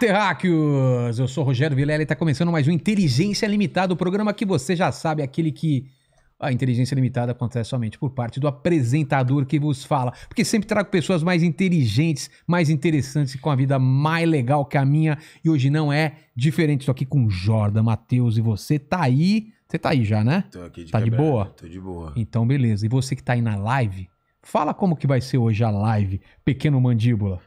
terráqueos! Eu sou o Rogério Vilela e está começando mais um Inteligência Limitada, o programa que você já sabe, aquele que a inteligência limitada acontece somente por parte do apresentador que vos fala. Porque sempre trago pessoas mais inteligentes, mais interessantes e com a vida mais legal que a minha. E hoje não é diferente. Estou aqui com Jordan, Matheus e você tá aí. Você tá aí já, né? Tô aqui de Tá de boa? Tô de boa. Então, beleza. E você que tá aí na live, fala como que vai ser hoje a live, pequeno mandíbula.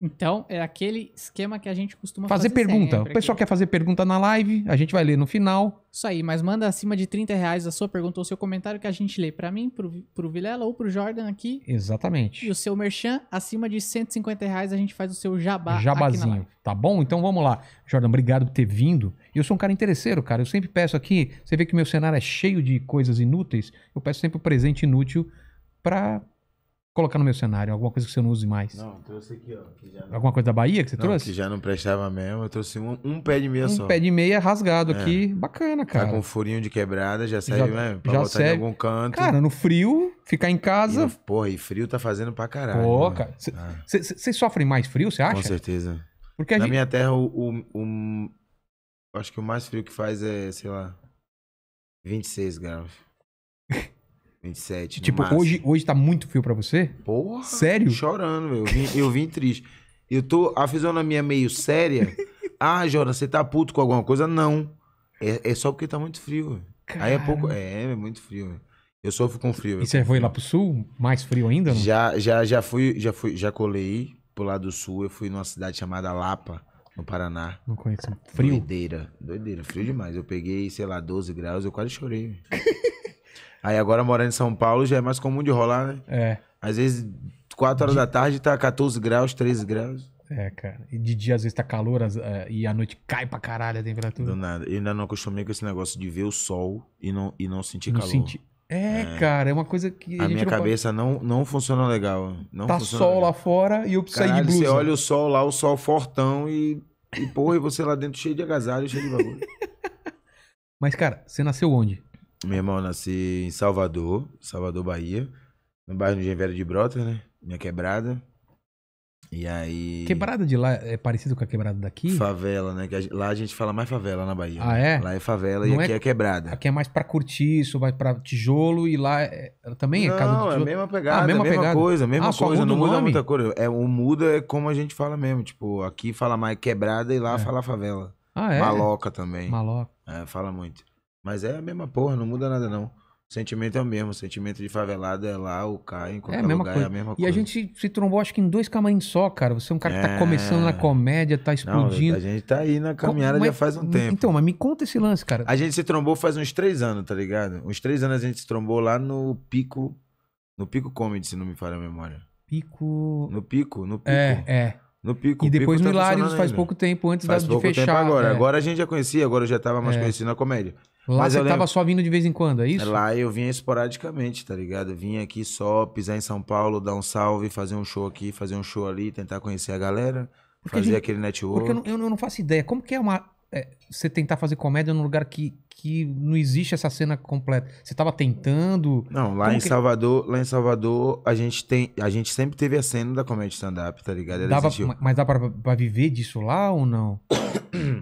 Então, é aquele esquema que a gente costuma fazer. Fazer pergunta. O pessoal aqui. Né? quer fazer pergunta na live, a gente vai ler no final. Isso aí, mas manda acima de 30 reais a sua pergunta ou seu comentário que a gente lê para mim, pro, pro Vilela ou pro Jordan aqui. Exatamente. E o seu merchan, acima de 150 reais, a gente faz o seu jabá. Jabazinho. Tá bom? Então vamos lá. Jordan, obrigado por ter vindo. Eu sou um cara interesseiro, cara. Eu sempre peço aqui, você vê que meu cenário é cheio de coisas inúteis, eu peço sempre o um presente inútil para colocar no meu cenário? Alguma coisa que você não use mais? Não, trouxe aqui, ó. Não... Alguma coisa da Bahia que você não, trouxe? Que já não prestava mesmo. Eu trouxe um, um pé de meia um só. Um pé de meia rasgado é. aqui. Bacana, cara. Tá com um furinho de quebrada, já serve já, né, mesmo. Pra já botar serve. em algum canto. Cara, no frio, ficar em casa. E porra, e frio tá fazendo pra caralho. Pô, cara. Vocês ah. sofrem mais frio, você acha? Com certeza. Porque Na gente... minha terra, o, o, o. Acho que o mais frio que faz é, sei lá. 26 graus. 27. Tipo, hoje, hoje tá muito frio pra você? Porra. Sério? Chorando, meu. Eu vim, eu vim triste. Eu tô. A fisionomia meio séria. ah, jora você tá puto com alguma coisa? Não. É, é só porque tá muito frio. Cara. Aí é pouco. É, é muito frio. Eu sofro com frio. E você foi lá pro sul? Mais frio ainda? Não? Já, já, já fui, já fui, já colei pro lado do sul. Eu fui numa cidade chamada Lapa, no Paraná. Não conheço. Frio. Doideira, doideira, frio demais. Eu peguei, sei lá, 12 graus, eu quase chorei. Aí agora morando em São Paulo já é mais comum de rolar, né? É. Às vezes, 4 horas de... da tarde tá 14 graus, 13 graus. É, cara. E de dia às vezes tá calor é, e à noite cai pra caralho a temperatura. Do nada. Eu ainda não acostumei com esse negócio de ver o sol e não, e não sentir não calor. Senti... É, é, cara, é uma coisa que. A, a minha não cabeça pode... não, não funciona legal. Não tá sol legal. lá fora e eu preciso caralho, sair de blusa. Você olha o sol lá, o sol fortão e. E porra, e você lá dentro cheio de agasalho, cheio de bagulho. Mas, cara, você nasceu onde? Meu irmão nasci em Salvador, Salvador, Bahia, no bairro do Velho de Brotas, né? Minha quebrada. E aí. Quebrada de lá é parecido com a quebrada daqui? Favela, né? A lá a gente fala mais favela na Bahia. Ah, é? Lá é favela Não e aqui é... é, quebrada. Aqui é mais pra curtiço, vai pra tijolo e lá é... também é Não, casa é do tijolo. Ah, é a mesma pegada, ah, a mesma, pegada. Ah, coisa, mesma ah, coisa. Não muda muita coisa. É, o muda é como a gente fala mesmo. Tipo, aqui fala mais quebrada e lá é. fala favela. Ah, é? Maloca também. Maloca. É, fala muito. Mas é a mesma porra, não muda nada não. O sentimento é o mesmo, o sentimento de favelado é lá, o Caio, em qualquer é lugar coisa. é a mesma coisa. E a gente se trombou, acho que em dois camarins só, cara. Você é um cara que tá é... tá começando na comédia, tá explodindo. Não, a gente tá aí na caminhada já faz um tempo. Então, mas me conta esse lance, cara. A gente se trombou faz uns três anos, tá ligado? Uns três anos a gente se trombou lá no Pico, no Pico Comedy, se não me falha a memória. Pico... No Pico, no Pico. É, é. No Pico. E depois Pico no Hilários faz pouco tempo antes faz da, de fechar. Tempo agora. É. agora a gente já conhecia, agora eu já tava mais é. conhecido na comédia. Lá Mas você lembro... tava só vindo de vez em quando, é isso? Lá eu vinha esporadicamente, tá ligado? vinha aqui só pisar em São Paulo, dar um salve, fazer um show aqui, fazer um show ali, tentar conhecer a galera, porque fazer a gente... aquele network. Porque eu não, eu não faço ideia. Como que é uma, é, você tentar fazer comédia num lugar que, que não existe essa cena completa? Você tava tentando? Não, lá Como em que... É? Salvador, lá em Salvador, a gente tem, a gente sempre teve a cena da comédia stand-up, tá ligado? dava, mas dá para viver disso lá ou não?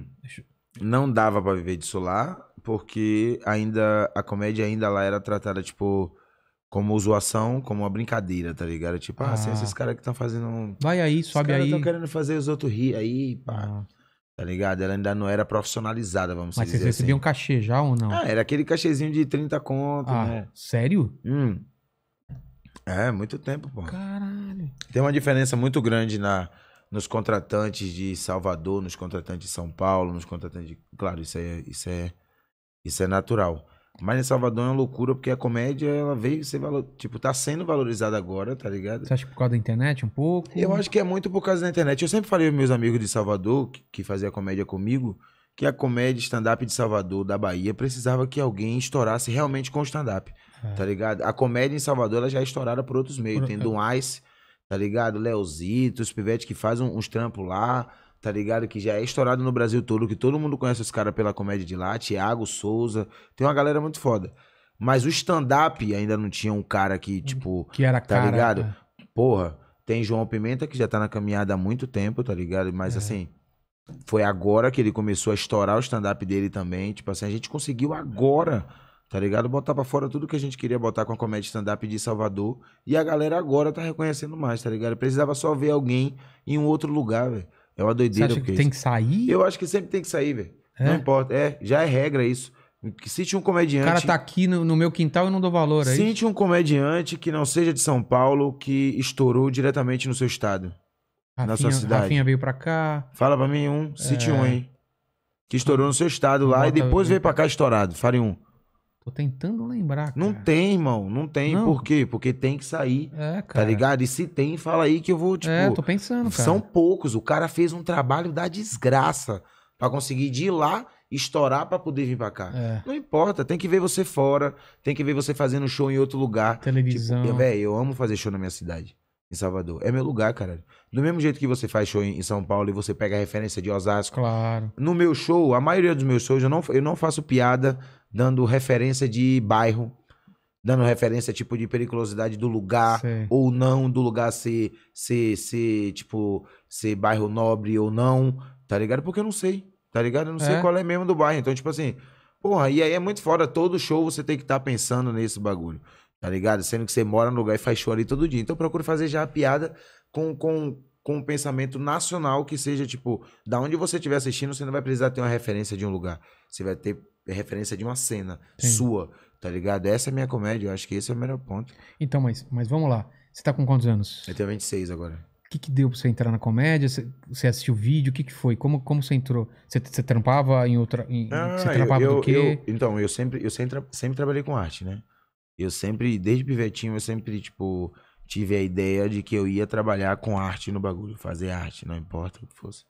não dava para viver disso lá porque ainda a comédia ainda lá era tratada, tipo, como zoação, como uma brincadeira, tá ligado? Tipo, ah, assim, ah. Assim, esses caras que estão fazendo. Vai aí, sobe aí. estão querendo fazer os outros rir aí, pá. Ah. Tá ligado? Ela ainda não era profissionalizada, vamos Mas dizer. Mas vocês assim. recebiam assim. um cachê já ou não? Ah, era aquele cachezinho de 30 conto, ah, né? Sério? Hum. É, muito tempo, pô. Caralho. Tem uma diferença muito grande na, nos contratantes de Salvador, nos contratantes de São Paulo, nos contratantes de. Claro, isso é, isso é isso é natural. Mas em Salvador é uma loucura, porque a comédia, ela veio ser valor... Tipo, tá sendo valorizada agora, tá ligado? Você acha que por causa da internet um pouco? Eu acho que é muito por causa da internet. Eu sempre falei aos meus amigos de Salvador, que, que fazia comédia comigo, que a comédia stand-up de Salvador, da Bahia, precisava que alguém estourasse realmente com stand-up, é. tá ligado? A comédia em Salvador, ela já é estourada por outros meios, por... tendo Ice, tá ligado? Leozito, os pivetes que fazem uns trampos lá tá ligado? Que já é estourado no Brasil todo, que todo mundo conhece os caras pela comédia de lá, Thiago, Souza, tem uma galera muito foda. Mas o stand-up ainda não tinha um cara que, tipo. Que era tá cara. Tá ligado? Né? Porra, tem João Pimenta que já tá na caminhada há muito tempo, tá ligado? Mas é. assim, foi agora que ele começou a estourar o stand-up dele também. Tipo assim, a gente conseguiu agora tá ligado? Botar pra fora tudo que a gente queria botar com a comédia stand-up de Salvador. E a galera agora tá reconhecendo mais, tá ligado? precisava só ver alguém em um outro lugar, velho. É uma doideira. Você acha que tem que sair? Eu acho que sempre tem que sair, velho. É? Não importa. É, já é regra isso. Que um comediante. O cara tá aqui no, no meu quintal e não dou valor aí. É Sente um comediante que não seja de São Paulo que estourou diretamente no seu estado. Rafinha, na sua cidade. Rafinha veio pra cá. Fala pra mim um, cite é... um hein Que estourou no seu estado lá Bota e depois veio pra cá estourado. Fale um. Tô tentando lembrar. Cara. Não tem, irmão. Não tem. Não. Por quê? Porque tem que sair. É, tá cara. Tá ligado? E se tem, fala aí que eu vou, tipo. É, tô pensando, cara. São poucos. O cara fez um trabalho da desgraça para conseguir ir lá estourar para poder vir para cá. É. Não importa, tem que ver você fora, tem que ver você fazendo show em outro lugar. Televisão. Tipo, velho, eu amo fazer show na minha cidade em Salvador. É meu lugar, cara. Do mesmo jeito que você faz show em São Paulo e você pega a referência de Osasco. Claro. No meu show, a maioria dos meus shows, eu não, eu não faço piada dando referência de bairro, dando referência, tipo, de periculosidade do lugar Sim. ou não, do lugar ser, ser, ser, tipo, ser bairro nobre ou não, tá ligado? Porque eu não sei, tá ligado? Eu não é. sei qual é mesmo do bairro. Então, tipo assim, porra, e aí é muito fora. Todo show você tem que estar tá pensando nesse bagulho. Tá ligado? Sendo que você mora no lugar e faz show ali todo dia. Então procure fazer já a piada com, com, com um pensamento nacional que seja, tipo, da onde você estiver assistindo, você não vai precisar ter uma referência de um lugar. Você vai ter referência de uma cena Sim. sua, tá ligado? Essa é a minha comédia, eu acho que esse é o melhor ponto. Então, mas, mas vamos lá. Você tá com quantos anos? Eu tenho 26 agora. O que, que deu pra você entrar na comédia? Você, assistiu assistiu vídeo? O que, que foi? Como, como você entrou? Você, você trampava em outra. Em, ah, você trampava eu, eu, do quê? Eu, então, eu sempre, eu sempre, sempre trabalhei com arte, né? Eu sempre, desde pivetinho, eu sempre, tipo, tive a ideia de que eu ia trabalhar com arte no bagulho, fazer arte, não importa o que fosse.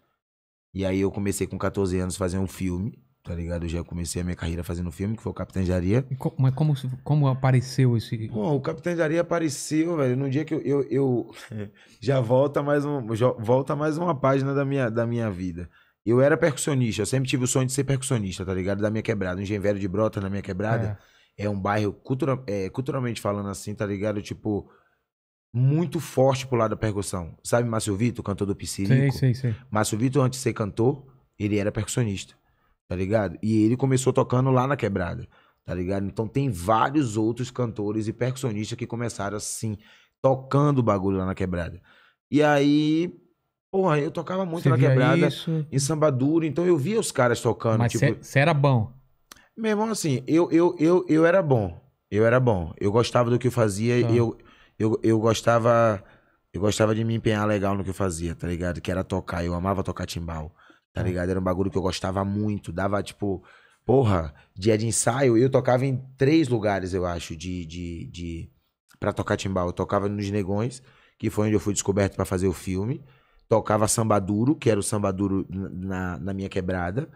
E aí eu comecei com 14 anos fazer um filme, tá ligado? Eu já comecei a minha carreira fazendo filme, que foi o Capitão de Areia. Co mas como, como apareceu esse. Bom, o Capitão de Areia apareceu, velho, no dia que eu. eu, eu já volta mais, um, já volta mais uma página da minha, da minha vida. Eu era percussionista, eu sempre tive o sonho de ser percussionista, tá ligado? Da minha quebrada. Um engenheiro de brota na minha quebrada. É é um bairro, cultura, é, culturalmente falando assim, tá ligado? Tipo, muito forte pro lado da percussão. Sabe Márcio Vitor, cantor do Psílico? Sim, sim, sim. Márcio Vitor, antes de ser cantor, ele era percussionista, tá ligado? E ele começou tocando lá na quebrada, tá ligado? Então tem vários outros cantores e percussionistas que começaram assim, tocando o bagulho lá na quebrada. E aí, porra, eu tocava muito Você na quebrada, isso? em sambadura, então eu via os caras tocando. Mas tipo... você era bom? Meu irmão, assim, eu, eu, eu, eu era bom. Eu era bom. Eu gostava do que eu fazia. Tá. Eu, eu, eu gostava. Eu gostava de me empenhar legal no que eu fazia, tá ligado? Que era tocar. Eu amava tocar timbal. Tá, tá ligado? Era um bagulho que eu gostava muito. Dava, tipo, porra, dia de ensaio, eu tocava em três lugares, eu acho, de. de, de pra tocar timbal. Eu tocava nos Negões, que foi onde eu fui descoberto para fazer o filme. Tocava samba duro, que era o samba duro na, na minha quebrada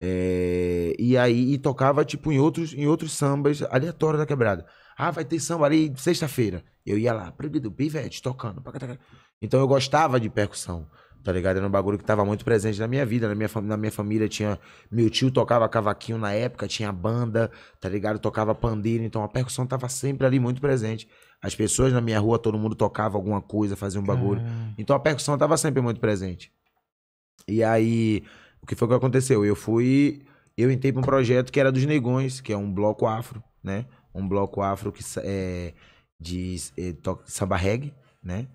é, e aí e tocava tipo em outros em outros sambas aleatórios da quebrada. Ah, vai ter samba ali sexta-feira. Eu ia lá, do pivete, tocando. Então eu gostava de percussão, tá ligado? Era um bagulho que tava muito presente na minha vida, na minha, na minha família tinha... Meu tio tocava cavaquinho na época, tinha banda, tá ligado? Tocava pandeiro, então a percussão tava sempre ali muito presente. As pessoas na minha rua, todo mundo tocava alguma coisa, fazia um bagulho. Então a percussão tava sempre muito presente. E aí que foi que aconteceu? Eu fui. Eu entrei para um projeto que era dos negões, que é um bloco afro, né? Um bloco afro que é, de é, samba reggae, né?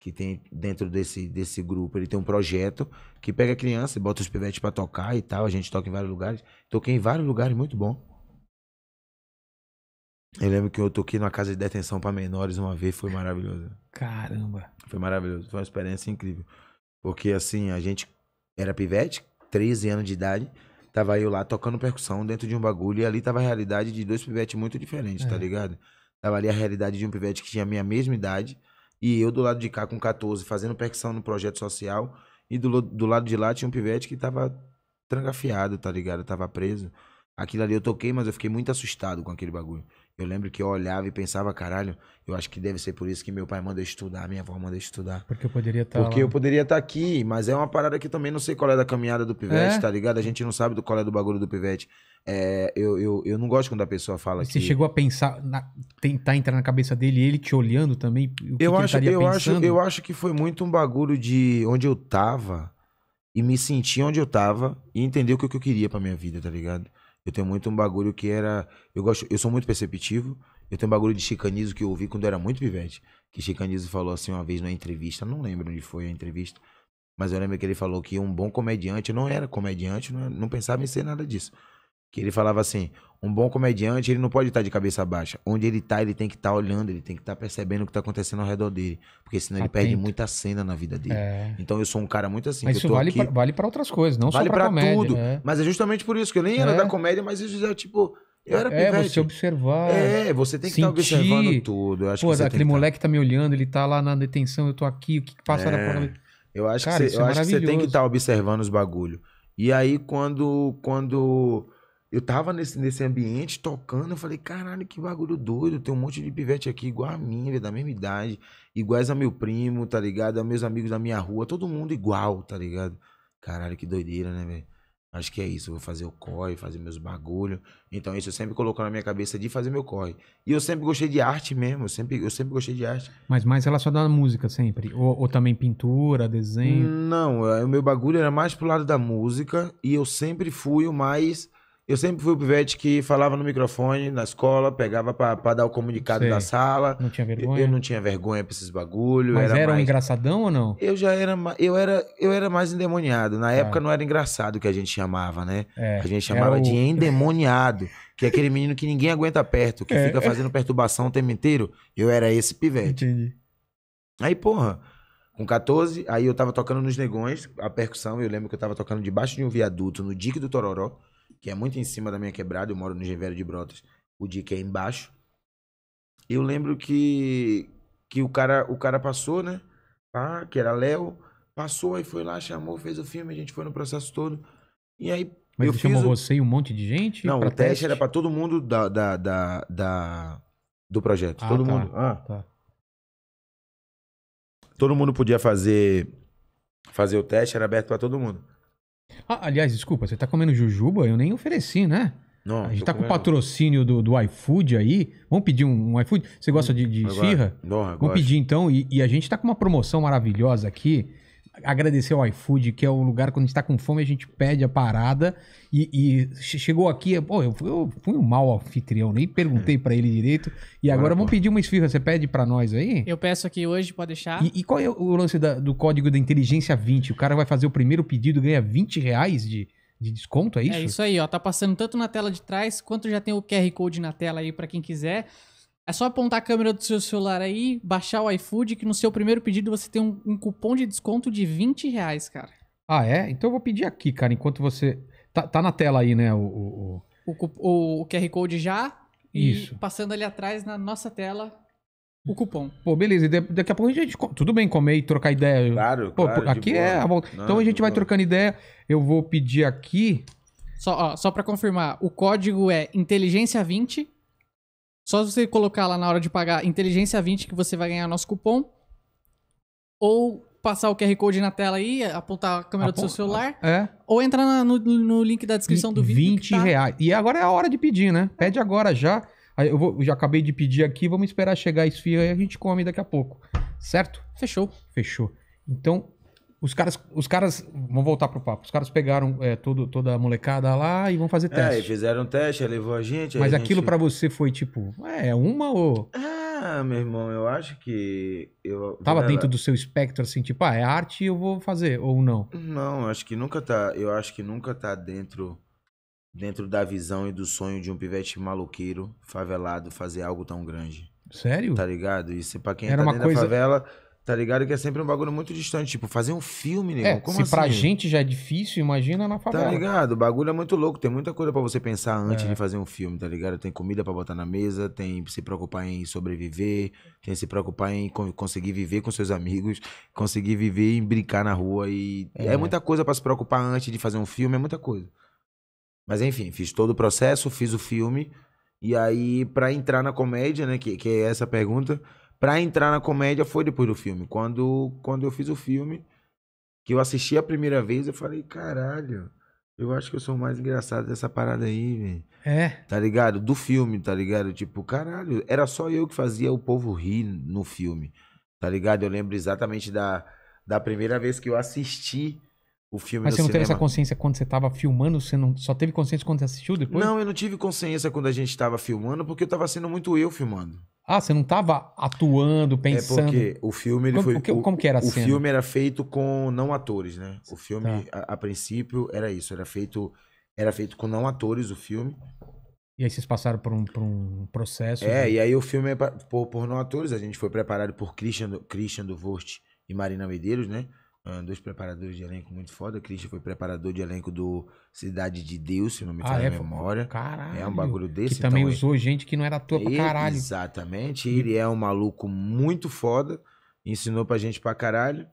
Que tem dentro desse, desse grupo, ele tem um projeto que pega a criança e bota os pivetes para tocar e tal. A gente toca em vários lugares. Toquei em vários lugares, muito bom. Eu lembro que eu toquei numa casa de detenção para menores uma vez, foi maravilhoso. Caramba! Foi maravilhoso, foi uma experiência incrível. Porque assim, a gente era pivete, 13 anos de idade. Tava eu lá tocando percussão dentro de um bagulho. E ali tava a realidade de dois pivetes muito diferentes, tá é. tá ligado? Tava ali a realidade de um pivete que tinha a minha mesma idade. E eu do lado de cá com 14, fazendo percussão no projeto social. E do, do lado de lá tinha um pivete que tava trancafiado, tá ligado? Tava preso. Aquilo ali eu toquei, mas eu fiquei muito assustado com aquele bagulho. Eu lembro que eu olhava e pensava, caralho, eu acho que deve ser por isso que meu pai manda eu estudar, minha avó manda eu estudar. Porque eu poderia estar. Tá Porque lá. eu poderia estar tá aqui, mas é uma parada que eu também não sei qual é da caminhada do pivete, é? tá ligado? A gente não sabe do qual é do bagulho do pivete. É, eu, eu, eu não gosto quando a pessoa fala Você que... chegou a pensar, na, tentar entrar na cabeça dele, ele te olhando também? eu acho, eu, acho, eu acho que foi muito um bagulho de onde eu tava e me sentir onde eu tava e entender o que eu queria pra minha vida, tá ligado? Eu tenho muito um bagulho que era. Eu gosto, eu sou muito perceptivo. Eu tenho um bagulho de chicanizo que eu ouvi quando eu era muito vivente. Que chicanizo falou assim uma vez numa entrevista, não lembro onde foi a entrevista. Mas eu lembro que ele falou que um bom comediante, eu não era comediante, não, é, não pensava em ser nada disso. Que ele falava assim: um bom comediante, ele não pode estar tá de cabeça baixa. Onde ele está ele tem que estar tá olhando, ele tem que estar tá percebendo o que está acontecendo ao redor dele. Porque senão Atento. ele perde muita cena na vida dele. É. Então eu sou um cara muito assim. Mas isso vale, aqui... pra, vale pra outras coisas, não vale só pra, pra comédia. tudo. É. Mas é justamente por isso que eu nem era é. da comédia, mas isso é tipo. Eu era é, você observar. É, você tem que estar observando tudo. Eu acho Pô, que aquele moleque tá me olhando, ele tá lá na detenção, eu tô aqui, o que, que passa é. na Eu acho, cara, que, você, eu é acho que você tem que estar observando os bagulho. E aí, quando. quando eu tava nesse, nesse ambiente tocando, eu falei, caralho, que bagulho doido. Tem um monte de pivete aqui igual a mim da mesma idade, iguais a meu primo, tá ligado? A meus amigos da minha rua, todo mundo igual, tá ligado? Caralho, que doideira, né, velho? Acho que é isso, eu vou fazer o corre, fazer meus bagulho. Então isso eu sempre colocou na minha cabeça de fazer meu corre. E eu sempre gostei de arte mesmo, eu sempre, eu sempre gostei de arte. Mas mais relacionado à música sempre? Ou, ou também pintura, desenho? Não, é, o meu bagulho era mais pro lado da música e eu sempre fui o mais eu sempre fui o pivete que falava no microfone, na escola, pegava para dar o comunicado Sei. da sala. Não tinha vergonha? Eu, eu não tinha vergonha pra esses bagulho. Mas era, era mais... um engraçadão ou não? Eu já era, eu era, eu era mais endemoniado. Na tá. época não era engraçado que a gente chamava, né? É, a gente é chamava o... de endemoniado, que é aquele menino que ninguém aguenta perto, que é, fica fazendo perturbação o tempo inteiro. Eu era esse pivete. Entendi. Aí, porra, com 14, aí eu tava tocando nos negões, a percussão, eu lembro que eu tava tocando debaixo de um viaduto no dique do Tororó que é muito em cima da minha quebrada, eu moro no Gevério de Brotas, o Dick é embaixo. Eu lembro que que o cara, o cara passou, né? Ah, que era Léo, passou aí foi lá, chamou, fez o filme, a gente foi no processo todo. E aí Mas eu ele chamou o... você e um monte de gente? Não, o teste, teste era para todo mundo da, da, da, da do projeto, ah, todo tá. mundo. Ah, tá. Todo mundo podia fazer fazer o teste, era aberto para todo mundo. Ah, aliás, desculpa, você tá comendo jujuba? Eu nem ofereci, né? Não, a gente tá com o patrocínio do, do iFood aí. Vamos pedir um, um iFood? Você gosta hum, de, de agora, esfirra? Não, Vamos gosto. pedir então. E, e, a gente tá com uma promoção maravilhosa aqui agradecer o iFood, que é o lugar quando a gente tá com fome, a gente pede a parada. E, e chegou aqui, pô, eu, eu, fui um mau anfitrião, nem perguntei para ele direito. E agora vamos pedir uma esfirra. Você pede para nós aí? Eu peço aqui hoje, pode deixar. E, e qual é o lance da, do código da inteligência 20? O cara vai fazer o primeiro pedido, ganha 20 reais de de desconto, é, é isso? É isso aí, ó. Tá passando tanto na tela de trás quanto já tem o QR Code na tela aí para quem quiser. É só apontar a câmera do seu celular aí, baixar o iFood, que no seu primeiro pedido você tem um, um cupom de desconto de 20 reais, cara. Ah, é? Então eu vou pedir aqui, cara, enquanto você. Tá, tá na tela aí, né? O, o, o... o, o QR Code já. Isso. passando ali atrás na nossa tela, o cupom. Pô, beleza. daqui a pouco a gente. Tudo bem comer e trocar ideia. Claro, Pô, claro. Aqui é a volta. então a gente vai boa. trocando ideia. Eu vou pedir aqui. Só, ó, só pra confirmar, o código é inteligência20 só você colocar lá na hora de pagar inteligência 20 que você vai ganhar nosso cupom. Ou passar o QR Code na tela aí, apontar a câmera do seu celular. É. Ou entrar na, no, no, link da descrição do vídeo. 20 tá... reais. E agora é a hora de pedir, né? Pede agora já. Eu, vou, eu já acabei de pedir aqui, vamos esperar chegar a esfirra e a gente come daqui a pouco. Certo? Fechou. Fechou. Então, os caras, os caras, vamos voltar pro papo. Os caras pegaram é, todo, toda a molecada lá e vão fazer é, teste. É, fizeram teste, levou a gente. Mas a gente... aquilo para você foi tipo, é uma ou. Ah, meu irmão, eu acho que. Eu, Tava dentro do seu espectro, assim, tipo, ah, é arte eu vou fazer, ou não? Não, acho que nunca tá. Eu acho que nunca tá dentro dentro da visão e do sonho de um pivete maluqueiro, favelado, fazer algo tão grande. Sério? Tá ligado? Isso pra quem Era tá uma coisa... da favela Tá ligado? Que é sempre um bagulho muito distante. Tipo, fazer um filme, nego. É, Como se assim? pra gente já é difícil, imagina na tá favela. Tá ligado? O bagulho é muito louco. Tem muita coisa para você pensar antes é. de fazer um filme, tá ligado? Tem comida para botar na mesa, tem se preocupar em sobreviver, tem se preocupar em conseguir viver com seus amigos, conseguir viver e brincar na rua. E é, é muita coisa para se preocupar antes de fazer um filme, é muita coisa. Mas enfim, fiz todo o processo, fiz o filme. E aí, para entrar na comédia, né? Que, que é essa pergunta para entrar na comédia foi depois do filme. Quando, quando eu fiz o filme, que eu assisti a primeira vez, eu falei, caralho, eu acho que eu sou o mais engraçado dessa parada aí, velho. É. Tá ligado? Do filme, tá ligado? Tipo, caralho, era só eu que fazia o povo rir no filme. Tá ligado? Eu lembro exatamente da, da primeira vez que eu assisti o filme Mas você não cinema. teve essa consciência quando você estava filmando? Você não só teve consciência quando você assistiu depois? Não, eu não tive consciência quando a gente estava filmando, porque eu estava sendo muito eu filmando. Ah, você não estava atuando, é pensando. É porque o filme ele como, foi. o, como que era assim? O cena? filme era feito com não atores, né? O filme, tá. a, a, princípio, era isso. Era feito, era feito com não atores o filme. E aí vocês passaram por um, por um processo. É, e aí o filme é por, por não atores. A gente foi preparado por Christian, Christian Duvort e Marina Medeiros, né? Ah, dois preparadores de elenco muito foda. O Christian foi preparador de elenco do Cidade de Deus, se não me ah, é, memória. Caralho. É um bagulho desse. Que também então, é. usou é... gente que não era ator pra caralho. Exatamente. Ele é um maluco muito foda. Ensinou pra gente pra caralho.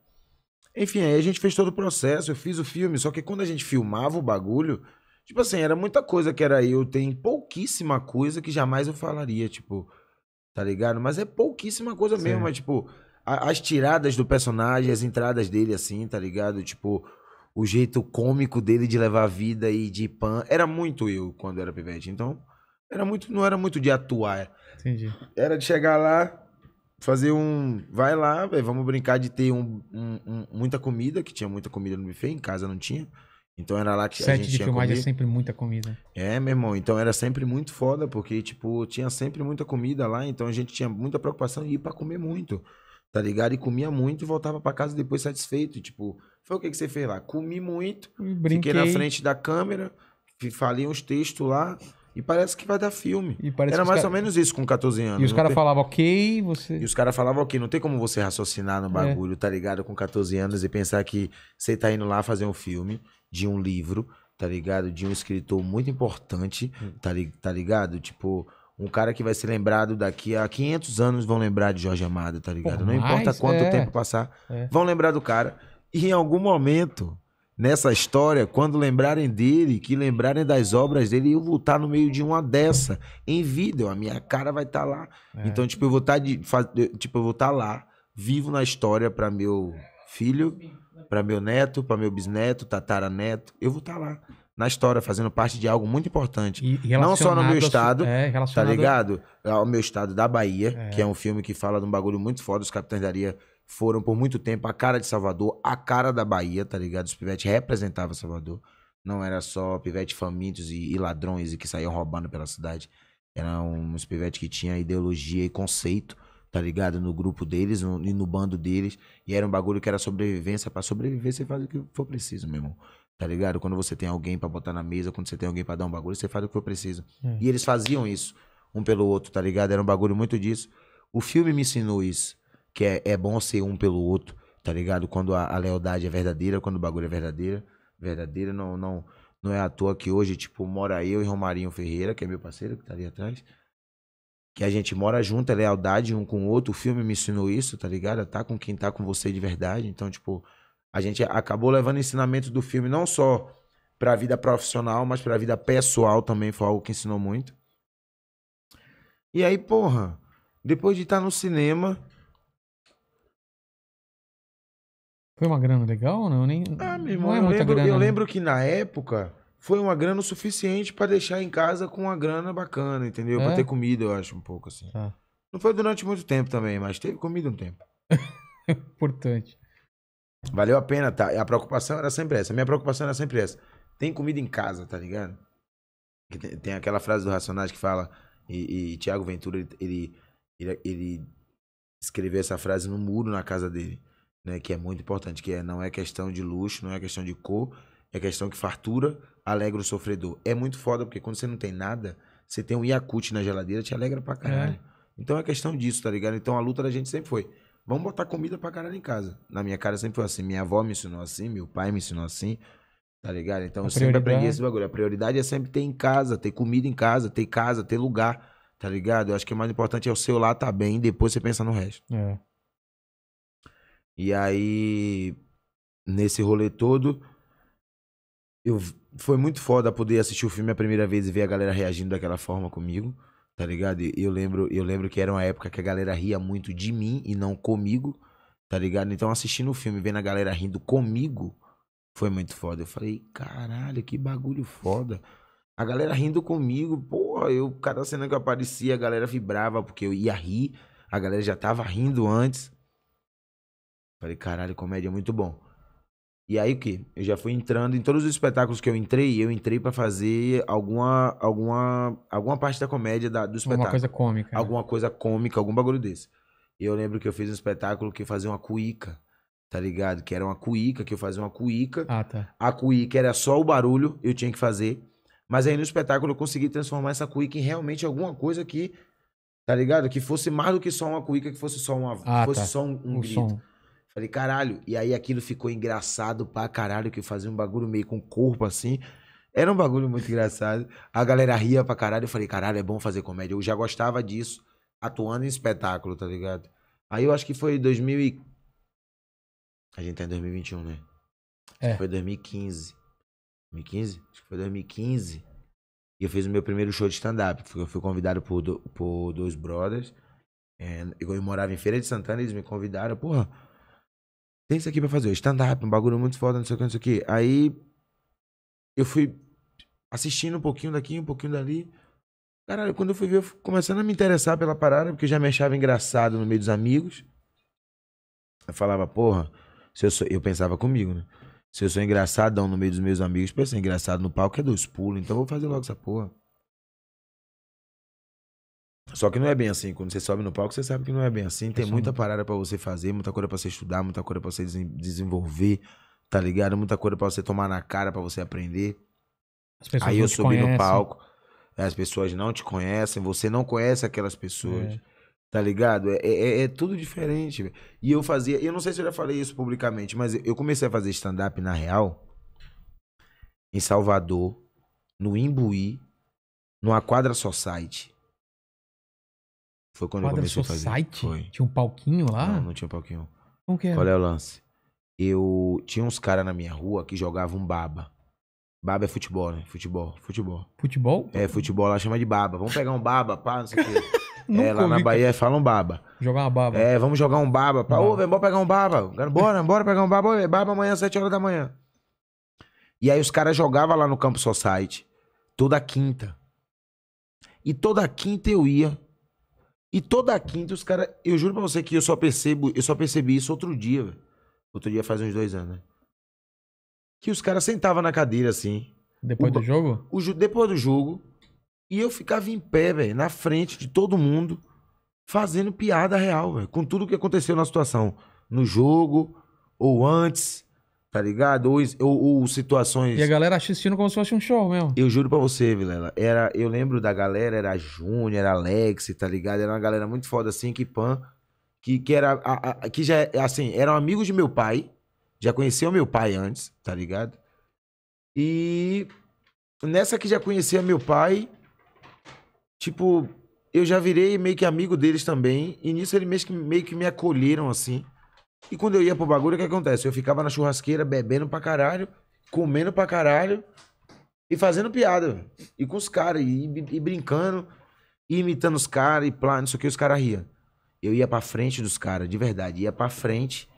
Enfim, aí a gente fez todo o processo. Eu fiz o filme. Só que quando a gente filmava o bagulho, tipo assim, era muita coisa que era eu. Tem pouquíssima coisa que jamais eu falaria, tipo. Tá ligado? Mas é pouquíssima coisa Sim. mesmo. Mas, tipo as tiradas do personagem, as entradas dele, assim, tá ligado? Tipo, o jeito cômico dele de levar a vida e de pan. Era muito eu quando era pivete. Então, era muito, não era muito de atuar. Entendi. Era de chegar lá, fazer um. Vai lá, véio, vamos brincar de ter um, um, um, muita comida, que tinha muita comida no buffet, em casa não tinha. Então era lá que Sete a gente de tinha filmagem comida. é sempre muita comida. É, meu irmão. Então era sempre muito foda, porque, tipo, tinha sempre muita comida lá, então a gente tinha muita preocupação em ir pra comer muito tá ligado? E comia muito e voltava para casa depois satisfeito. Tipo, foi o que, que você fez lá? Comi muito, Brinquei. Hum, fiquei na frente da câmera, falei uns textos lá. E parece que vai dar filme. Era mais cara... ou menos isso com 14 anos. E os caras tem... falavam ok, você. E os caras falavam ok, não tem como você raciocinar no é. bagulho, é. tá ligado? Com 14 anos e pensar que você tá indo lá fazer um filme de um livro, tá ligado? De um escritor muito importante, hum. tá, li... tá ligado? Tipo, um cara que vai ser lembrado daqui a 500 anos vão lembrar de Jorge Amado, tá ligado? Por Não mais, importa quanto é. tempo passar, é. vão lembrar do cara. E em algum momento, nessa história, quando lembrarem dele, que lembrarem das obras dele, eu vou estar tá no meio de uma dessa, em vida, a minha cara vai estar tá lá. É. Então, tipo, eu vou tá estar de, tipo, eu vou estar lá, vivo na história para meu filho, para meu neto, para meu bisneto, tataraneto, eu vou estar lá na história, fazendo parte de algo muito importante. E, não só no meu estado, é, tá ligado? Ao é meu estado da Bahia, é. que é um filme que fala de um bagulho muito foda. Os Capitães da Areia foram por muito tempo a cara de Salvador, a cara da Bahia, tá ligado? Os pivetes representavam Salvador. Não era só pivete famintos e, e ladrões e que saíam roubando pela cidade. Eram uns pivete que tinha ideologia e conceito tá ligado? No grupo deles no, e no bando deles. E era um bagulho que era sobrevivência. para sobreviver, você faz o que for preciso, meu irmão. Tá ligado? Quando você tem alguém para botar na mesa, quando você tem alguém para dar um bagulho, você faz o que for preciso. É. E eles faziam isso um pelo outro, tá ligado? Era um bagulho muito disso. O filme me ensinou isso, que é, é bom ser um pelo outro, tá ligado? Quando a, a lealdade é verdadeira, quando o bagulho é verdadeira, verdadeira, não, não, não é à toa que hoje, tipo, mora eu e Romarinho Ferreira, que é meu parceiro, que tá ali atrás, que a gente mora junto, é lealdade um com o outro. O filme me ensinou isso, tá ligado? Tá com quem tá com você de verdade, então, tipo, a gente acabou levando ensinamentos do filme não só para a vida profissional, mas para a vida pessoal também foi algo que ensinou muito. E aí, porra, depois de estar no cinema, Foi uma grana legal ou não? Nem, ah, meu irmão, não é eu, lembro, grana, eu né? lembro que na época foi uma grana suficiente para deixar em casa com uma grana bacana, entendeu? É? Pra ter comida, eu acho, um pouco assim. Tá. Não foi durante muito tempo também, mas teve comida um tempo. Importante. Valeu a pena, tá? A preocupação era sempre essa. A minha preocupação era sempre essa. Tem comida em casa, tá ligado? Tem, aquela frase do Racionais que fala, e, e Tiago Ventura, ele, ele, ele, escreveu essa frase no muro na casa dele, né? Que é muito importante, que é, não é questão de luxo, não é questão de cor, é questão que fartura alegra o sofredor. É muito foda, porque quando você não tem nada, você tem um Yakut na geladeira, te alegra pra caralho. É. Então é questão disso, tá ligado? Então a luta da gente sempre foi Vamos botar comida pra caralho em casa. Na minha cara sempre foi assim. Minha avó me ensinou assim, meu pai me ensinou assim. Tá ligado? Então a eu prioridade... sempre aprendi esse bagulho. A prioridade é sempre ter em casa, ter comida em casa, ter casa, ter lugar. Tá ligado? Eu acho que o mais importante é o seu lá tá bem, depois você pensa no resto. É. E aí, nesse rolê todo, eu foi muito foda poder assistir o filme a primeira vez e ver a galera reagindo daquela forma comigo. Tá ligado? eu lembro, eu lembro que era uma época que a galera ria muito de mim e não comigo, tá ligado? Então assistindo o filme, vendo a galera rindo comigo, foi muito foda. Eu falei, caralho, que bagulho foda. A galera rindo comigo, porra, eu, cada cena que eu aparecia, a galera vibrava, porque eu ia rir, a galera já tava rindo antes. Falei, caralho, comédia é muito bom. E aí o que? Eu já fui entrando em todos os espetáculos que eu entrei, eu entrei para fazer alguma alguma alguma parte da comédia da, do espetáculo. Alguma coisa cômica. Né? Alguma coisa cômica, algum bagulho desse. E eu lembro que eu fiz um espetáculo que eu fazia uma cuíca, tá ligado? Que era uma cuíca, que eu fazia uma cuíca. Ah, tá. A cuíca era só o barulho, eu tinha que fazer. Mas aí no espetáculo eu consegui transformar essa cuíca em realmente alguma coisa que, tá ligado? Que fosse mais do que só uma cuíca, que fosse só uma, ah, fosse tá. só um, um grito. Som. Falei, caralho. E aí aquilo ficou engraçado pra caralho, que eu fazia um bagulho meio com o corpo assim. Era um bagulho muito engraçado. A galera ria pra caralho. Eu falei, caralho, é bom fazer comédia. Eu já gostava disso, atuando em espetáculo, tá ligado? Aí eu acho que foi 2000 e... A gente tá em 2021, né? É. Foi 2015. 2015? Acho que foi 2015. E eu fiz o meu primeiro show de stand-up. Eu fui convidado por, do, por dois brothers. É, eu morava em Feira de Santana, eles me convidaram. Porra, tem isso aqui pra fazer, stand-up, um bagulho muito foda, não sei o que, não sei o que. Aí eu fui assistindo um pouquinho daqui, um pouquinho dali. Caralho, quando eu fui ver, eu fui começando a me interessar pela parada, porque eu já me achava engraçado no meio dos amigos. Eu falava, porra, se eu, sou... eu pensava comigo, né? Se eu sou engraçadão no meio dos meus amigos, pra ser engraçado no palco é dos pulos, então eu vou fazer logo essa porra. Só que não é bem assim. Quando você sobe no palco, você sabe que não é bem assim. Tem muita parada para você fazer, muita coisa para você estudar, muita coisa para você desenvolver, tá ligado? Muita coisa para você tomar na cara, para você aprender. Aí eu subi conhecem. no palco, as pessoas não te conhecem, você não conhece aquelas pessoas. É. Tá ligado? É, é, é, é tudo diferente. E eu fazia, eu não sei se eu já falei isso publicamente, mas eu comecei a fazer stand-up na real em Salvador, no Imbuí, numa quadra society. Foi quando Quadra eu comecei Society? a fazer. Foi. Tinha um palquinho lá? Não, não tinha palquinho. Como que era? Qual é o lance? Eu tinha uns caras na minha rua que jogavam baba. Baba é futebol, né? Futebol, futebol. Futebol? É, futebol lá chama de baba. Vamos pegar um baba, pá, não sei o quê. é, lá na Bahia falam baba. Jogar uma baba. É, vamos jogar um baba. Pá, ô, vem, bora pegar um baba. Bora, bora pegar um baba. Baba amanhã, às 7 horas da manhã. E aí os caras jogavam lá no Campo Society. Toda quinta. E toda quinta eu ia e toda quinta os caras. Eu juro pra você que eu só percebo, eu só percebi isso outro dia, velho. Outro dia faz uns dois anos, né? Que os caras sentavam na cadeira assim. Depois o, do jogo? O, depois do jogo. E eu ficava em pé, velho, na frente de todo mundo, fazendo piada real, velho. Com tudo que aconteceu na situação. No jogo, ou antes, tá ligado? Ou, ou, ou, situações. E a galera assistindo como se fosse um show mesmo. Eu juro pra você, Vilela. Era, eu lembro da galera, era Júnior, era Alex, tá ligado? Era uma galera muito foda assim, que pan. Que, que era. A, a, que já, assim, eram amigos de meu pai. Já conheceu meu pai antes, tá ligado? E nessa que já conhecia meu pai, tipo, eu já virei meio que amigo deles também. E nisso eles meio que, meio que me acolheram assim. E quando eu ia pro bagulho, o que acontece? Eu ficava na churrasqueira bebendo pra caralho, comendo pra caralho e fazendo piada. E com os caras, e, e, brincando, e imitando os caras, e plá, não sei o que, os caras riam. Eu ia pra frente dos caras, de verdade, ia pra frente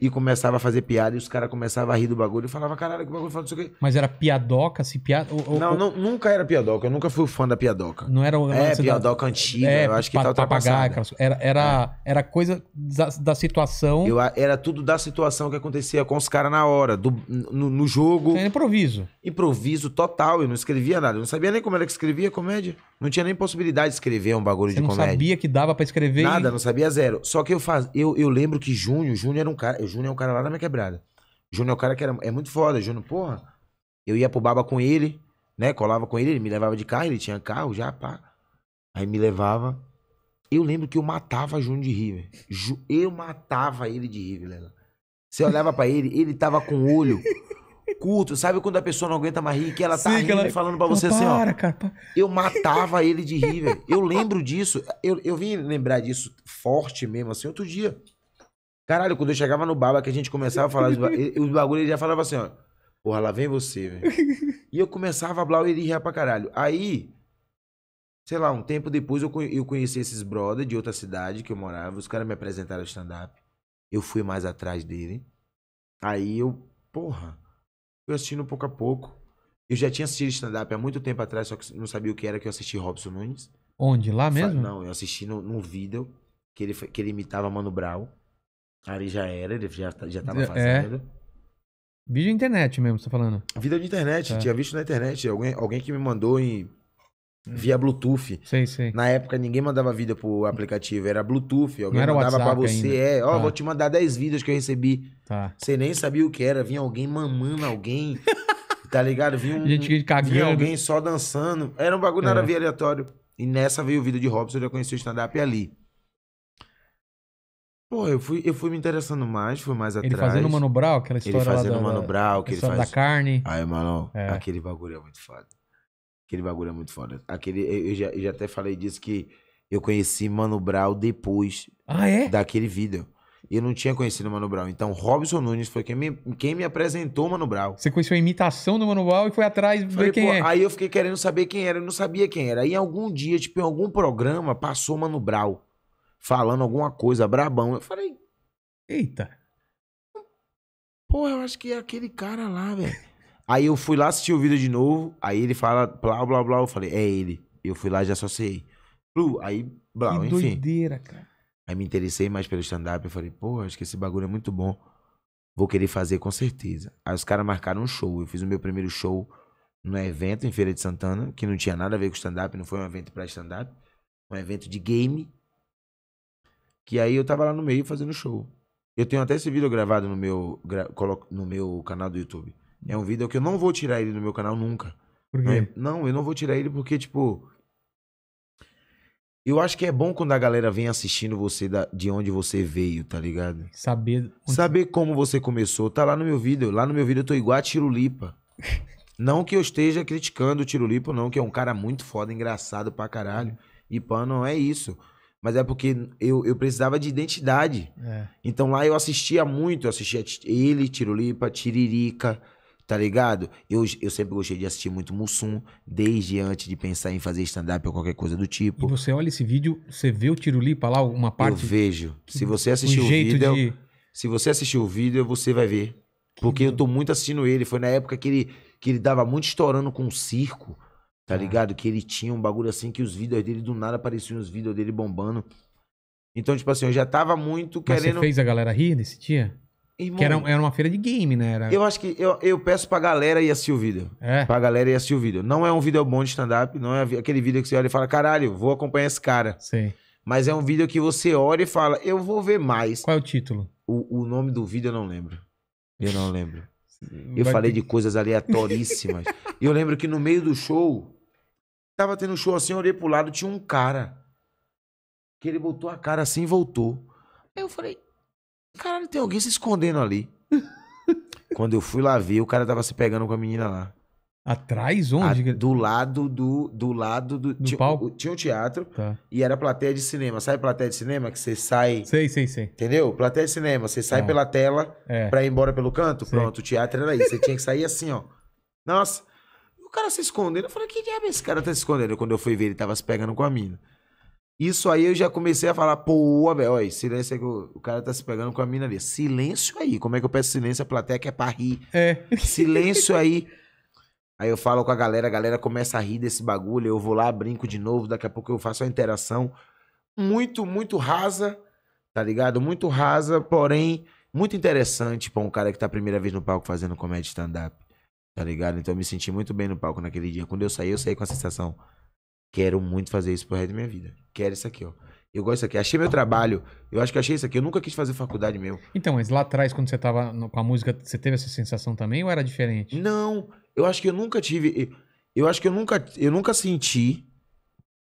e começava a fazer piada e os caras começavam a rir do bagulho e falava, caralho, que bagulho falando isso aqui. Mas era piadoca, se piada. Não, não, nunca era piadoca, eu nunca fui fã da piadoca. Não era o. É, piadoca da... antiga, é, eu acho que tá papagaio, aquelas... era, era, é. era coisa da, da situação. Eu, era tudo da situação que acontecia com os caras na hora, do, no, no jogo. Era é, improviso. Improviso total, eu não escrevia nada. Eu não sabia nem como era que escrevia comédia. Não tinha nem possibilidade de escrever um bagulho Você de comédia. não sabia que dava para escrever. Nada, e... não sabia zero. Só que eu, faz... eu, eu lembro que Júnior, Júnior era um cara cara. O Júnior é um cara lá da minha quebrada. O Júnior é um cara que era, é muito foda. O Júnior, porra. Eu ia pro baba com ele, né? Colava com ele, ele me levava de carro, ele tinha carro já, pá. Aí me levava. Eu lembro que eu matava Júnior de rir, velho. Eu matava ele de rir, Vilela. Você olhava para ele, ele tava com o olho curto. Sabe quando a pessoa não aguenta mais rir, que ela tá Sim, rindo ela... falando para você para, assim, ó. Cara, Eu matava ele de rir, velho. Eu lembro disso. Eu, eu vim lembrar disso forte mesmo, assim, outro dia. Caralho, quando eu chegava no baba que a gente começava a falar os, ba... os ele já falava assim, ó. Porra, lá vem você, velho. e eu começava a falar e ele ria pra caralho. Aí, sei lá, um tempo depois eu, eu conheci esses brother de outra cidade que eu morava. Os caras me apresentaram stand-up. Eu fui mais atrás dele. Aí eu, porra, fui assistindo pouco a pouco. Eu já tinha assistido stand-up há muito tempo atrás, só que não sabia o que era que eu assisti Robson Nunes. Onde? Lá mesmo? Não, eu assisti no num vídeo que ele, que ele imitava Mano Brown. Aí já era, ele já, tá, já tava é. fazendo. É. Vídeo internet mesmo, você tá falando? Vídeo de internet, tá. tinha visto na internet. Alguém, alguém que me mandou em, hum. via Bluetooth. Sei, sei. Na época ninguém mandava vídeo pro aplicativo, era Bluetooth. Alguém era mandava para você, ainda. é, ó, tá. vou te mandar 10 vídeos que eu recebi. Tá. Você nem sabia o que era, vinha alguém mamando alguém. tá ligado? Vinha um, Gente Vinha alguém só dançando. Era um bagulho, é. era via aleatório. E nessa veio o vídeo de Robson, eu já conheci o stand-up ali. Pô, eu fui, eu fui me interessando mais, fui mais atrás. Ele fazendo o Mano Brau, aquela história Ele fazendo o Mano da, Brown, que ele faz... da carne. Aí, mano, é. aquele bagulho é muito foda. Aquele bagulho é muito foda. Aquele, eu já, eu já até falei disso que eu conheci Mano Brau depois ah, é? daquele vídeo. Eu não tinha conhecido o Mano Brown. Então, Robson Nunes foi quem me, quem me apresentou o Mano Brown. Você conheceu a imitação do Mano Brown e foi atrás ver quem é. Aí eu fiquei querendo saber quem era, eu não sabia quem era. Aí, algum dia, tipo, em algum programa, passou o Mano Brown falando alguma coisa, brabão. Eu falei, eita. Pô, eu acho que é aquele cara lá, velho. Aí eu fui lá assistir o vídeo de novo, aí ele fala, blá, blá, blá. Eu falei, é ele. Eu fui lá e já associei. sei aí, blá, que enfim. doideira, cara. Aí me interessei mais pelo stand-up. Eu falei, pô, acho que esse bagulho é muito bom. Vou querer fazer com certeza. Aí os caras marcaram um show. Eu fiz o meu primeiro show num evento em Feira de Santana, que não tinha nada a ver com stand-up, não foi um evento para stand-up. Um evento de game que aí eu tava lá no meio fazendo show. Eu tenho até esse vídeo gravado no meu, gra, colo, no meu canal do YouTube. É um vídeo que eu não vou tirar ele do meu canal nunca. Por é? quê? Não, eu não vou tirar ele porque, tipo. Eu acho que é bom quando a galera vem assistindo você da, de onde você veio, tá ligado? Saber. Onde... Saber como você começou. Tá lá no meu vídeo. Lá no meu vídeo eu tô igual a Tirulipa. não que eu esteja criticando o Tirulipa, não, que é um cara muito foda, engraçado pra caralho. Uhum. E pano é isso. Mas é porque eu, eu precisava de identidade. É. Então lá eu assistia muito, eu assistia ele, Tirolipa, Tiririca, tá ligado? Eu, eu sempre gostei de assistir muito Mussum, desde antes de pensar em fazer stand-up ou qualquer coisa do tipo. E você olha esse vídeo, você vê o Tirolipa lá, uma parte? Eu vejo. Que, se você assistiu um o vídeo... De... Se você assistiu o vídeo, você vai ver. Que porque eu tô muito assistindo ele. Foi na época que ele, que ele dava muito estourando com o circo. Tá ligado? Que ele tinha um bagulho assim que os vídeos dele do nada apareciam os vídeos dele bombando. Então, tipo assim, eu já tava muito Mas querendo. Você fez a galera rir nesse dia? Irmão, que era, era uma feira de game, né? Era... Eu acho que eu, eu peço pra galera ir assistir o vídeo. É. Pra galera ir assistir o vídeo. Não é um vídeo bom de stand-up, não é aquele vídeo que você olha e fala, caralho, vou acompanhar esse cara. Sim. Mas é um vídeo que você olha e fala, eu vou ver mais. Qual é o título? O, o nome do vídeo eu não lembro. Eu não lembro. Eu Vai falei ter... de coisas aleatoríssimas. e eu lembro que no meio do show, tava tendo um show assim, eu olhei pro lado, tinha um cara. Que ele botou a cara assim e voltou. Aí eu falei, caralho, tem alguém se escondendo ali. Quando eu fui lá ver, o cara tava se pegando com a menina lá. Atrás onde? A, do lado do do lado do, do tinha, palco? tinha um teatro tá. e era plateia de cinema. Sabe plateia de cinema que você sai? Sei, sei, sei. Entendeu? Plateia de cinema, você sai tá. pela tela é. para ir embora pelo canto. Sei. Pronto, o teatro era isso. Você tinha que sair assim, ó. Nossa. O cara se escondendo. Eu falei: "Que diabo é esse cara tá se escondendo?" Quando eu fui ver, ele tava se pegando com a mina. Isso aí eu já comecei a falar, pô, velho, olha, silêncio aí é que o, o, cara tá se pegando com a mina ali. Silêncio aí. Como é que eu peço silêncio? A plateia que é pra rir. É. Silêncio aí. Aí eu falo com a galera, a galera começa a rir desse bagulho, eu vou lá, brinco de novo, daqui a pouco eu faço uma interação hum. muito, muito rasa, tá ligado? Muito rasa, porém muito interessante para um cara que tá a primeira vez no palco fazendo comédia stand-up, tá ligado? Então eu me senti muito bem no palco naquele dia. Quando eu saí, eu saí com a sensação, quero muito fazer isso pro resto da minha vida. Quero isso aqui, ó. Eu gosto disso aqui. Achei meu trabalho. Eu acho que achei isso aqui. Eu nunca quis fazer faculdade meu. Então, mas lá atrás, quando você tava no, com a música, você teve essa sensação também ou era diferente? Não. Não. Eu acho que eu nunca tive. Eu acho que eu nunca, eu nunca senti,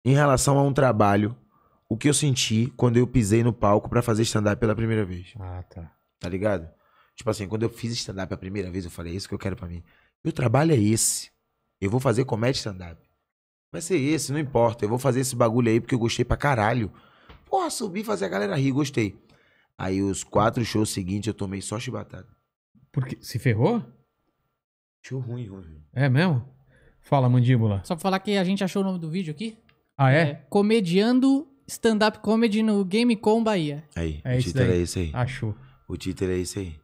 em relação a um trabalho, o que eu senti quando eu pisei no palco para fazer stand-up pela primeira vez. Ah, tá. Tá ligado? Tipo assim, quando eu fiz stand-up a primeira vez, eu falei, é isso que eu quero para mim. Meu trabalho é esse. Eu vou fazer comédia stand-up. Vai ser esse, não importa. Eu vou fazer esse bagulho aí porque eu gostei pra caralho. Porra, subi, fazer a galera rir, gostei. Aí os quatro shows seguintes eu tomei só chibatada. Porque se ferrou? Show ruim, ruim. É mesmo? Fala, mandíbula. Só pra falar que a gente achou o nome do vídeo aqui. Ah, é? é comediando stand-up comedy no Gamecom Bahia. Aí, é o título daí. é esse aí. Achou. O título é esse aí.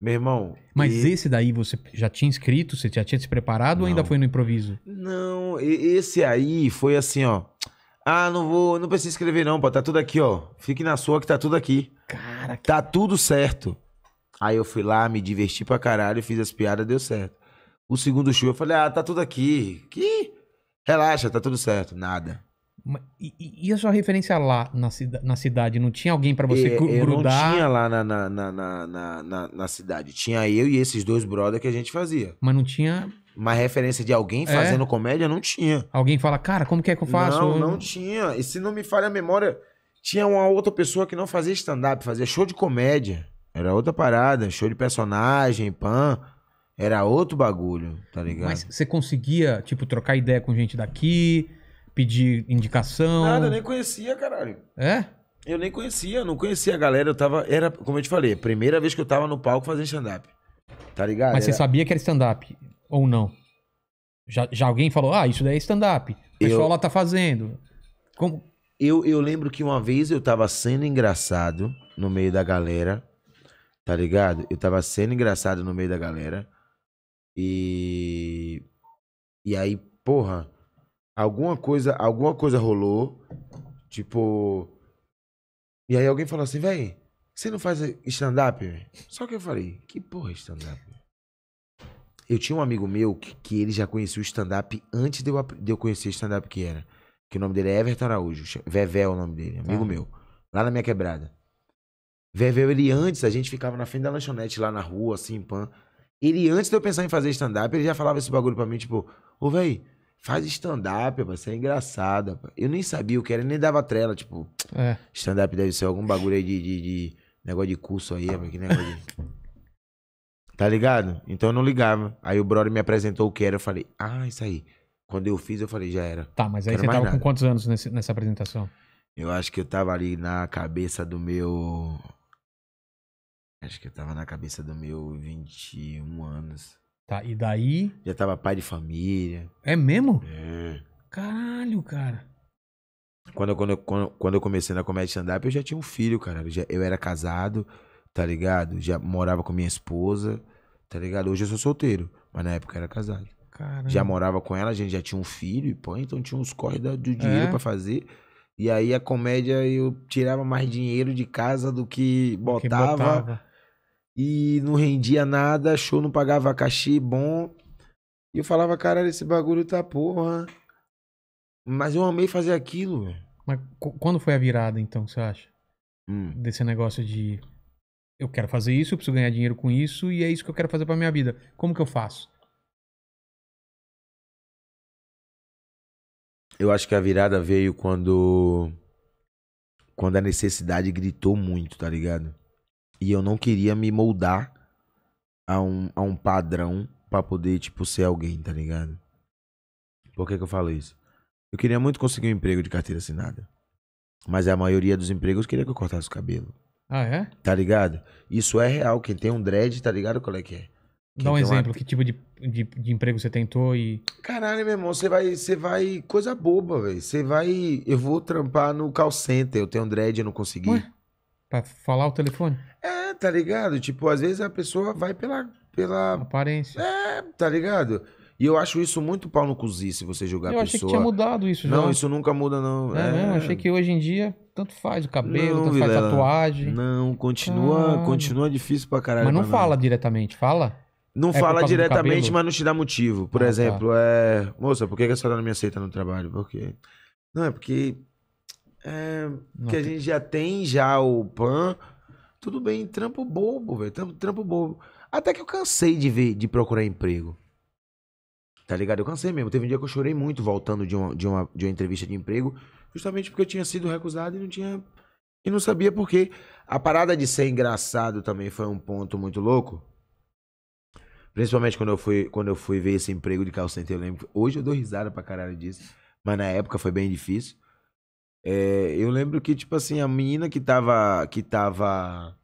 Meu irmão. Mas e... esse daí você já tinha inscrito? Você já tinha se preparado não. ou ainda foi no improviso? Não, esse aí foi assim, ó. Ah, não vou, não precisa escrever não, pô, tá tudo aqui, ó. Fique na sua que tá tudo aqui. Cara, que... tá tudo certo. Aí eu fui lá, me diverti pra caralho, fiz as piadas, deu certo o segundo show. Eu falei, ah, tá tudo aqui. Que? Relaxa, tá tudo certo. Nada. E, e a sua referência lá na, cida, na cidade? Não tinha alguém para você é, eu grudar? não tinha lá na, na, na, na, na, cidade. Tinha eu e esses dois brothers que a gente fazia. Mas não tinha. Uma referência de alguém é? fazendo é. comédia? Não tinha. Alguém fala, cara, como que é que eu faço? Não, não tinha. E se não me falha a memória, tinha uma outra pessoa que não fazia stand-up, fazia show de comédia. Era outra parada, show de personagem, pan. Era outro bagulho, tá ligado? Mas você conseguia, tipo, trocar ideia com gente daqui, pedir indicação? Nada, eu nem conhecia, caralho. É? Eu nem conhecia, não conhecia a galera. Eu tava. Era, como eu te falei, primeira vez que eu tava no palco fazendo stand-up. Tá ligado? Mas era... você sabia que era stand-up ou não? Já, já alguém falou, ah, isso daí é stand-up. O pessoal eu... lá tá fazendo. Como... Eu, eu lembro que uma vez eu tava sendo engraçado no meio da galera. Tá ligado? Eu tava sendo engraçado no meio da galera. E. E aí, porra, alguma coisa, alguma coisa rolou. Tipo. E aí alguém falou assim, velho, você não faz stand-up? Só que eu falei, que porra é stand-up? Eu tinha um amigo meu que, que ele já conhecia o stand-up antes de eu, de eu conhecer stand-up que era. Que o nome dele é Everton Araújo. Vevé é o nome dele, amigo ah. meu. Lá na minha quebrada. Vevé, ele antes, a gente ficava na frente da lanchonete lá na rua, assim, pan. Ele, antes de eu pensar em fazer stand-up, ele já falava esse bagulho pra mim, tipo, ô, velho, faz stand-up, você é engraçada. Eu nem sabia o que era, nem dava trela, tipo, é. stand-up deve ser algum bagulho aí de, de, de negócio de curso aí, pá, é, que negócio de... Tá ligado? Então eu não ligava. Aí o brother me apresentou o que era, eu falei, ah, isso aí. Quando eu fiz, eu falei, já era. Tá, mas aí você tava nada. com quantos anos nesse, nessa apresentação? Eu acho que eu tava ali na cabeça do meu Acho que eu tava na cabeça do meu 21 anos. Tá, e daí? Já tava pai de família. É mesmo? É. Caralho, cara. Quando, quando, quando, quando eu comecei na comédia stand-up, eu já tinha um filho, cara. Eu, já, eu era casado, tá ligado? Já morava com minha esposa, tá ligado? Hoje eu sou solteiro, mas na época eu era casado. Caralho. Já morava com ela, a gente já tinha um filho, e pô, então tinha uns corre do dinheiro é. para fazer. E aí a comédia eu tirava mais dinheiro de casa do que botava. Que botava e não rendia nada, show não pagava cachê bom. E eu falava, caralho, esse bagulho tá porra. Mas eu amei fazer aquilo, Mas quando foi a virada, então, você acha? Hum. Desse negócio de eu quero fazer isso, eu preciso ganhar dinheiro com isso e é isso que eu quero fazer pra minha vida. Como que eu faço? Eu acho que a virada veio quando. Quando a necessidade gritou muito, tá ligado? E eu não queria me moldar a um, a um padrão para poder, tipo, ser alguém, tá ligado? Por que, que eu falo isso? Eu queria muito conseguir um emprego de carteira assinada. Mas a maioria dos empregos queria que eu cortasse o cabelo. Ah, é? Tá ligado? Isso é real. Quem tem um dread, tá ligado qual é que é? Quem Dá um exemplo, uma... que tipo de, de, de, emprego você tentou e. Caralho, meu irmão, você vai. Você vai. Coisa boba, velho. Você vai. Eu vou trampar no call center. Eu tenho um dread, eu não consegui. Ué? Pra falar o telefone? É, tá ligado? Tipo, às vezes a pessoa vai pela. pela... Aparência. É, tá ligado? E eu acho isso muito pau no cozi, se você julgar a pessoa. Eu achei que tinha mudado isso já. Não, isso nunca muda, não. É, é. achei que hoje em dia tanto faz o cabelo, não, tanto Vilela. faz tatuagem. Não, continua, ah, continua difícil pra caralho. Mas não, fala diretamente, fala? Não é fala diretamente, mas não te dá motivo. Por ah, tá. exemplo, tá. é... Moça, por que a senhora não me aceita no trabalho? Por quê? Não, é porque... É... Porque a gente já tem já o PAN tudo bem, trampo bobo, velho, trampo, trampo bobo. Até que eu cansei de ver, de procurar emprego. Tá ligado? Eu cansei mesmo. Teve um dia que eu chorei muito voltando de uma, de uma, de uma entrevista de emprego, justamente porque eu tinha sido recusado e não tinha. E não sabia por quê. A parada de ser engraçado também foi um ponto muito louco. Principalmente quando eu fui, quando eu fui ver esse emprego de sem center, eu lembro. Hoje eu dou risada pra caralho disso. Mas na época foi bem difícil. É, eu lembro que, tipo assim, a menina que tava. Que tava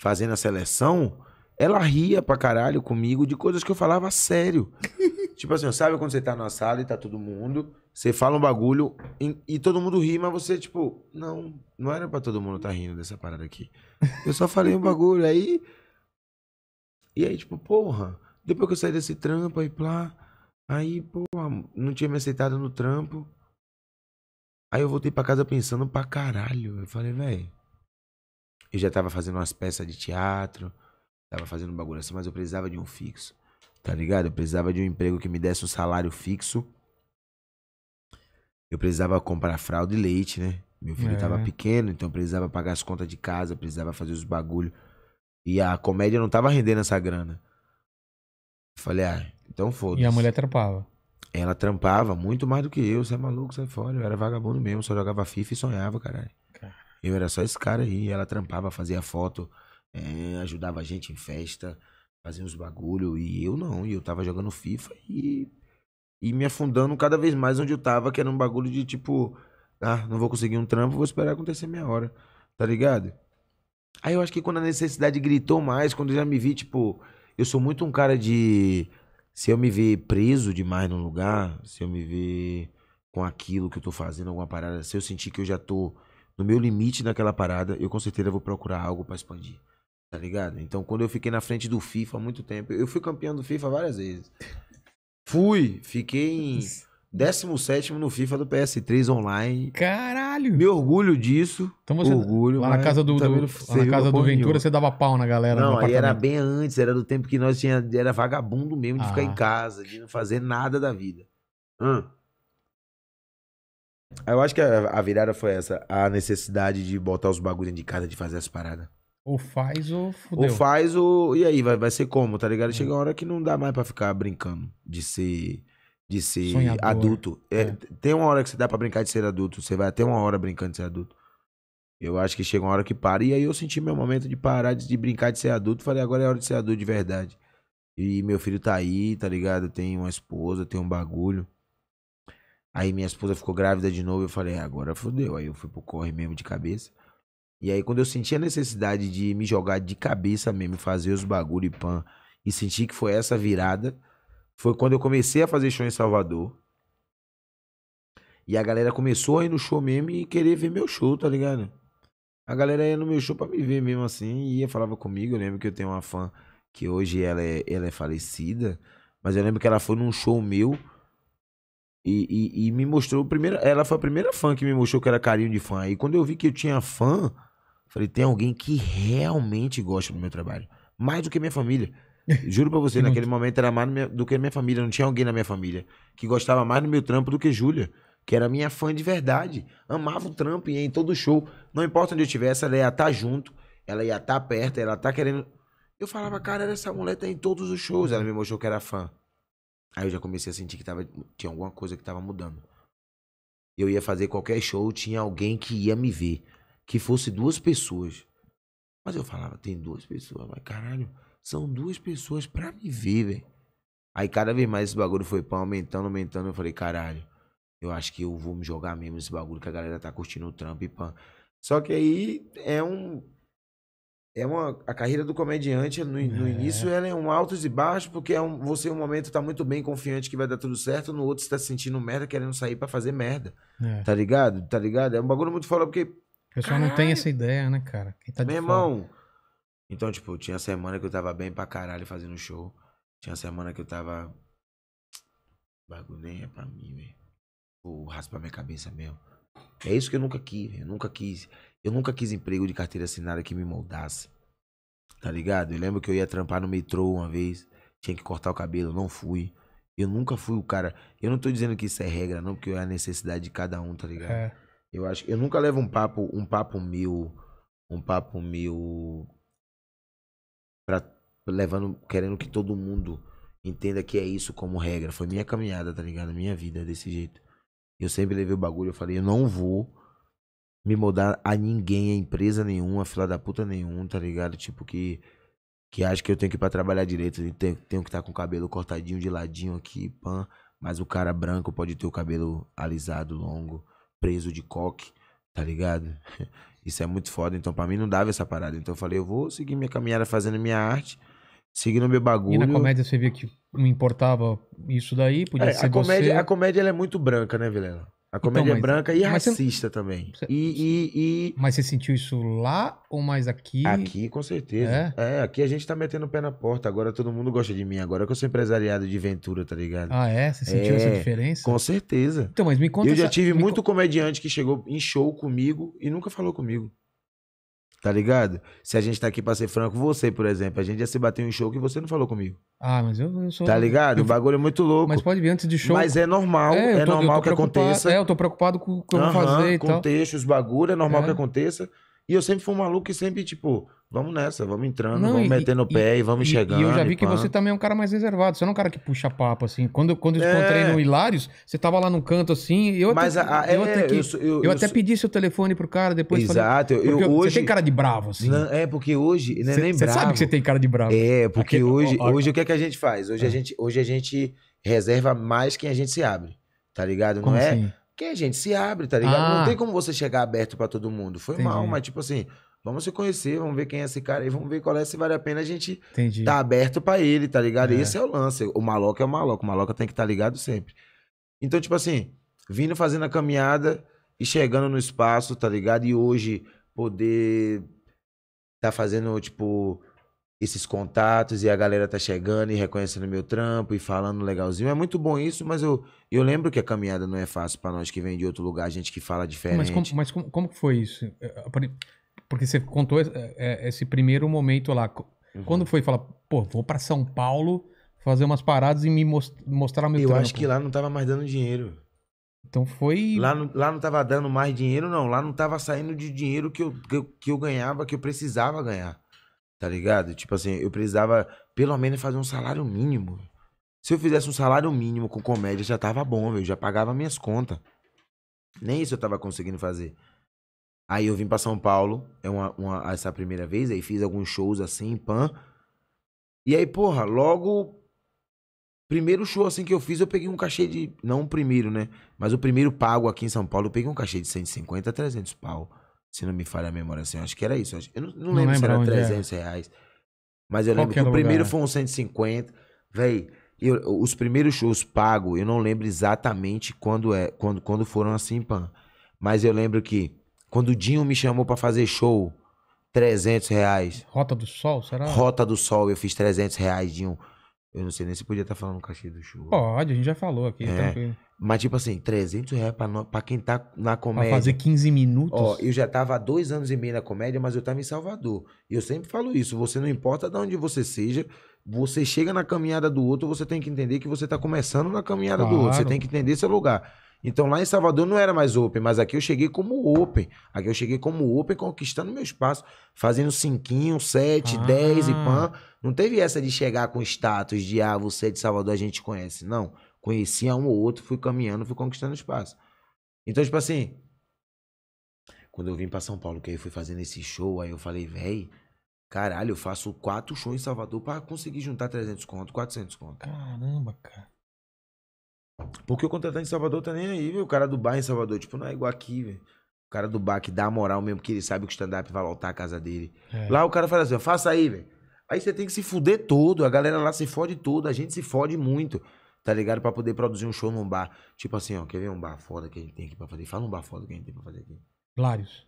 fazendo a seleção, ela ria pra caralho comigo de coisas que eu falava sério. tipo assim, sabe quando você tá na sala e tá todo mundo, você fala um bagulho e, e todo mundo ri, mas você, tipo, não, não era pra todo mundo tá rindo dessa parada aqui. Eu só falei um bagulho, aí. E aí, tipo, porra, depois que eu saí desse trampo, aí, plá. Aí, porra, não tinha me aceitado no trampo. Aí eu voltei pra casa pensando pra caralho. Eu falei, velho. Eu já tava fazendo umas peças de teatro, tava fazendo um bagulho assim, mas eu precisava de um fixo, tá ligado? Eu precisava de um emprego que me desse um salário fixo. Eu precisava comprar fralda e leite, né? Meu filho é. tava pequeno, então eu precisava pagar as contas de casa, precisava fazer os bagulho. E a comédia não tava rendendo essa grana. falei, ah, então foda-se. E a mulher trampava? Ela trampava muito mais do que eu, você é maluco, sai fora. Eu era vagabundo mesmo, só jogava FIFA e sonhava, caralho. Eu era só esse cara aí. Ela trampava, fazia foto, é, ajudava a gente em festa, fazia uns bagulho. E eu não. E eu tava jogando FIFA e, e me afundando cada vez mais onde eu tava, que era um bagulho de tipo, ah, não vou conseguir um trampo, vou esperar acontecer minha hora. Tá ligado? Aí eu acho que quando a necessidade gritou mais, quando eu já me vi, tipo, eu sou muito um cara de. Se eu me ver preso demais num lugar, se eu me ver com aquilo que eu tô fazendo, alguma parada, se eu sentir que eu já tô no meu limite naquela parada, eu com certeza vou procurar algo para expandir. Tá ligado? Então, quando eu fiquei na frente do FIFA há muito tempo, eu fui campeão do FIFA várias vezes. Fui, fiquei em 17 no FIFA do PS3 online. Caralho! Me orgulho disso. Então você orgulho, lá na casa do, do na casa do Ventura você dava pau na galera. Não, aí era bem antes, era do tempo que nós tinha era vagabundo mesmo de ah. ficar em ah. casa, de não fazer nada da vida. Hum. Eu acho que a, a, virada foi essa. A necessidade de botar os bagulhos de casa, de fazer as paradas. Ou faz ou fudeu. Ou faz ou... E aí, vai, vai ser como, tá ligado? É. Chega uma hora que não dá mais pra ficar brincando de ser... De ser Sonhador. adulto. É, é. Tem uma hora que você dá pra brincar de ser adulto. Você vai até uma hora brincando de ser adulto. Eu acho que chega uma hora que para. E aí eu senti meu momento de parar de, de brincar de ser adulto. Falei, agora é hora de ser adulto de verdade. E meu filho tá aí, tá ligado? Tem uma esposa, tem um bagulho. Aí minha esposa ficou grávida de novo. Eu falei, ah, agora fodeu. Aí eu fui pro corre mesmo de cabeça. E aí, quando eu senti a necessidade de me jogar de cabeça mesmo, fazer os bagulho e pan, e senti que foi essa virada, foi quando eu comecei a fazer show em Salvador. E a galera começou a ir no show mesmo e querer ver meu show, tá ligado? A galera ia no meu show pra me ver mesmo assim, e ia, falava comigo. Eu lembro que eu tenho uma fã que hoje ela é, ela é falecida, mas eu lembro que ela foi num show meu e, e, e, me mostrou, primeira, ela foi a primeira fã que me mostrou que era carinho de fã. E quando eu vi que eu tinha fã, falei, tem alguém que realmente gosta do meu trabalho. Mais do que minha família. Juro pra você, naquele momento era mais minha, do que minha família. Não tinha alguém na minha família que gostava mais do meu trampo do que Júlia, que era minha fã de verdade. Amava o trampo e ia em todo show. Não importa onde eu estivesse, ela ia estar tá junto, ela ia estar tá perto, ela tá querendo. Eu falava, cara, essa mulher tá em todos os shows. Ela me mostrou que era fã. Aí eu já comecei a sentir que tava, tinha alguma coisa que tava mudando. Eu ia fazer qualquer show, tinha alguém que ia me ver. Que fosse duas pessoas. Mas eu falava, tem duas pessoas. Mas caralho, são duas pessoas pra me ver, velho. Aí cada vez mais esse bagulho foi pão, aumentando, aumentando. Eu falei, caralho, eu acho que eu vou me jogar mesmo nesse bagulho que a galera tá curtindo o trampo e pã. Só que aí é um é uma a carreira do comediante no, no é. início ela é um altos e baixos porque é um, você em um momento está muito bem confiante que vai dar tudo certo no outro está sentindo merda querendo sair para fazer merda é. tá ligado tá ligado é um bagulho muito fora porque o pessoal caralho. não tem essa ideia né cara Quem tá meu irmão fora? então tipo tinha semana que eu tava bem para caralho fazendo show tinha semana que eu tava o bagulho nem é para mim velho vou raspar minha cabeça mesmo é isso que eu nunca quis eu nunca quis eu nunca quis emprego de carteira assinada que me moldasse. Tá ligado? Eu lembro que eu ia trampar no metrô uma vez, tinha que cortar o cabelo, não fui. Eu nunca fui o cara. Eu não tô dizendo que isso é regra, não, porque é a necessidade de cada um, tá ligado? É. Eu acho eu nunca levo um papo, um papo meu, um papo meu pra, levando, querendo que todo mundo entenda que é isso como regra. Foi minha caminhada, tá ligado? Minha vida desse jeito. Eu sempre levei o bagulho, eu falei, eu não vou me mudar a ninguém, a empresa nenhuma, fila da puta nenhum, tá ligado? Tipo que que acha que eu tenho que ir pra trabalhar direito, tenho, tenho que estar tá com o cabelo cortadinho de ladinho aqui, pan, mas o cara branco pode ter o cabelo alisado, longo, preso de coque, tá ligado? Isso é muito foda, então para mim não dava essa parada. Então eu falei, eu vou seguir minha caminhada fazendo minha arte, seguindo meu bagulho. E na comédia você via que não importava isso daí, podia é, ser a comédia, você... A comédia ela é muito branca, né, Vilela? A comédia então, mas, branca e racista você, também. Você, e, e, e, Mas você sentiu isso lá ou mais aqui? Aqui, com certeza. É? é? aqui a gente tá metendo o pé na porta. Agora todo mundo gosta de mim. Agora que eu sou empresariado de ventura, tá ligado? Ah, é? Você sentiu é, essa diferença? Com certeza. Então, mas me conta. Eu já tive muito comediante que chegou em show comigo e nunca falou comigo. Tá ligado? Se a gente tá aqui pra ser franco, você, por exemplo, a gente ia se bater em um show que você não falou comigo. Ah, mas eu, eu sou. Tá ligado? O bagulho é muito louco. Mas pode vir antes de show. Mas é normal, é, é normal que aconteça. É, eu tô preocupado com o que eu vou fazer e tal. Contexto, os bagulho, é normal é. que aconteça. E eu sempre fui um maluco e sempre, tipo, Vamos nessa, vamos entrando, não, vamos e, metendo o pé e, vamos chegando. E eu já vi que pá. você também é um cara mais reservado. Você não é um cara que puxa papo, assim. Quando, quando eu é. encontrei no Hilários, você tava lá num canto, assim. Eu Mas eu, até, é, pedi seu telefone pro cara depois. Exato. Falei, eu, hoje, você tem cara de bravo, assim. Não, é, porque hoje... Não é Você sabe que você tem cara de bravo. É, porque hoje, ó, ó, hoje ó. o que, é que a gente faz? Hoje, a ah. gente, hoje a gente reserva mais quem a gente se abre, tá ligado? Não é... Assim? Quem a gente se abre, tá ligado? Ah. Não tem como você chegar aberto para todo mundo. Foi Entendi. mal, mas tipo assim, Vamos se conhecer, vamos ver quem é esse cara e vamos ver qual é se vale a pena a gente Entendi. tá aberto para ele, tá ligado? É. Esse é o lance. O maloca é o maloca. O maloca tem que estar tá ligado sempre. Então, tipo assim, vindo fazendo a caminhada e chegando no espaço, tá ligado? E hoje poder tá fazendo, tipo, esses contatos e a galera tá chegando e reconhecendo meu trampo e falando legalzinho. É muito bom isso, mas eu, eu lembro que a caminhada não é fácil para nós que vem de outro lugar, gente que fala diferente. Mas como, mas como, como foi isso? É, é, porque você contou esse é, é, primeiro momento lá. Uhum. Quando foi falar, pô, vou para São Paulo fazer umas paradas e me most mostrar meu Eu trampo. acho que lá não tava mais dando dinheiro. Então foi. Lá não, lá não tava dando mais dinheiro, não. Lá não tava saindo de dinheiro que eu, que eu, que eu ganhava, que eu precisava ganhar. Tá ligado? Tipo assim, eu precisava pelo menos fazer um salário mínimo. Se eu fizesse um salário mínimo com comédia, já tava bom, eu já pagava minhas contas. Nem isso eu tava conseguindo fazer. Aí eu vim para São Paulo, é uma, uma, essa primeira vez, aí fiz alguns shows assim, pan. E aí, porra, logo. Primeiro show assim que eu fiz, eu peguei um cachê de. Não o primeiro, né? Mas o primeiro pago aqui em São Paulo, eu peguei um cachê de 150 a 300 pau. Se não me falha a memória assim, acho que era isso. Eu não, não, não lembro, se era 300 é. reais. Mas eu Qual lembro que, o primeiro foi um 150. Véi, eu, os primeiros shows pagos, eu não lembro exatamente quando, é, quando, quando foram assim, pan. Mas eu lembro que quando o Dinho me chamou para fazer show, 300 reais. Rota do Sol, será? Rota do Sol, eu fiz 300 reais, Dinho. Eu não sei nem se podia estar tá falando cachê do show. Pode, a gente já falou aqui, é. tranquilo. Mas, tipo assim, 300 reais pra, no... pra quem tá na comédia. Pra fazer 15 minutos. Ó, eu já tava há dois anos e meio na comédia, mas eu tava em Salvador. E eu sempre falo isso: você não importa de onde você seja, você chega na caminhada do outro, você tem que entender que você tá começando na caminhada claro. do outro. Você tem que entender seu lugar. Então lá em Salvador não era mais open, mas aqui eu cheguei como open. Aqui eu cheguei como open, conquistando meu espaço, fazendo cinquinho, sete, ah. dez e pan. Não teve essa de chegar com status de ah, você é de Salvador, a gente conhece. Não. Conhecia um ou outro, fui caminhando, fui conquistando espaço. Então, tipo assim, quando eu vim para São Paulo, que aí eu fui fazendo esse show, aí eu falei, véi, caralho, eu faço quatro shows em Salvador para conseguir juntar 300 conto, 400 conto. Caramba, cara. Porque o contratante em Salvador tá nem aí, viu? O cara do bar em Salvador, tipo, não é igual aqui, velho. O cara do bar que dá a moral mesmo, que ele sabe que o stand-up vai lotar a casa dele. É. Lá o cara fala assim, ó, faça aí, velho. Aí você tem que se fuder todo, a galera lá se fode toda, a gente se fode muito, tá ligado? Pra poder produzir um show num bar. Tipo assim, ó, quer ver um bar foda que a gente tem aqui pra fazer? Fala um bar foda que a gente tem pra fazer aqui. Hilários.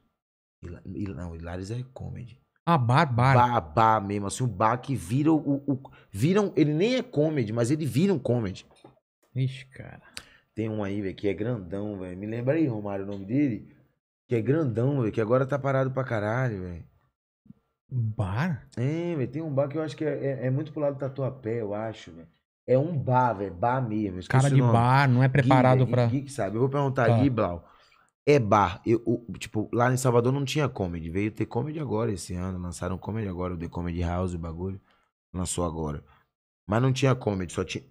Hila, não, Hilários é comedy. Ah, bar, bar. Bar, bar mesmo, assim, um bar que vira o, o, o... Viram, ele nem é comedy, mas ele vira um comedy. Ixi, cara. Tem um aí, velho, que é grandão, velho. Me lembra aí, Romário, o nome dele? Que é grandão, velho, que agora tá parado pra caralho, velho. Bar? É, velho, tem um bar que eu acho que é, é, é muito pro lado do Tatuapé, eu acho, velho. É um bar, velho, bar mesmo. Cara de bar, não é preparado para pra... que sabe, eu vou perguntar, tá. Blau, é bar. Eu, eu, tipo, lá em Salvador não tinha comedy, veio ter comedy agora esse ano, lançaram comedy agora, o The Comedy House, o bagulho, lançou agora. Mas não tinha comedy, só tinha...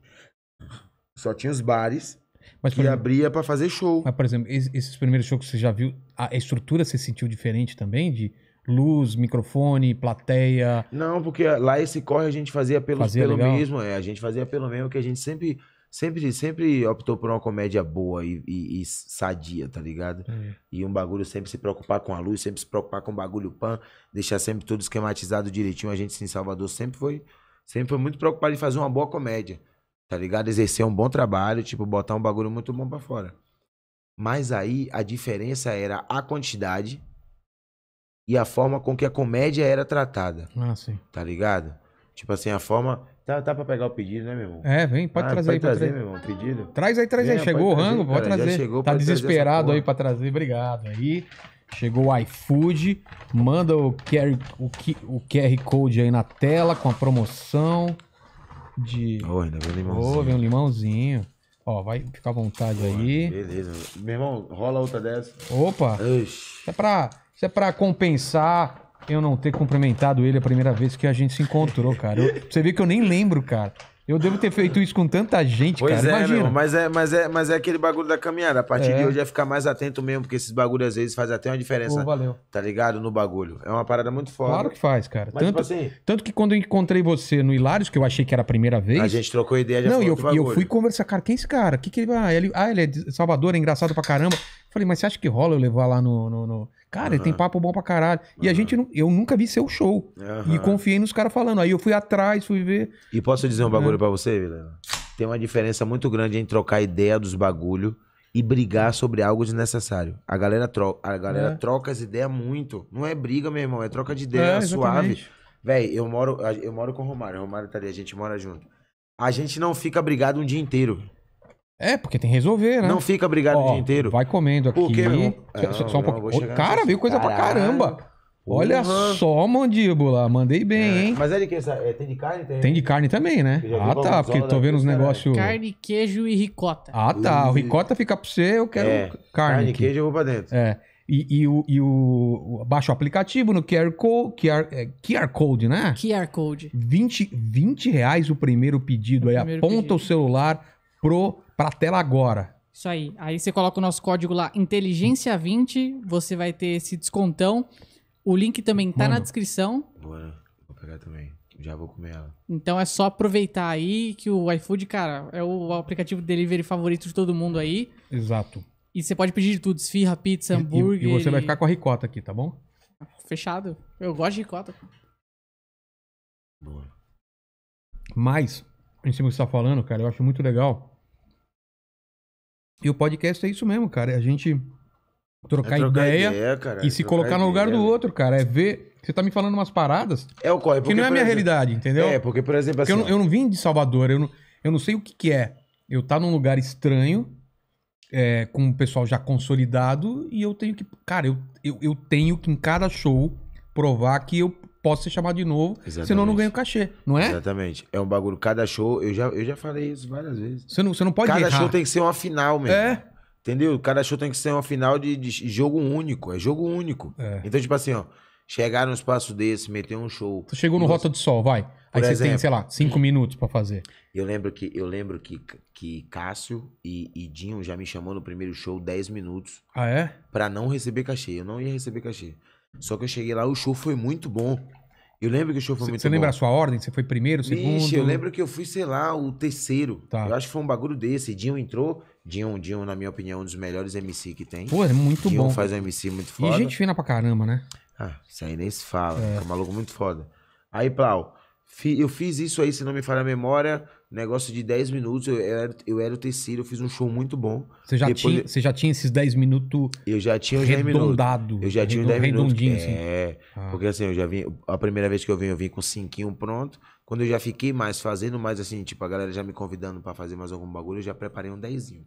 Só tinha os bares mas, que exemplo, abria para fazer show. Mas, por exemplo, esses primeiros shows que você já viu, a estrutura você sentiu diferente também de luz, microfone, plateia? Não, porque lá esse corre a gente fazia, pelos, fazia pelo legal. mesmo, é, a gente fazia pelo mesmo que a gente sempre sempre sempre optou por uma comédia boa e, e, e sadia, tá ligado? Hum. E um bagulho sempre se preocupar com a luz, sempre se preocupar com o bagulho pan, deixar sempre tudo esquematizado direitinho. A gente em Salvador sempre foi sempre foi muito preocupado em fazer uma boa comédia tá ligado? Exercer um bom trabalho, tipo, botar um bagulho muito bom para fora. Mas aí a diferença era a quantidade e a forma com que a comédia era tratada. Ah, sim. Tá ligado? Tipo assim, a forma. Tá, tá pra pegar o pedido, né, meu irmão? É, vem, pode ah, trazer pode aí. Pode trazer, meu irmão, pedido. Traz aí, traz vem, aí. Chegou o rango, pode trazer. chegou, tá desesperado trazer aí pra trazer, obrigado. Aí. Chegou o iFood, manda o QR, o, o QR Code aí na tela com a promoção de. Oh, ainda vem um limãozinho. Oh, vem um limãozinho. Ó, vai ficar à vontade Pô, aí. Beleza. Meu irmão, rola outra dessa. Opa! Isso é, pra, isso é pra compensar eu não ter cumprimentado ele a primeira vez que a gente se encontrou, cara. Eu, você vê que eu nem lembro, cara. Eu devo ter feito isso com tanta gente, pois cara. É, Imagina. mas, é, mas, é, mas é aquele bagulho da caminhada. A partir é. de hoje é ficar mais atento mesmo, porque esses bagulhos às vezes fazem até uma diferença. Oh, valeu. Tá ligado? No bagulho. É uma parada muito forte. Claro que faz, cara. Mas, tipo tanto, tipo assim, tanto que quando eu encontrei você no Hilários, que eu achei que era a primeira vez. A gente trocou ideia de Não, e eu, eu fui conversar, cara, quem é esse cara? Que que ele vai? Ah, ele, ah, ele é de Salvador, é engraçado pra caramba. Falei, mas você acha que rola eu levar lá no. no, no... Cara, uhum. tem papo bom pra caralho. E a gente não, eu nunca vi seu show. E confiei nos caras falando. Aí eu fui atrás, fui ver. E posso dizer um bagulho é. pra você, Vilena? Tem uma diferença muito grande em trocar ideia dos bagulho e brigar sobre algo desnecessário. A galera, tro a galera é. troca as ideias muito. Não é briga, meu irmão, é troca de ideia é, suave. Véi, eu moro, eu moro com o Romário. O Romário tá ali, a gente mora junto. A gente não fica brigado um dia inteiro. É, porque tem que resolver, né? Não fica brigado o dia inteiro. Vai comendo aqui. Porque, só, só um Cara, veio coisa caralho. pra caramba. Olha só só, mandíbula. Mandei bem, é. hein? Mas é de que? Essa, é, tem de carne? Tem... tem de carne também, né? Ah, tá. Porque tô vendo os negócios. Carne, queijo e ricota. Ah, tá. O ricota fica pra você, eu quero é. carne. Carne, aqui. queijo eu vou pra dentro. É. E, e, o, e o. Baixa o aplicativo no QR Code, QR, é, QR Code, né? QR Code. 20, 20 reais o primeiro pedido. O aí primeiro aponta pedido. o celular pro, pra tela agora. Isso aí. Aí você coloca o nosso código lá, inteligência20, você vai ter esse descontão. O link também tá Mano, na descrição. Mano, vou pegar também. Já vou comer ela. Então é só aproveitar aí que o iFood, cara, é o aplicativo delivery favorito de todo mundo aí. Exato. E você pode pedir de tudo, esfirra, pizza, hambúrguer. E, e você vai ficar com a ricota aqui, tá bom? Fechado. Eu gosto de ricota. Boa. Mas, em cima do que você tá falando, cara, eu acho muito legal e o podcast é isso mesmo, cara. É a gente trocar, é trocar ideia, ideia cara, e se colocar no lugar do outro, cara. É ver. Você tá me falando umas paradas é, ocorre, é porque, que não é a minha exemplo, realidade, entendeu? É, porque, por exemplo, assim. Eu não, eu, não vim de Salvador, eu não, eu não sei o que, que é. Eu tá num lugar estranho, é, com o pessoal já consolidado, e eu tenho que. Cara, eu, eu, eu tenho que em cada show provar que eu posso ser chamado de novo, Exatamente. senão eu não ganho cachê, não é? Exatamente. É um bagulho. Cada show, eu já, eu já falei isso várias vezes. Você não, você não pode Cada errar. show tem que ser uma final mesmo. É. Entendeu? Cada show tem que ser uma final de, de jogo único. É jogo único. É. Então, tipo assim, ó. Chegar num espaço desse, meter um show. Você chegou no Rota do Sol, vai. Aí você tem, sei lá, cinco minutos para fazer. Eu lembro que eu lembro que, que Cássio e, e Dinho já me chamou no primeiro show 10 minutos. Ah, é? Pra não receber cachê. Eu não ia receber cachê. Só que eu cheguei lá, o show foi muito bom. Eu lembro que o show foi cê, muito bom. Você lembra a sua ordem? Você foi primeiro, segundo? Ixi, eu lembro que eu fui, sei lá, o terceiro. Tá. Eu acho que foi um bagulho desse. Dinho entrou. Dinho, Dinho, na minha opinião, é um dos melhores MC que tem. Pô, é muito Dinho bom. Dinho faz um MC muito foda. E gente fina pra caramba, né? Ah, isso aí nem se fala. É, é um maluco muito foda. Aí, Plau, eu fiz isso aí, se não me falha a memória, negócio de 10 minutos, eu, eu, era, eu era o terceiro, eu fiz um show muito bom. Você já, Depois, tinha, você já tinha esses 10 minutos Eu já tinha os 10 minutos. Eu já tinha os 10 minutos. É, assim. É, ah. porque assim, eu já vim, a primeira vez que eu vim, eu vim com cinquinho pronto. Quando eu já fiquei mais fazendo, mais assim, tipo, a galera já me convidando para fazer mais algum bagulho, eu já preparei um dezinho,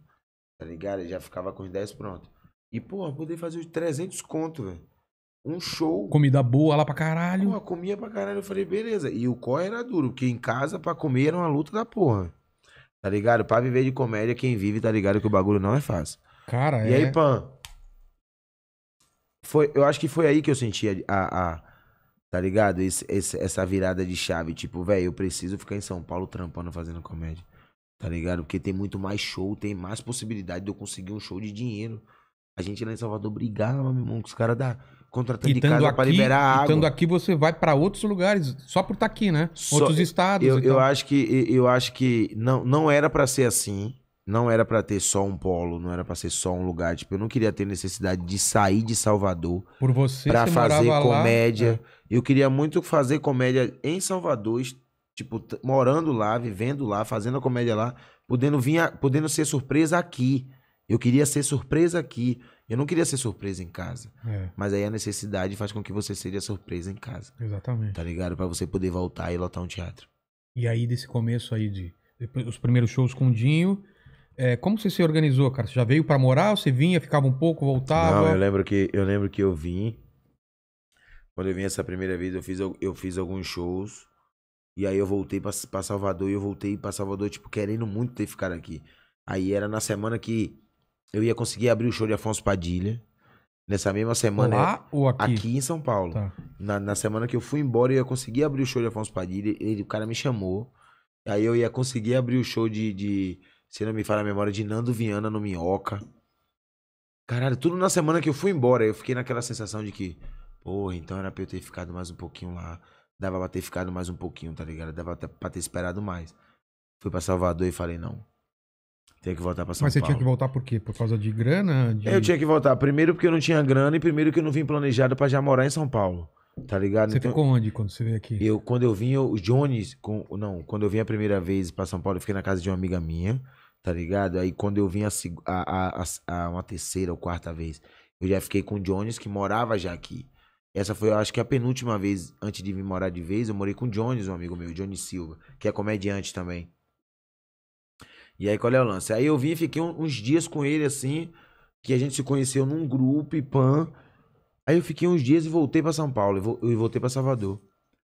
tá ligado? Eu já ficava com os 10 pronto. E, pô, eu poderia fazer os 300 conto, velho um show. Comida boa lá pra caralho. Porra, comia pra caralho. Eu falei, beleza. E o corre era duro, porque em casa pra comer era uma luta da porra. Tá ligado? Pra viver de comédia, quem vive, tá ligado? Que o bagulho não é fácil. Cara, e é. E aí, Pan? Foi, eu acho que foi aí que eu senti a. a tá ligado? Esse, esse, essa virada de chave. Tipo, velho, eu preciso ficar em São Paulo trampando, fazendo comédia. Tá ligado? Porque tem muito mais show, tem mais possibilidade de eu conseguir um show de dinheiro. A gente lá em Salvador brigava, meu irmão, com os caras da contratando de casa para liberar água. Estando aqui, você vai para outros lugares só por estar tá aqui, né? Só, outros estados. Eu, eu acho que eu acho que não, não era para ser assim. Não era para ter só um polo, não era para ser só um lugar. Tipo, eu não queria ter necessidade de sair de Salvador por você para fazer comédia. Lá, é. Eu queria muito fazer comédia em Salvador, tipo morando lá, vivendo lá, fazendo a comédia lá, podendo vir, a, podendo ser surpresa aqui. Eu queria ser surpresa aqui. Eu não queria ser surpresa em casa. É. Mas aí a necessidade faz com que você seja surpresa em casa. Exatamente. Tá ligado? Para você poder voltar e lotar um teatro. E aí, desse começo aí de. Os primeiros shows com o Dinho. É, como você se organizou, cara? Você já veio para morar? ou Você vinha, ficava um pouco, voltava? Não, eu lembro que eu, lembro que eu vim. Quando eu vim essa primeira vez, eu fiz, eu fiz alguns shows. E aí eu voltei para Salvador. E eu voltei para Salvador, tipo, querendo muito ter ficado aqui. Aí era na semana que eu ia conseguir abrir o show de Afonso Padilha. Nessa mesma semana. Lá ou aqui? Aqui em São Paulo. Tá. Na, na, semana que eu fui embora, eu ia conseguir abrir o show de Afonso Padilha. Ele, o cara me chamou. Aí eu ia conseguir abrir o show de, de se não me falha a memória, de Nando Viana no Minhoca. Caralho, tudo na semana que eu fui embora. Eu fiquei naquela sensação de que, porra, então era pra eu ter ficado mais um pouquinho lá. Dava pra ter ficado mais um pouquinho, tá ligado? Dava pra ter esperado mais. Fui pra Salvador e falei, não. Tinha que voltar pra São Paulo. Mas você tinha que voltar por quê? Por causa de grana? De... Eu tinha que voltar. Primeiro porque eu não tinha grana e primeiro que eu não vim planejado pra já morar em São Paulo. Tá ligado? Você então, ficou onde quando você veio aqui? Eu, quando eu vim, o Jones, com, não, quando eu vim a primeira vez pra São Paulo, eu fiquei na casa de uma amiga minha, tá ligado? Aí quando eu vim a, a, a, a uma terceira ou quarta vez, eu já fiquei com o Jones, que morava já aqui. Essa foi, eu acho que a penúltima vez, antes de vir morar de vez, eu morei com o Jones, um amigo meu, Jones Silva, que é comediante também. E aí qual é o lance? Aí eu vim e fiquei uns dias com ele assim, que a gente se conheceu num grupo pan. Aí eu fiquei uns dias e voltei para São Paulo, e voltei para Salvador.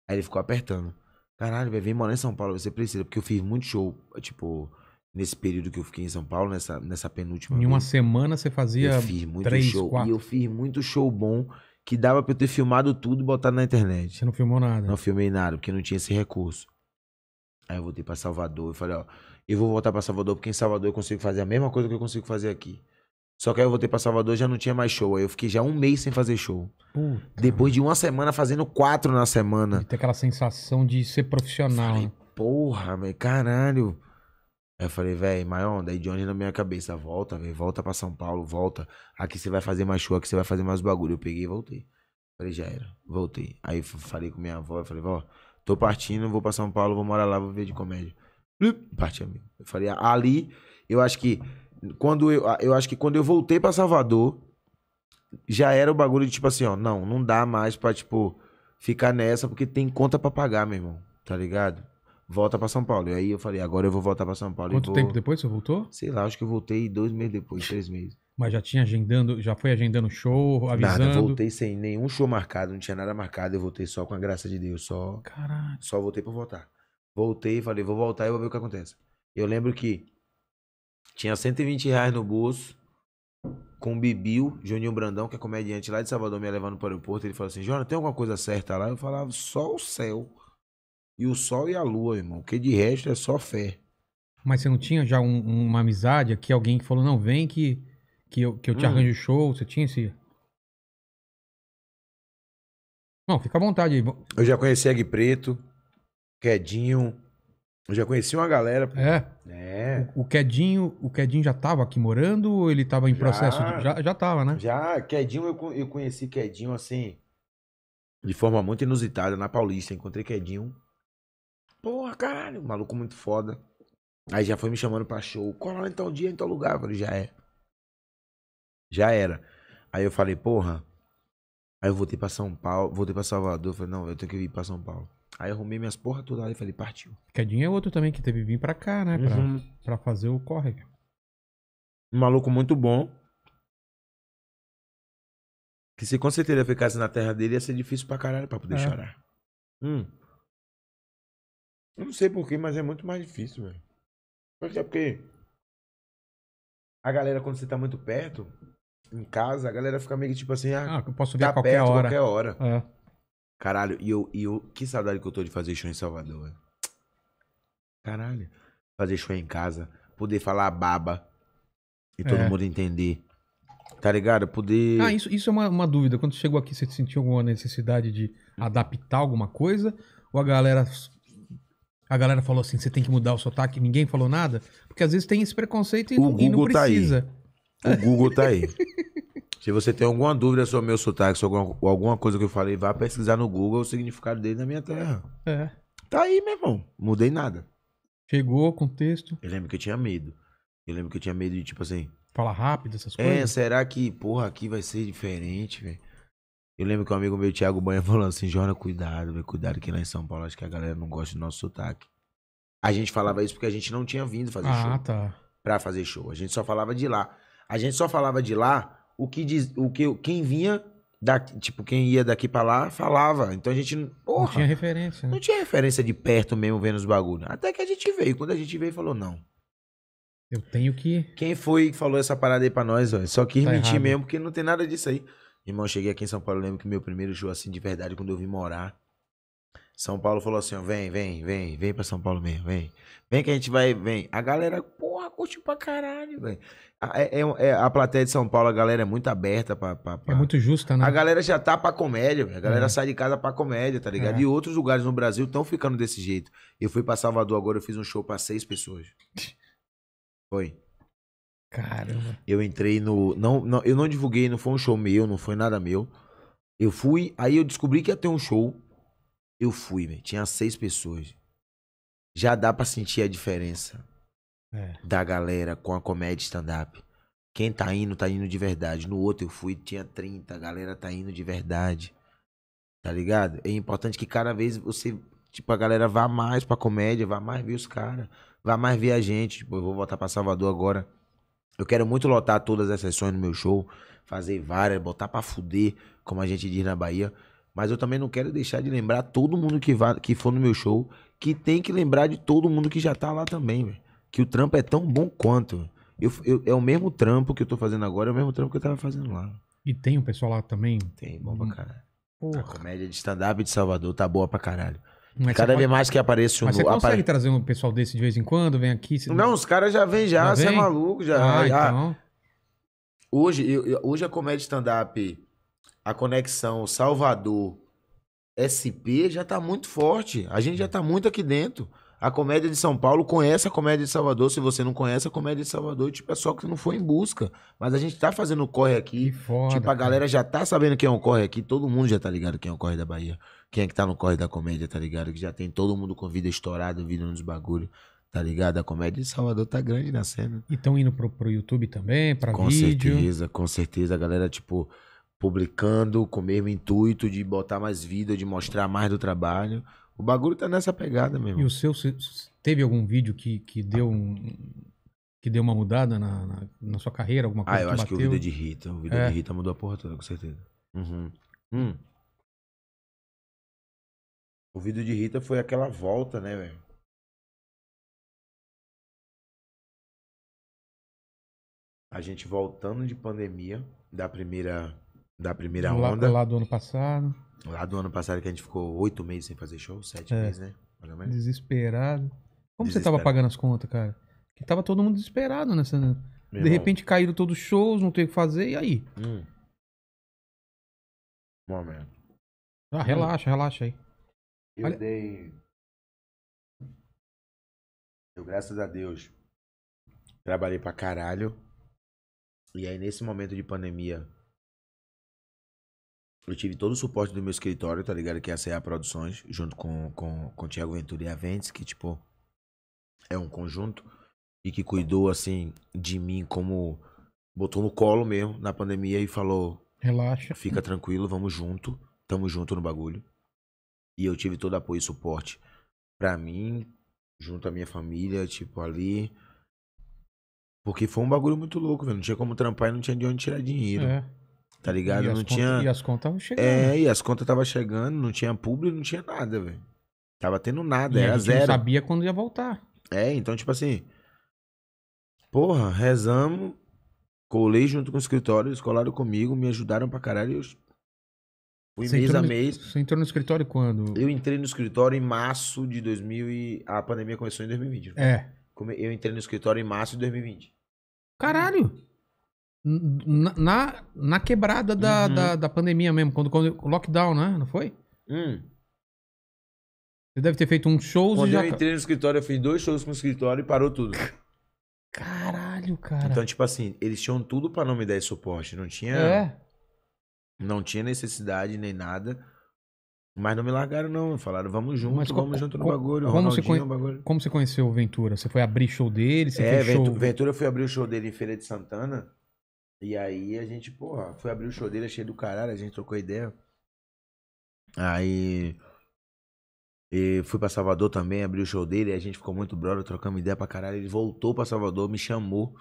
Aí ele ficou apertando. Caralho, vai vir morar em São Paulo, você precisa, porque eu fiz muito show, tipo, nesse período que eu fiquei em São Paulo, nessa, nessa penúltima. Em uma vez. semana você fazia eu fiz muito três, show, quatro. E eu fiz muito show bom que dava pra eu ter filmado tudo e botado na internet. Você não filmou nada? Não filmei nada, porque não tinha esse recurso. Aí eu voltei pra Salvador e falei, ó, e vou voltar para Salvador, porque em Salvador eu consigo fazer a mesma coisa que eu consigo fazer aqui. Só que aí eu voltei pra Salvador já não tinha mais show. Aí eu fiquei já um mês sem fazer show. Puta. Depois de uma semana fazendo quatro na semana. E tem aquela sensação de ser profissional. Falei, né? porra, meu caralho. Aí eu falei, velho, maior aí de onde na minha cabeça? Volta, velho, volta pra São Paulo, volta. Aqui você vai fazer mais show, aqui você vai fazer mais bagulho. Eu peguei e voltei. Falei, já era, voltei. Aí falei com minha avó, eu falei, vó, tô partindo, vou pra São Paulo, vou morar lá, vou ver de comédia. Hum, Partiu amigo. Eu falei, ali, eu acho que quando eu, eu acho que quando eu voltei para Salvador, já era o bagulho de tipo assim, ó, não, não dá mais para tipo ficar nessa porque tem conta para pagar, meu irmão, tá ligado? Volta para São Paulo. E aí eu falei, agora eu vou voltar para São Paulo. Quanto vou... tempo depois você voltou? Sei lá, acho que eu voltei dois meses depois, três meses. Mas já tinha agendando, já foi agendando show, avisando? Nada, voltei sem nenhum show marcado, não tinha nada marcado, eu voltei só com a graça de Deus, só. Só voltei para voltar. Voltei e falei, vou voltar e vou ver o que acontece. Eu lembro que tinha 120 reais no bolso, com o Bibiu, Juninho Brandão, que é comediante lá de Salvador, me levando para o aeroporto. Ele falou assim: Jona, tem alguma coisa certa lá? Eu falava: só o céu. E o sol e a lua, irmão, que de resto é só fé. Mas você não tinha já um, uma amizade aqui, alguém que falou: não, vem que, que, eu, que eu te hum. arranjo show? Você tinha esse. Não, fica à vontade aí. Eu já conheci a Gui Preto. Quedinho. Eu já conheci uma galera. É. é. O, o, Quedinho, o Quedinho já tava aqui morando ou ele tava em já, processo? De, já, já tava, né? Já, Quedinho, eu, eu conheci Quedinho assim, de forma muito inusitada, na Paulista. Encontrei Quedinho. Porra, caralho, maluco muito foda. Aí já foi me chamando pra show. Cola em tal dia, em tal lugar. Eu falei, já é. Já era. Aí eu falei, porra. Aí eu voltei pra São Paulo, voltei pra Salvador. falei, não, eu tenho que ir pra São Paulo. Aí eu arrumei minhas porra toda e falei, partiu. Cadinho é outro também que teve que vir pra cá, né? Pra, uhum. pra fazer o corre. Um maluco muito bom. Que se com certeza ficasse na terra dele, ia ser difícil pra caralho pra poder é. chorar. Hum. Eu não sei porquê, mas é muito mais difícil, velho. Mas é porque a galera, quando você tá muito perto, em casa, a galera fica meio que tipo assim, ah, ah eu posso ver tá a qualquer perto, hora. Qualquer hora. É. Caralho, e eu, e eu. Que saudade que eu tô de fazer show em Salvador. Caralho. Fazer show em casa. Poder falar baba. E todo é. mundo entender. Tá ligado? Poder. Ah, isso, isso é uma, uma dúvida. Quando chegou aqui, você sentiu alguma necessidade de adaptar alguma coisa? Ou a galera. A galera falou assim: você tem que mudar o sotaque, ninguém falou nada? Porque às vezes tem esse preconceito e, o não, Google e não precisa. Tá aí. O Google tá aí. Se você tem alguma dúvida sobre meu sotaque, sobre alguma, alguma coisa que eu falei, vá pesquisar no Google é o significado dele na minha terra. É. Tá aí, meu irmão. Mudei nada. Chegou com texto. Eu lembro que eu tinha medo. Eu lembro que eu tinha medo de, tipo assim. Falar rápido, essas é, coisas. É, será que, porra, aqui vai ser diferente, velho? Eu lembro que um amigo meu, Thiago Banha, falou assim: Jona, cuidado, cuidado que lá em São Paulo acho que a galera não gosta do nosso sotaque. A gente falava isso porque a gente não tinha vindo fazer ah, show. Ah, tá. Pra fazer show. A gente só falava de lá. A gente só falava de lá o que diz, o que quem vinha da, tipo quem ia daqui para lá falava. Então a gente porra, não tinha referência. Né? Não tinha referência de perto mesmo vendo os bagulho. Até que a gente veio, quando a gente veio falou não. Eu tenho que Quem foi que falou essa parada aí para nós, ó? Só quis tá mentir errado. mesmo porque não tem nada disso aí. Irmão, cheguei aqui em São Paulo, lembro que meu primeiro show assim de verdade quando eu vim morar são Paulo falou assim: vem, vem, vem, vem pra São Paulo mesmo, vem. Vem que a gente vai, vem. A galera, porra, curtiu pra caralho, velho. É, é, é, a plateia de São Paulo, a galera é muito aberta pra. pra, pra... É muito justa, né? A galera já tá pra comédia, véio. a galera é. sai de casa pra comédia, tá ligado? É. E outros lugares no Brasil estão ficando desse jeito. Eu fui pra Salvador agora, eu fiz um show pra seis pessoas. Foi. Caramba. Eu entrei no. Não, não, eu não divulguei, não foi um show meu, não foi nada meu. Eu fui, aí eu descobri que ia ter um show. Eu fui, tinha seis pessoas. Já dá para sentir a diferença é. da galera com a comédia stand-up. Quem tá indo, tá indo de verdade. No outro eu fui, tinha 30, a galera tá indo de verdade. Tá ligado? É importante que cada vez você, tipo, a galera vá mais pra comédia, vá mais ver os caras, vá mais ver a gente. Tipo, eu vou voltar pra Salvador agora. Eu quero muito lotar todas as sessões no meu show, fazer várias, botar pra fuder, como a gente diz na Bahia. Mas eu também não quero deixar de lembrar todo mundo que, vá que for no meu show, que tem que lembrar de todo mundo que já tá lá também, Que o trampo é tão bom quanto. Eu, eu, é o mesmo trampo que eu tô fazendo agora, é o mesmo trampo que eu tava fazendo lá. E tem o um pessoal lá também? Tem, bom pra uhum. caralho. Porra. A comédia de stand-up de Salvador tá boa pra caralho. Mas é Cada vez pode... mais que aparece um Mas você consegue apare... trazer um pessoal desse de vez em quando? Vem aqui? Você... Não, os caras já vêm já, já você é maluco. Já, ah, já. Então... Hoje, eu, hoje a comédia stand-up a conexão Salvador-SP já está muito forte. A gente já está muito aqui dentro. A comédia de São Paulo conhece a comédia de Salvador. Se você não conhece a comédia de Salvador, tipo, é só que não foi em busca. Mas a gente tá fazendo corre aqui. Foda, tipo, a galera cara. já tá sabendo quem é o corre aqui. Todo mundo já tá ligado quem é o corre da Bahia. Quem é que tá no corre da comédia, tá ligado? Que já tem todo mundo com vida estourada, vida nos bagulho. Tá ligado? A comédia de Salvador tá grande na cena. E tão indo pro, pro YouTube também, pra com vídeo. Com certeza, com certeza. A galera, tipo publicando com o mesmo intuito de botar mais vida, de mostrar mais do trabalho. O bagulho tá nessa pegada mesmo. E o seu, teve algum vídeo que, que deu um, que deu uma mudada na, na, na sua carreira, alguma ah, coisa Ah, eu que acho bateu? que o Vida de Rita, o Vida é. de Rita mudou a porra toda, com certeza. Uhum. Hum. O Vida de Rita foi aquela volta, né, velho? A gente voltando de pandemia, da primeira da primeira lá, onda. Lá do ano passado. Lá do ano passado que a gente ficou oito meses sem fazer show, sete é. meses, né? Desesperado. Como Desesperado. você tava pagando as contas, cara? Que tava todo mundo desesperado nessa. Né? né? De irmão. repente caíram todos os shows, não tem o que fazer, e aí? Hum. Bom, Ah, hum. relaxa, relaxa aí. Eu Olha... dei. Eu, graças a Deus, trabalhei pra caralho. E aí, nesse momento de pandemia, eu tive todo o suporte do meu escritório, tá ligado? Que é a CA Produções, junto com, com, com o Thiago Ventura e a Ventes, que, tipo, é um conjunto e que cuidou, assim, de mim como. Botou no colo mesmo na pandemia e falou: Relaxa. Fica tranquilo, vamos junto. Tamo junto no bagulho. E eu tive todo apoio e suporte pra mim, junto à minha família, tipo, ali. Porque foi um bagulho muito louco, velho. Não tinha como trampar e não tinha de onde tirar dinheiro. É. Tá ligado? E não tinha. e as contas estavam chegando. É, e as contas estavam chegando, não tinha público, não tinha nada, velho. Tava tendo nada, e era a gente zero. não sabia quando ia voltar. É, então, tipo assim. Porra, rezamos, colei junto com o escritório, eles colaram comigo, me ajudaram pra caralho. Eu fui você mês a no, mês. Você entrou no escritório quando? Eu entrei no escritório em março de 2000 e... A pandemia começou em 2020. Né? É. Eu entrei no escritório em março de 2020. Caralho! na, na quebrada da, uhum. da, da, pandemia mesmo, quando, quando lockdown, né? Não foi? Hum. Você deve ter feito um show. Quando já... eu entrei no escritório, eu fiz dois shows com o escritório e parou tudo. Caralho, cara. Então, tipo assim, eles tinham tudo para não me dar esse suporte. Não tinha. É. Não tinha necessidade nem nada. Mas não me largaram, não. Falaram, vamos junto, Mas, vamos junto no bagulho. Como você, conhe... bagulho. como você conheceu o Ventura? Você foi abrir show dele? Você é, Ventura, show... Ventura foi abrir o show dele em Feira de Santana. E aí a gente, porra, foi abrir o show dele, achei do caralho, a gente trocou ideia. Aí. E fui pra Salvador também, abri o show dele, a gente ficou muito brother, trocamos ideia pra caralho. Ele voltou pra Salvador, me chamou.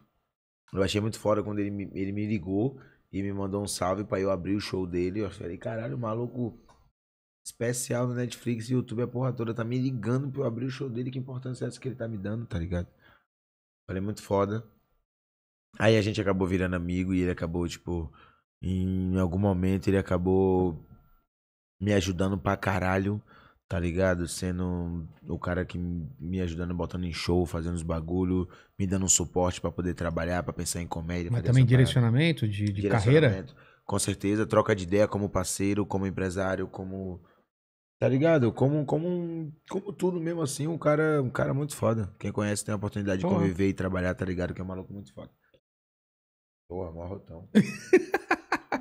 Eu achei muito foda quando ele me, ele me ligou e me mandou um salve pra eu abrir o show dele. Eu falei, caralho, maluco especial no Netflix, e YouTube, a porra toda tá me ligando pra eu abrir o show dele, que importância é essa que ele tá me dando, tá ligado? Falei, muito foda. Aí a gente acabou virando amigo e ele acabou, tipo, em algum momento ele acabou me ajudando pra caralho, tá ligado? Sendo o cara que me ajudando, botando em show, fazendo os bagulho, me dando um suporte para poder trabalhar, para pensar em comédia. Mas também direcionamento de, de direcionamento. carreira? Com certeza, troca de ideia como parceiro, como empresário, como. Tá ligado? Como, como, como tudo mesmo assim, um cara, um cara muito foda. Quem conhece tem a oportunidade de conviver e trabalhar, tá ligado? Que é um maluco muito foda. Boa, marrotão.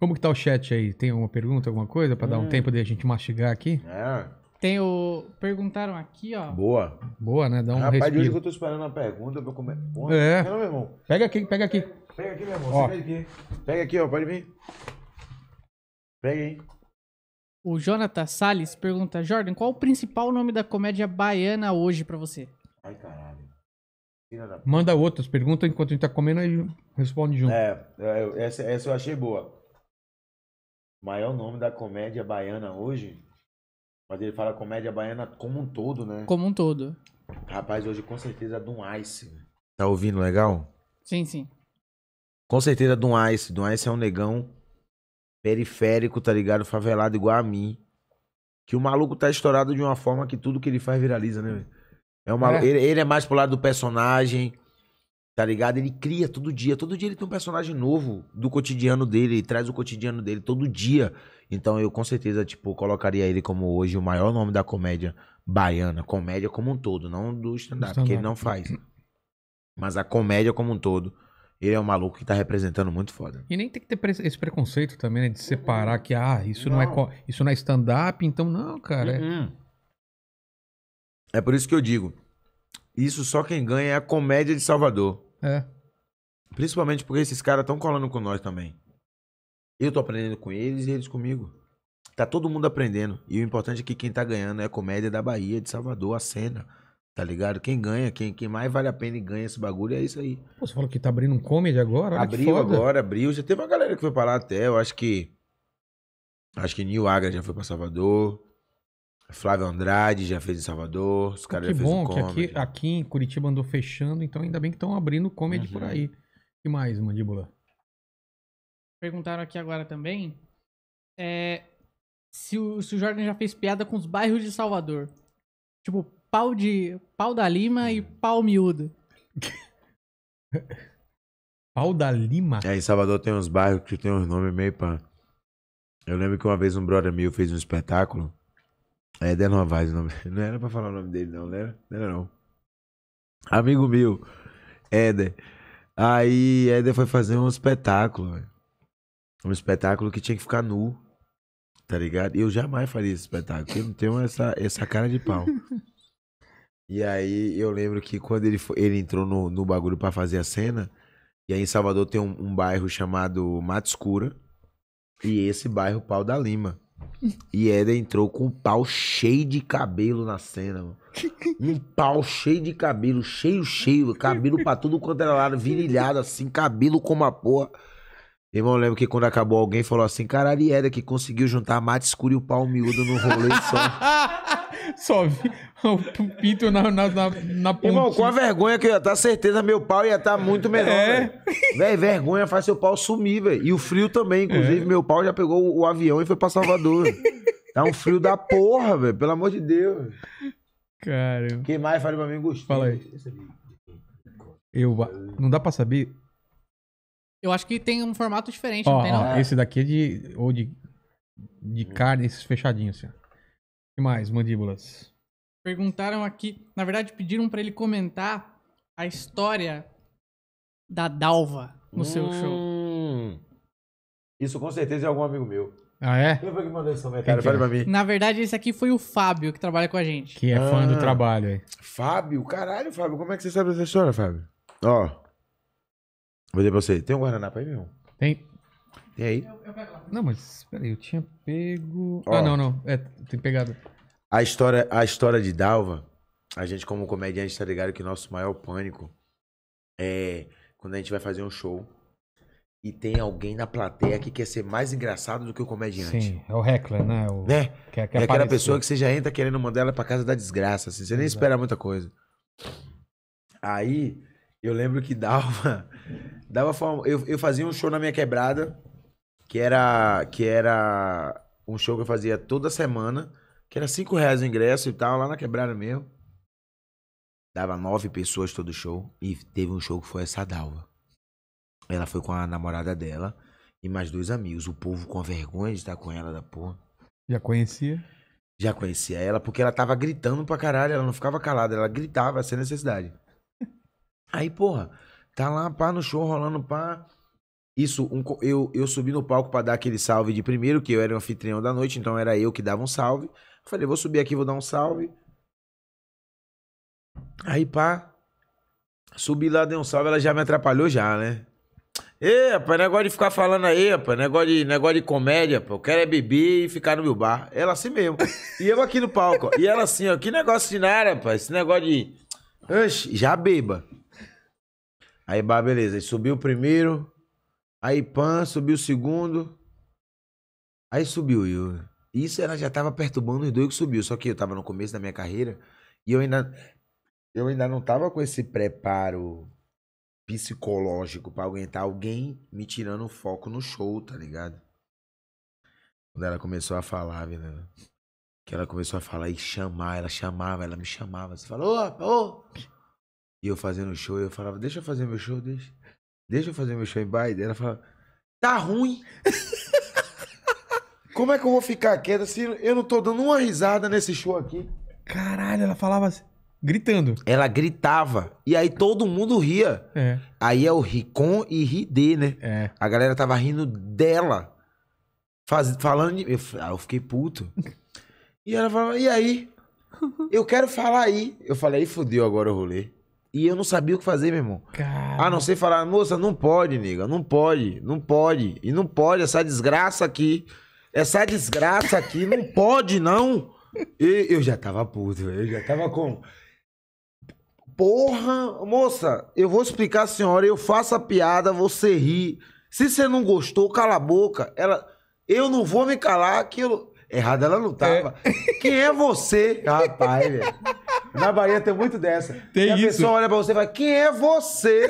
Como que tá o chat aí? Tem alguma pergunta, alguma coisa para hum. dar um hum. tempo de a gente mastigar aqui? É. Tem o. Perguntaram aqui, ó. Boa. Boa, né? Dá um Rapaz, respiro. de hoje que eu tô esperando a pergunta para comer. Porra, é. meu irmão. Pega aqui, pega aqui. Pega aqui, meu irmão. Ó. Pega aqui. Pega aqui, ó. Pode vir. Pega aí. O Jonathan Salles pergunta, Jordan, qual o principal nome da comédia baiana hoje para você? Ai, caralho. Manda outras perguntas enquanto a gente tá comendo aí responde junto. É, é essa, essa eu achei boa. O maior nome da comédia baiana hoje. Mas ele fala comédia baiana como um todo, né? Como um todo. Rapaz, hoje com certeza é do Ice. Né? Tá ouvindo legal? Sim, sim. Com certeza do Ice. Do Ice é um negão periférico, tá ligado? Favelado igual a mim. Que o maluco tá estourado de uma forma que tudo que ele faz viraliza, né, velho? É uma, é. Ele, ele, é mais pro lado do personagem, tá ligado? Ele cria todo dia. Todo dia ele tem um personagem novo do cotidiano dele, ele traz o cotidiano dele todo dia. Então eu com certeza, tipo, colocaria ele como hoje o maior nome da comédia baiana. Comédia como um todo, não do stand-up, stand que ele não faz. Mas a comédia como um todo. Ele é um maluco que tá representando muito foda. E nem tem que ter esse preconceito também, né? De separar que, ah, isso não, é não é, isso não é stand-up, então não, cara. É uhum. É... É por isso que eu digo, isso só quem ganha é a comédia de Salvador. É. Principalmente porque esses caras estão colando com nós também. Eu tô aprendendo com eles e eles comigo. Tá todo mundo aprendendo. E o importante é que quem tá ganhando é a comédia da Bahia, de Salvador, a cena. Tá ligado? Quem ganha, quem, quem mais vale a pena e ganha esse bagulho é isso aí. Pô, você falou que tá abrindo um comedy agora? Abriu agora, abriu. Já teve uma galera que foi pra lá até. Eu acho que. Acho que Nil Agra já foi pra Salvador. Flávio Andrade já fez em Salvador, os caras já fez bom, um comedy. Que aqui, aqui em Curitiba andou fechando, então ainda bem que estão abrindo comedy uhum. por aí. que mais, Mandíbula? Perguntaram aqui agora também é, se, o, se o Jordan já fez piada com os bairros de Salvador. Tipo, pau de pau da Lima e hum. pau miúdo. pau da Lima? É, em Salvador tem uns bairros que tem uns nomes meio pá. Eu lembro que uma vez um brother meu fez um espetáculo é Denovais, Novaes o nome. Não era pra falar o nome dele, não, não né? era? Não era não. Amigo meu, Éder. Aí Éder foi fazer um espetáculo, Um espetáculo que tinha que ficar nu. Tá ligado? Eu jamais faria esse espetáculo. Eu não tenho essa, essa cara de pau. E aí eu lembro que quando ele, foi, ele entrou no, no bagulho para fazer a cena, e aí em Salvador tem um, um bairro chamado Mato Escura. E esse bairro Pau da Lima. E ela entrou com um pau cheio de cabelo na cena, mano. Um pau cheio de cabelo, cheio, cheio, cabelo pra tudo quanto era lado, virilhado assim, cabelo como a porra. Irmão, lembro que quando acabou alguém falou assim: caralho, era que conseguiu juntar mate escuro e o pau miúdo no rolê só. só vi o pinto na, na, na, na Irmão, com a vergonha que eu ia estar, tá, certeza meu pau ia estar tá muito melhor. É. Véi, vergonha faz seu pau sumir, velho. E o frio também. Inclusive, é. meu pau já pegou o, o avião e foi pra Salvador. tá um frio da porra, velho. Pelo amor de Deus. Cara. Quem mais fala pra mim, Gustavo? Fala aí. Eu, não dá pra saber eu acho que tem um formato diferente, ó, não tem ó, não. Esse daqui é de. ou de. de hum. carne, esses fechadinhos, assim. O que mais, mandíbulas? Perguntaram aqui. Na verdade, pediram para ele comentar a história da Dalva no hum, seu show. Hum. Isso com certeza é algum amigo meu. Ah, é? Quem foi que mandou esse comentário? É? Fale pra mim. Na verdade, esse aqui foi o Fábio que trabalha com a gente. Que é ah, fã do ah. trabalho aí. Fábio? Caralho, Fábio, como é que você sabe dessa história, Fábio? Ó. Vou dizer pra você, tem um Guaraná pra aí, meu? Tem. Tem aí? não, mas peraí, eu tinha pego. Ó, ah, não, não. É, tem pegado. A história, a história de Dalva, a gente, como comediante, tá ligado que nosso maior pânico é quando a gente vai fazer um show e tem alguém na plateia que quer ser mais engraçado do que o comediante. Sim, é o heckler, né? O... Né? Quer, é quer é aquela aparecer. pessoa que você já entra querendo mandar ela pra casa da desgraça, assim, você nem Exato. espera muita coisa. Aí, eu lembro que Dalva, dava forma. Eu, eu fazia um show na minha quebrada, que era. Que era um show que eu fazia toda semana, que era 5 reais o ingresso e tal, lá na quebrada mesmo. Dava nove pessoas todo show. E teve um show que foi essa Dalva. Ela foi com a namorada dela e mais dois amigos. O povo com vergonha de estar com ela da porra. Já conhecia? Já conhecia ela, porque ela tava gritando pra caralho. Ela não ficava calada, ela gritava sem necessidade. Aí, porra, Tá lá, pá, no show rolando, pá. Isso, um, eu, eu subi no palco para dar aquele salve de primeiro, que eu era o anfitrião da noite, então era eu que dava um salve. Falei, vou subir aqui, vou dar um salve. Aí, pá, subi lá, dei um salve, ela já me atrapalhou já, né? Ê, rapaz, negócio de ficar falando aí, rapaz, negócio de, negócio de comédia, pô. Eu quero é beber e ficar no meu bar. Ela assim mesmo. E eu aqui no palco, ó. E ela assim, ó, que negócio de nada, rapaz, esse negócio de... Oxe, já beba. Aí, bah, beleza. Aí subiu o primeiro. Aí, Pan, subiu o segundo. Aí subiu eu. Isso ela já tava perturbando os dois que subiu. Só que eu tava no começo da minha carreira e eu ainda, eu ainda não tava com esse preparo psicológico para aguentar alguém me tirando o foco no show, tá ligado? Quando ela começou a falar, viu? Né? Que ela começou a falar e chamar, ela chamava, ela me chamava. Você falou, ô, ô, e eu fazendo show, eu falava, deixa eu fazer meu show, deixa. Deixa eu fazer meu show em baile Ela falava, tá ruim. Como é que eu vou ficar quieta se eu não tô dando uma risada nesse show aqui? Caralho, ela falava assim, gritando. Ela gritava. E aí todo mundo ria. É. Aí é o ri com e ri de, né? É. A galera tava rindo dela. Faz, falando de. Eu, ah, eu fiquei puto. E ela falava, e aí? Eu quero falar aí. Eu falei, fudeu agora o rolê. E eu não sabia o que fazer, meu irmão. Cara... A não ser falar, moça, não pode, nega, não pode, não pode. E não pode, essa desgraça aqui, essa desgraça aqui, não pode, não. E eu já tava puto, eu já tava como... Porra, moça, eu vou explicar a senhora, eu faço a piada, você ri. Se você não gostou, cala a boca. Ela, eu não vou me calar, aquilo Errada ela não tava. É. Quem é você? Rapaz, velho. Na Bahia tem muito dessa. Tem e a isso. pessoa olha pra você e fala: quem é você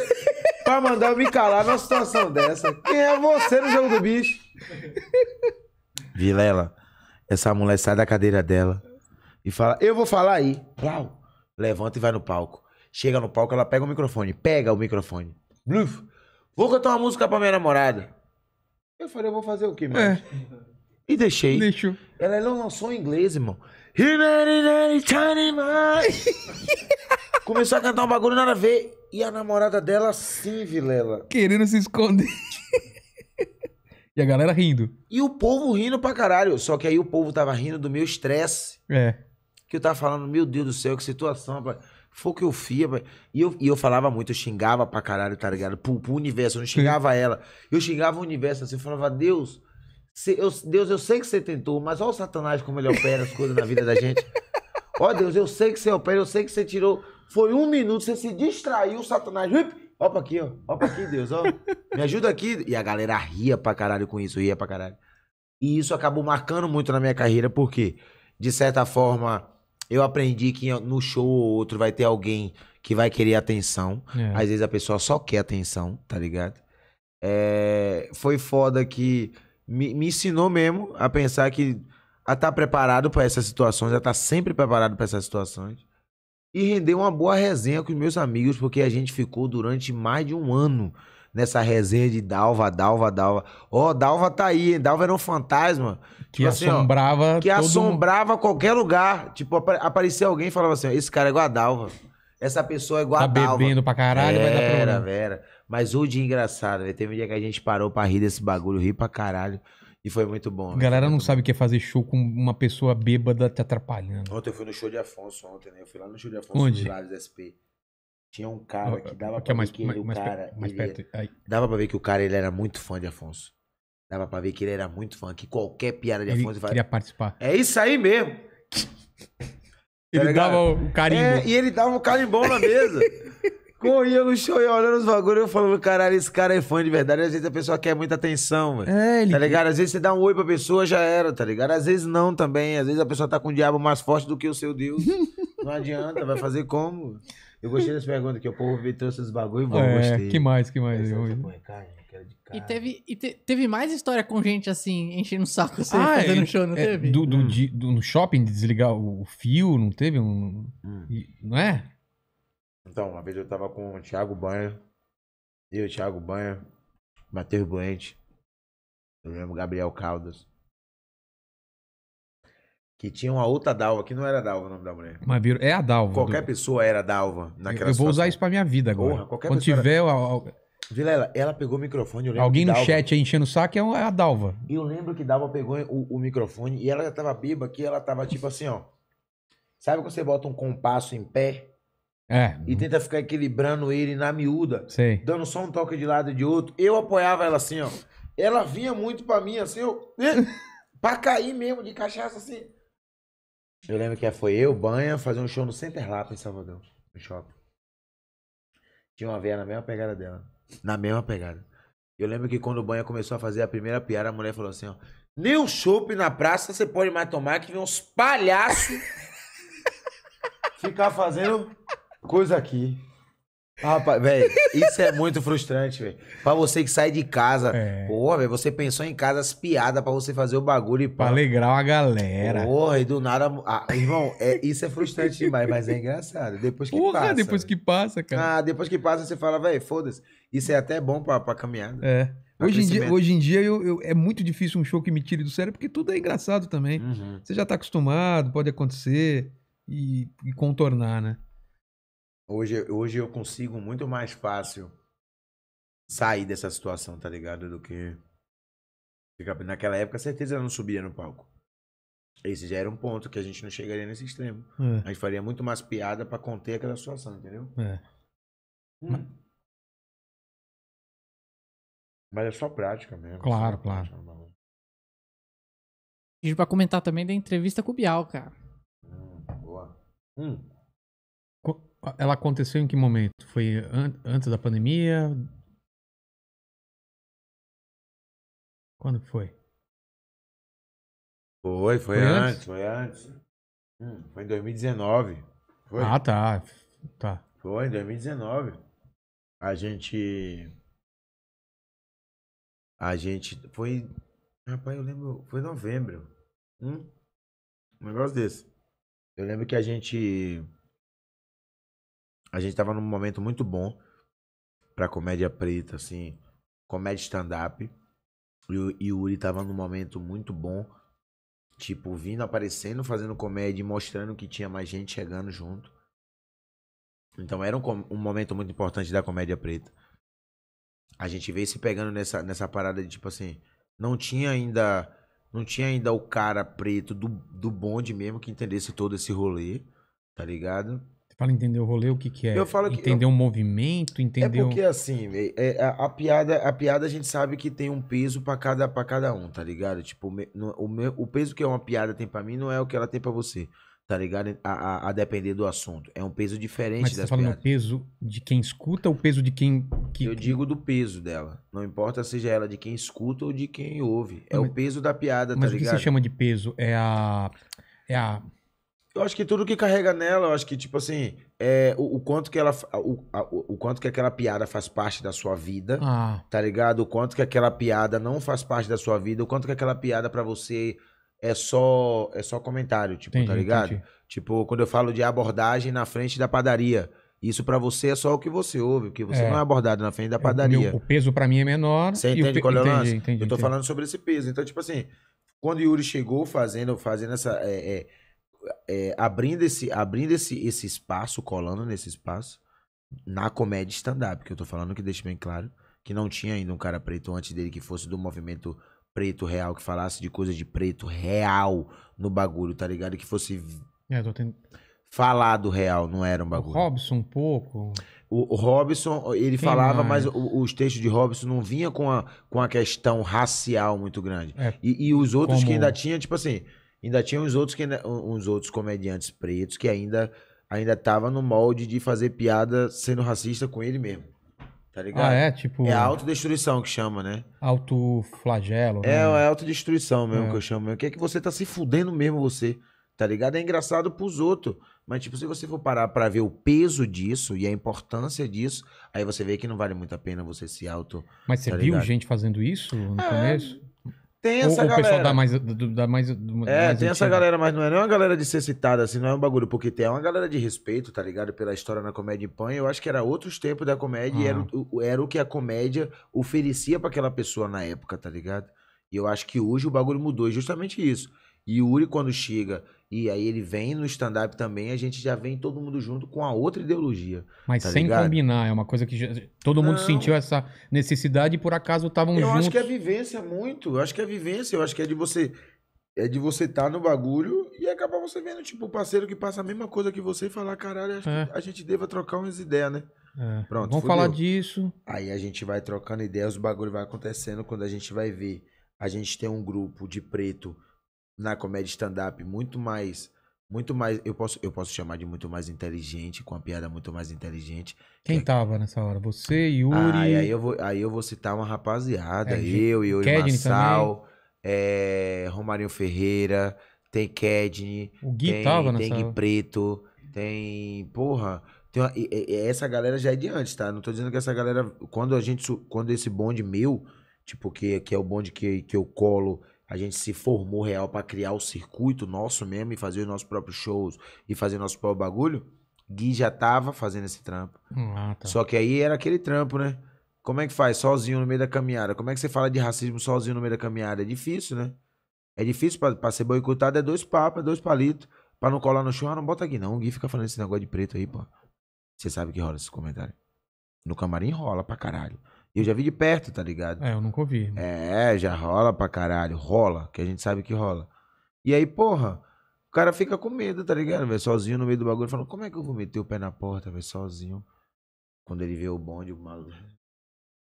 pra mandar eu me calar numa situação dessa? Quem é você no jogo do bicho? Vilela, essa mulher sai da cadeira dela e fala: eu vou falar aí. Plau. Levanta e vai no palco. Chega no palco, ela pega o microfone. Pega o microfone. Bluf. Vou cantar uma música pra minha namorada. Eu falei, eu vou fazer o quê, mano? É. E deixei. Deixou. Ela não lançou em inglês, irmão. Começou a cantar um bagulho nada a ver. E a namorada dela sim, Vilela. Querendo se esconder. e a galera rindo. E o povo rindo pra caralho. Só que aí o povo tava rindo do meu estresse. É. Que eu tava falando, meu Deus do céu, que situação, rapaz. Foi o que eu fia, rapaz. E eu, e eu falava muito, eu xingava pra caralho, tá ligado? Pro, pro universo, eu não xingava ela. Eu xingava o universo, assim, eu falava, Deus, eu, Deus, eu sei que você tentou, mas olha o Satanás como ele opera as coisas na vida da gente. Ó Deus, eu sei que você opera, eu sei que você tirou. Foi um minuto, você se distraiu, o Satanás. Ó pra aqui, ó. Ó aqui, Deus, ó. Me ajuda aqui. E a galera ria pra caralho com isso, ria pra caralho. E isso acabou marcando muito na minha carreira, porque, de certa forma, eu aprendi que no show ou outro vai ter alguém que vai querer atenção. É. Às vezes a pessoa só quer atenção, tá ligado? É... Foi foda que me, me ensinou mesmo a pensar que a estar tá preparado para essas situações, a estar tá sempre preparado para essas situações. E rendeu uma boa resenha com os meus amigos, porque a gente ficou durante mais de um ano nessa resenha de Dalva, Dalva, Dalva. Ó, oh, Dalva tá aí, hein? Dalva era um fantasma. Que tipo assombrava. Assim, ó, que assombrava mundo. qualquer lugar. Tipo, aparecia alguém e falava assim: esse cara é igual a Dalva. Essa pessoa é igual tá a Dalva. Tá bebendo pra caralho, vai dar problema. Vera. Mas o dia engraçado, Teve um dia que a gente parou pra rir desse bagulho, rir pra caralho. E foi muito bom. A galera não sabe o que é fazer show com uma pessoa bêbada te atrapalhando. Ontem eu fui no show de Afonso, ontem, né? Eu fui lá no show de Afonso Onde? Lares SP. Tinha um cara ah, que dava que pra é mais, ver que mais, o cara. perto. dava pra ver que o cara ele era muito fã de Afonso. Dava pra ver que ele era muito fã, que qualquer piada de ele Afonso. Ele queria vai... participar. É isso aí mesmo. ele tá dava o carimbo. É, e ele dava um carimbão na mesa. Corria no show e olhando os bagulhos, eu falando, caralho, esse cara é fã de verdade. Às vezes a pessoa quer muita atenção, velho. É, ele... Tá ligado? Às vezes você dá um oi pra pessoa, já era, tá ligado? Às vezes não também. Às vezes a pessoa tá com o diabo mais forte do que o seu Deus. não adianta, vai fazer como? Eu gostei dessa pergunta que o povo me trouxe os bagulho bom, é, gostei. Que mais, que mais? É eu, e teve, e te, teve mais história com gente assim, enchendo o saco, assim, ah, fazendo é, show, não é, teve? Do, do, hum. do, no shopping, de desligar o fio, não teve? Um, hum. Não é? Então, uma vez eu tava com o Thiago Banha, eu, Thiago Banha, Matheus Buente, eu lembro Gabriel Caldas. Que tinha uma outra Dalva, que não era Dalva o nome da mulher. Mas é a Dalva. Qualquer do... pessoa era Dalva naquela Eu, eu vou situação. usar isso pra minha vida agora. Porra, qualquer Quando pessoa tiver. Era... Vilela, ela pegou o microfone. Eu Alguém no chat aí enchendo o saco é, é a Dalva. E eu lembro que Dalva pegou o, o microfone e ela já tava biba que ela tava tipo assim, ó. Sabe quando você bota um compasso em pé? É. E tenta ficar equilibrando ele na miúda. Dando só um toque de lado e de outro. Eu apoiava ela assim, ó. Ela vinha muito pra mim, assim, eu. Né? pra cair mesmo de cachaça assim. Eu lembro que foi eu, Banha, fazer um show no Center Lapa em Salvador, no shopping. Tinha uma veia na mesma pegada dela. Na mesma pegada. Eu lembro que quando o Banha começou a fazer a primeira piada, a mulher falou assim, ó. Nem o shopping na praça você pode mais tomar que vem uns palhaços ficar fazendo coisa aqui. rapaz, velho, isso é muito frustrante, velho. Pra você que sai de casa, é. porra, velho, você pensou em casa as piadas pra você fazer o bagulho e pá. Pra alegrar a galera. Porra, e do nada. Ah, irmão, é, isso é frustrante demais, mas é engraçado. Depois que porra, passa. depois véio. que passa, cara. Ah, depois que passa, você fala, velho, foda-se. Isso é até bom pra, pra caminhada. É. Hoje em, dia, hoje em dia eu, eu, é muito difícil um show que me tire do sério, porque tudo é engraçado também. Uhum. Você já tá acostumado, pode acontecer e, e contornar, né? Hoje, hoje eu consigo muito mais fácil sair dessa situação, tá ligado? Do que. Naquela época, certeza eu não subia no palco. Esse já era um ponto que a gente não chegaria nesse extremo. É. A gente faria muito mais piada para conter aquela situação, entendeu? É. Hum. Mas é só prática mesmo. Claro, claro. Prática, gente é pra comentar também da entrevista com o Bial, cara. Hum, boa. Hum ela aconteceu em que momento? Foi an antes da pandemia? Quando foi? Foi, foi, foi antes? antes? foi antes. Hum, foi em 2019. Foi. Ah, tá. tá. Foi em 2019. A gente. A gente. Foi. Rapaz, eu lembro. Foi novembro. Hum? Um negócio desse. Eu lembro que a gente a gente tava num momento muito bom pra comédia preta, assim, comédia stand-up. E o Yuri tava num momento muito bom, tipo, vindo, aparecendo, fazendo comédia e mostrando que tinha mais gente chegando junto. Então era um, um momento muito importante da comédia preta. A gente veio se pegando nessa, nessa parada de, tipo assim, não tinha ainda não tinha ainda o cara preto do, do bonde mesmo que entendesse todo esse rolê, tá ligado? Você fala entender o rolê, o que, que é? Eu falo que entender eu... um movimento, é entender. Assim, é porque um... assim, é, a, a, piada, a piada a gente sabe que tem um peso para cada, pra cada um, tá ligado? Tipo, me, no, o, meu, o peso que uma piada tem para mim não é o que ela tem para você, tá ligado? A, a, a, depender do assunto. É um peso diferente Mas você tá fala no peso de quem escuta ou peso de quem. Que, eu digo do peso dela. Não importa seja é ela de quem escuta ou de quem ouve. É o peso da piada, tá mas ligado? Mas o que você chama de peso? É a. É a eu acho que tudo que carrega nela, eu acho que, tipo assim, é, o, o quanto que ela. O, a, o, quanto que aquela piada faz parte da sua vida, ah. tá ligado? O quanto que aquela piada não faz parte da sua vida, o quanto que aquela piada para você é só é só comentário, tipo, tá entendi, tá ligado? Entendi. Tipo, quando eu falo de abordagem na frente da padaria. Isso para você é só o que você ouve, porque você é. não é abordado na frente da é, padaria. O, peso para mim é menor. Você entende qual é o eu tô entendi. falando sobre esse peso. Então, tipo assim, quando o Yuri chegou fazendo, fazendo essa. É, é, é, abrindo, esse, abrindo esse, esse espaço, colando nesse espaço, na comédia stand-up, que eu tô falando que deixa bem claro que não tinha ainda um cara preto antes dele que fosse do movimento preto real, que falasse de coisa de preto real no bagulho, tá ligado? Que fosse. É, tô tendo... real, não era um bagulho. O Robson, um pouco. O, o Robson, ele Quem falava, mais? mas o, os textos de Robson não vinha com a, com a questão racial muito grande. É, e, e, os outros como... que ainda tinha, tipo assim. Ainda tinha uns outros, que, uns outros comediantes pretos que ainda ainda tava no molde de fazer piada sendo racista com ele mesmo. Tá ah, ligado? Ah, é? Tipo... É a autodestruição que chama, né? Autoflagelo. É, né? É, é autodestruição mesmo é. que eu é. chamo. O que é que você tá se fudendo mesmo, você. Tá ligado? É engraçado pros outros. Mas, tipo, se você for parar pra ver o peso disso e a importância disso, aí você vê que não vale muito a pena você se auto. Mas você tá viu gente fazendo isso no é, começo? Tem essa galera. O pessoal dá mais. Dá mais é, mais tem essa galera, mas não é nem uma galera de ser citada, assim, não é um bagulho, porque tem uma galera de respeito, tá ligado? Pela história na comédia em pan. Eu acho que era outros tempos da comédia ah. e era, ah. era o que a comédia oferecia para aquela pessoa na época, tá ligado? E eu acho que hoje o bagulho mudou, é justamente isso. E o Uri, quando chega e aí ele vem no stand-up também, a gente já vem todo mundo junto com a outra ideologia. Mas tá sem ligado? combinar, é uma coisa que já, todo mundo sentiu essa necessidade e por acaso estavam juntos. Eu acho que é vivência muito, eu acho que é vivência, eu acho que é de você é de você estar tá no bagulho e acabar você vendo, tipo, o parceiro que passa a mesma coisa que você e falar, caralho, acho é. que a gente deva trocar umas ideias, né? É. Pronto, Vamos fudeu. falar disso. Aí a gente vai trocando ideias, o bagulho vai acontecendo quando a gente vai ver. A gente tem um grupo de preto na comédia stand-up muito mais. Muito mais. Eu posso, eu posso chamar de muito mais inteligente, com a piada muito mais inteligente. Quem que... É tava nessa hora? Você, Yuri. Ah, aí, eu vou, aí eu vou citar uma rapaziada. É, eu, Yuri o Massal, é, Romarinho Ferreira, tem Kedney. O Gui tem, tava nessa Tem Gui Preto, tem. Porra. Tem uma, e, e, essa galera já é de antes, tá? Não tô dizendo que essa galera. Quando a gente. Quando esse bonde meu, tipo, que, que é o bonde que, que eu colo a gente se formou real para criar o circuito nosso mesmo e fazer os nossos próprios shows e fazer nosso próprio bagulho. Gui já tava fazendo esse trampo. Ah, tá. Só que aí era aquele trampo, né? Como é que faz sozinho no meio da caminhada? Como é que você fala de racismo sozinho no meio da caminhada? É difícil, né? É difícil pra, ser boicotado, é dois papas, é dois palitos. Pra não colar no chão. ah, não bota aqui não. O Gui fica falando esse negócio de preto aí, pô. Você sabe que rola esse comentário. No camarim rola pra caralho eu já vi de perto, tá ligado? É, eu nunca ouvi. É, já rola pra caralho. Rola, que a gente sabe que rola. E aí, porra, o cara fica com medo, tá ligado? Vê sozinho no meio do bagulho, falando, como é que eu vou meter o pé na porta, velho, sozinho? Quando ele vê o bonde, o maluco.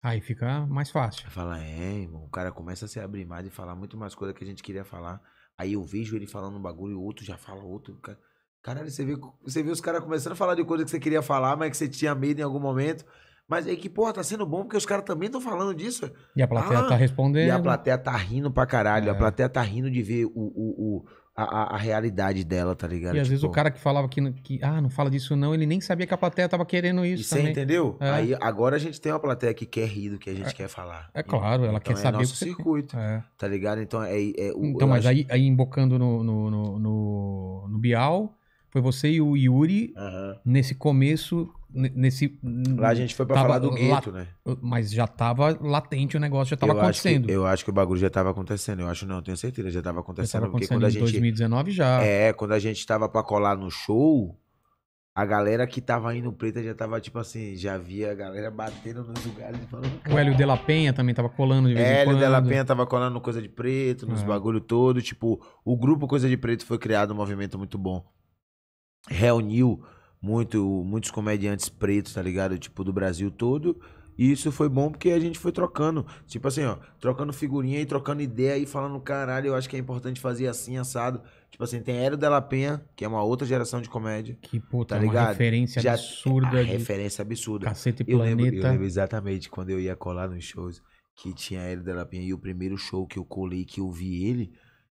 Aí fica mais fácil. Fala, é, irmão. O cara começa a se abrir mais e falar muito mais coisa que a gente queria falar. Aí eu vejo ele falando um bagulho e o outro já fala outro. Cara... Caralho, você vê, você vê os caras começando a falar de coisa que você queria falar, mas que você tinha medo em algum momento. Mas aí é que, porra, tá sendo bom porque os caras também estão falando disso. E a plateia ah, tá respondendo. E a plateia tá rindo pra caralho. É. A plateia tá rindo de ver o, o, o a, a, realidade dela, tá ligado? E às tipo... vezes o tipo cara que falava que, que, ah, não fala disso não, ele nem sabia que a plateia tava querendo isso. E você também. entendeu? É. Aí agora a gente tem uma plateia que quer rir do que a gente é, quer falar. É claro, ela então, quer é saber. Nosso que circuito, é. tá ligado? Então é, é o, Então, mas acho... aí, aí embocando no, no, no, no, no Bial foi você e o Yuri uhum. nesse começo. Nesse, Lá a gente foi pra falar do gueto, né? Mas já tava latente o negócio, já tava eu acontecendo. Acho que, eu acho que o bagulho já tava acontecendo. Eu acho não, tenho certeza, já tava acontecendo. Já tava acontecendo porque quando a gente, 2019 já. É, quando a gente tava pra colar no show, a galera que tava indo preta já tava, tipo assim, já via a galera batendo nos lugares e falando. O Hélio de la Penha também tava colando de vez Hélio em quando. Hélio de la Penha tava colando coisa de preto, nos é. bagulho todo. Tipo, o grupo Coisa de Preto foi criado, um movimento muito bom reuniu muito, muitos comediantes pretos, tá ligado? Tipo, do Brasil todo. E isso foi bom porque a gente foi trocando, tipo assim, ó, trocando figurinha e trocando ideia e falando, caralho, eu acho que é importante fazer assim, assado. Tipo assim, tem Hélio Della Penha, que é uma outra geração de comédia. Que puta, tá é ligado? uma referência Já, absurda. De... Referência absurda. Cacete eu Planeta. Lembro, eu lembro exatamente quando eu ia colar nos shows que tinha Hélio Della Penha e o primeiro show que eu colei, que eu vi ele.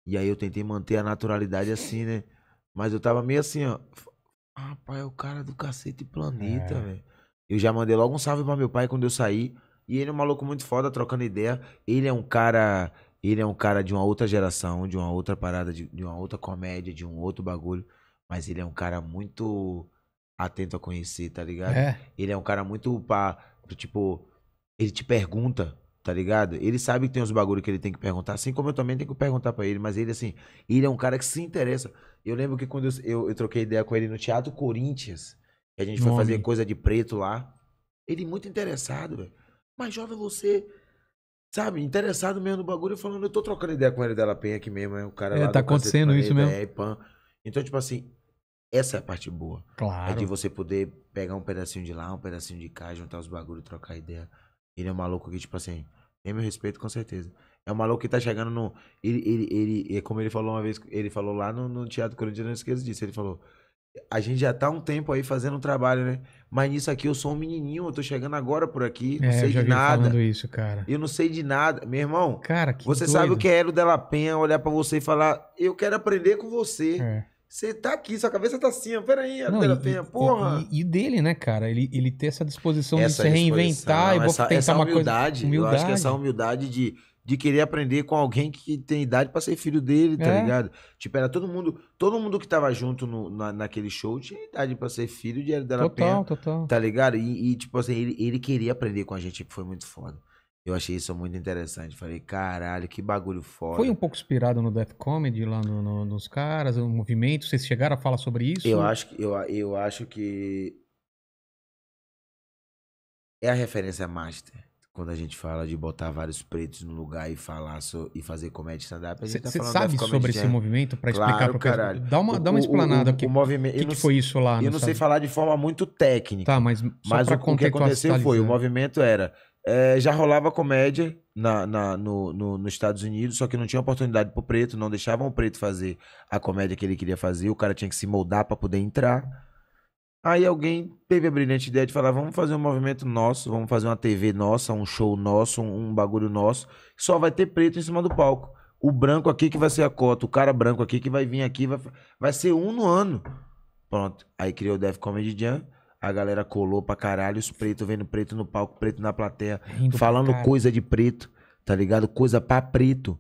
E aí eu tentei manter a naturalidade assim, né? Mas eu tava meio assim, ó. Rapaz, é o cara do cacete planeta, é. velho. Eu já mandei logo um salve pra meu pai quando eu saí. E ele é um maluco muito foda, trocando ideia. Ele é um cara. Ele é um cara de uma outra geração, de uma outra parada, de, de uma outra comédia, de um outro bagulho. Mas ele é um cara muito atento a conhecer, tá ligado? É. Ele é um cara muito pra, tipo, ele te pergunta, tá ligado? Ele sabe que tem uns bagulhos que ele tem que perguntar, assim como eu também tenho que perguntar para ele, mas ele assim, ele é um cara que se interessa. Eu lembro que quando eu, eu, eu troquei ideia com ele no Teatro Corinthians, que a gente Nome. foi fazer coisa de preto lá. Ele muito interessado, velho. Mas jovem você, sabe, interessado mesmo no bagulho, falando, eu tô trocando ideia com ele dela Penha aqui mesmo, é o cara é, tá acontecendo isso mesmo. É, pan. Então, tipo assim, essa é a parte boa. Claro. É de você poder pegar um pedacinho de lá, um pedacinho de cá, juntar os bagulhos, trocar ideia. Ele é um maluco que, tipo assim, tem meu respeito com certeza. É um maluco que tá chegando no. Ele, ele, ele, é como ele falou uma vez, ele falou lá no, no Teatro Corinthians, eu não esqueço disso. Ele falou: A gente já tá um tempo aí fazendo um trabalho, né? Mas nisso aqui eu sou um menininho, eu tô chegando agora por aqui, não é, sei eu já de nada. falando isso, cara. Eu não sei de nada. Meu irmão, cara, que você doido. sabe o que é o Della Penha olhar para você e falar: Eu quero aprender com você. É. Você tá aqui, sua cabeça tá assim, ó. Peraí, não, e, Penha, porra. E, e, dele, né, cara? Ele, ele ter essa disposição essa de se reinventar não, e essa, tentar essa humildade, uma coisa... humildade. Eu acho que essa humildade de de querer aprender com alguém que tem idade para ser filho dele, tá é. ligado? Tipo, era todo mundo, todo mundo que tava junto no, na, naquele show tinha idade para ser filho de dela Total, Penha, total. Tá ligado? E, e tipo assim, ele, ele, queria aprender com a gente, tipo, foi muito foda. Eu achei isso muito interessante. Falei, caralho, que bagulho foda. Foi um pouco inspirado no Death Comedy lá no, no, nos caras, no movimento. Vocês chegaram a falar sobre isso? Eu acho que. Eu, eu acho que... É a referência master quando a gente fala de botar vários pretos no lugar e falar so, e fazer comédia stand-up, a gente cê, tá cê falando sabe sobre esse movimento para claro, explicar para caralho. Dá uma, o, dá uma explanada. O, o, que, o movimento, que, que, que, foi isso lá? Eu não sei falar de forma muito técnica. Tá, mas, mas o, que aconteceu foi, o movimento era... É, já rolava comédia na, na no, no, nos Estados Unidos, só que não tinha oportunidade pro preto, não deixavam o preto fazer a comédia que ele queria fazer, o cara tinha que se moldar para poder entrar. Aí alguém teve a brilhante ideia de falar: vamos fazer um movimento nosso, vamos fazer uma TV nossa, um show nosso, um, um bagulho nosso. Só vai ter preto em cima do palco. O branco aqui que vai ser a cota, o cara branco aqui que vai vir aqui, vai, vai ser um no ano. Pronto. Aí criou o Death Comedy Jam. A galera colou pra caralho, os pretos vendo preto no palco, preto na plateia, Rindo falando coisa de preto, tá ligado? Coisa pra preto.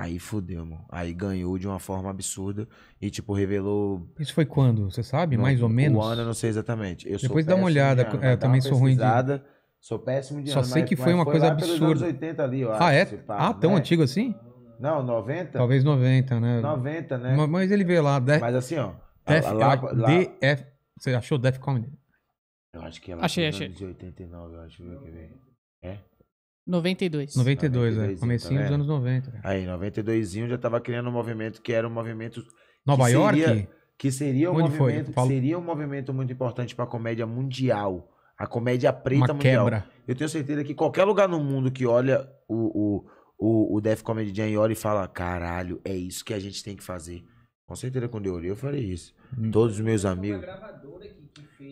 Aí fudeu, mano. Aí ganhou de uma forma absurda e, tipo, revelou. Isso foi quando? Você sabe? No, mais ou menos? O ano, eu não sei exatamente. Eu Depois dá uma olhada. De ano, é, também sou ruim de. Sou péssimo de Só ano, sei que mas, foi uma foi coisa absurda. Ali, ah, acho, ah, é? ah, tão né? antigo assim? Não, 90. Talvez 90, né? 90, né? Mas, mas ele veio lá. Def... Mas assim, ó. Def... Lá, lá... DF... Você achou Def Comedy? Eu acho que ela é achei, achei. de 89, eu acho. que veio. É? 92. 92, 92 é. Comecinho tá dos é. anos 90. Aí, 92zinho já tava criando um movimento que era um movimento. Nova que York? Seria, que seria um, Onde movimento, Paulo... seria um movimento muito importante pra comédia mundial. A comédia preta Uma mundial. Quebra. Eu tenho certeza que qualquer lugar no mundo que olha o, o, o, o Def Comedy Jam e olha e fala: caralho, é isso que a gente tem que fazer. Com certeza, quando eu olhei, eu falei isso. Hum. Todos os meus amigos. Uma gravadora que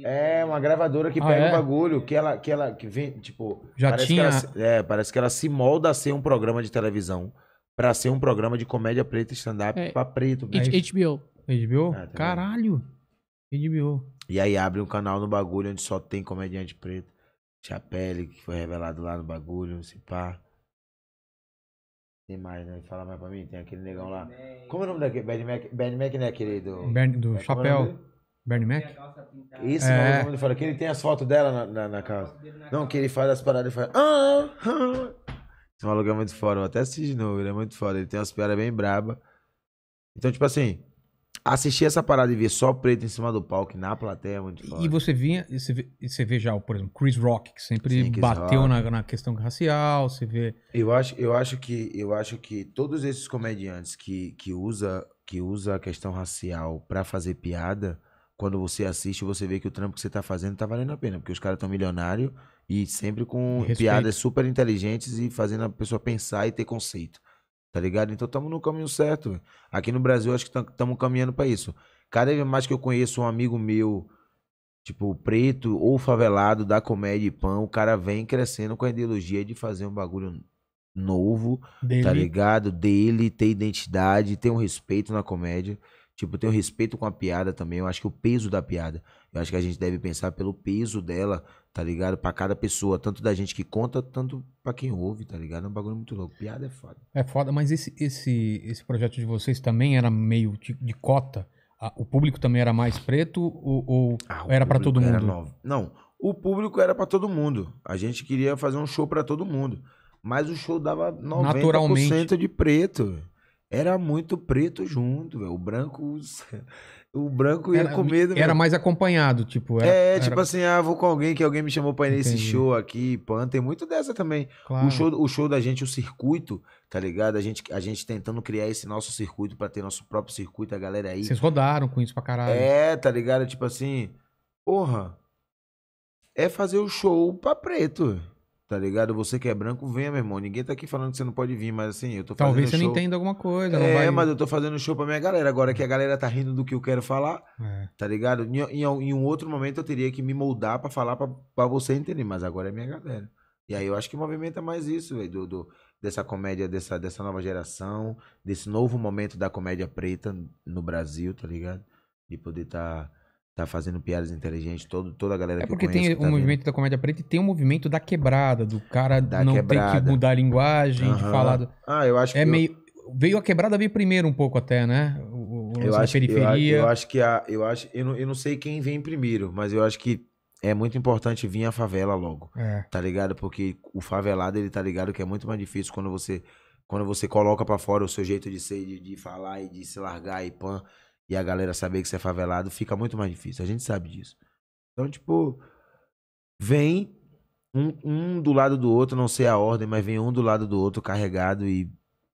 é, uma gravadora que ah, pega o é? um bagulho, que ela, que ela que vem, tipo. Já parece tinha. Que ela, é, parece que ela se molda a ser um programa de televisão pra ser um programa de comédia preta stand-up é. pra preto. Né? HBO. HBO? Ah, tá Caralho! HBO. E aí abre um canal no bagulho onde só tem comediante preto. Chapelle, que foi revelado lá no bagulho, se pá. Tem mais, né? Fala mais pra mim, tem aquele negão lá. Como é o nome daquele? Ben Mac, Bad Mac né, aquele do... do é, Chapéu. Bernie Mac? Esse é. maluco quando fala que ele tem as fotos dela na, na, na casa. não, que ele faz as paradas e faz. Ah, ah. Esse maluco é muito foda. Eu até assisti de novo, ele é muito foda. Ele tem umas piadas bem braba. Então, tipo assim, assistir essa parada e ver só preto em cima do palco na plateia é muito foda. E você vinha, e você, vê, e você vê já, por exemplo, Chris Rock, que sempre Sim, bateu na, na questão racial, você vê. Eu acho, eu acho que eu acho que todos esses comediantes que, que usa que usa a questão racial para fazer piada quando você assiste, você vê que o trampo que você tá fazendo tá valendo a pena, porque os caras tão milionários e sempre com piadas super inteligentes e fazendo a pessoa pensar e ter conceito. Tá ligado? Então estamos no caminho certo. Véio. Aqui no Brasil, acho que estamos caminhando para isso. Cada vez mais que eu conheço um amigo meu, tipo, preto ou favelado da comédia e pão, o cara vem crescendo com a ideologia de fazer um bagulho novo, tá dele. tá ligado? Dele, ter identidade, ter um respeito na comédia. Tipo, eu tenho respeito com a piada também. Eu acho que o peso da piada. Eu acho que a gente deve pensar pelo peso dela, tá ligado? Pra cada pessoa. Tanto da gente que conta, tanto pra quem ouve, tá ligado? É um bagulho muito louco. Piada é foda. É foda, mas esse, esse, esse projeto de vocês também era meio de, de cota? o público também era mais preto ou, ou ah, era para todo mundo? Não, o público era para todo mundo. A gente queria fazer um show para todo mundo. Mas o show dava 90% de preto. Era muito preto junto, velho. O branco. O branco ia era, com medo. Era mais acompanhado, tipo. Era, é, tipo assim, ah, vou com alguém que alguém me chamou pra ir nesse show aqui, Pan. Tem muito dessa também. Claro. O, show, o show da gente, o circuito, tá ligado? A gente, a gente tentando criar esse nosso circuito pra ter nosso próprio circuito, a galera aí. Vocês rodaram com isso pra caralho. É, tá ligado? Tipo assim, porra. É fazer o show pra preto. Tá ligado? Você que é branco, venha, meu irmão. Ninguém tá aqui falando que você não pode vir, mas assim, eu tô fazendo Talvez você não entenda alguma coisa. É, vai... mas eu tô fazendo show pra minha galera. Agora que a galera tá rindo do que eu quero falar, é. tá ligado? Em, em, em, um outro momento eu teria que me moldar pra falar pra, pra você entender, mas agora é minha galera. E aí eu acho que movimenta mais isso, velho, do, do, dessa comédia, dessa, dessa nova geração, desse novo momento da comédia preta no Brasil, tá ligado? De poder estar... Tá tá fazendo piadas inteligentes, todo, toda a galera é que porque conheço, tem o tá movimento da comédia preta e tem o movimento da quebrada, do cara da não quebrada. ter que mudar a linguagem, uhum. de falar. Do... Ah, eu acho é que. É meio. Eu... Veio a quebrada veio primeiro um pouco até, né? O, o eu, acho, periferia. Eu, eu, acho que a. Eu, acho, eu, não, eu não sei quem vem primeiro, mas eu acho que é muito importante vir a favela logo. É. Tá ligado? Porque o favelado, ele tá ligado que é muito mais difícil quando você. Quando você coloca para fora o seu jeito de ser, de, de falar e de se largar e pan e a galera saber que você é favelado, fica muito mais difícil. A gente sabe disso. Então, tipo, vem um, um, do lado do outro, não sei a ordem, mas vem um do lado do outro carregado e,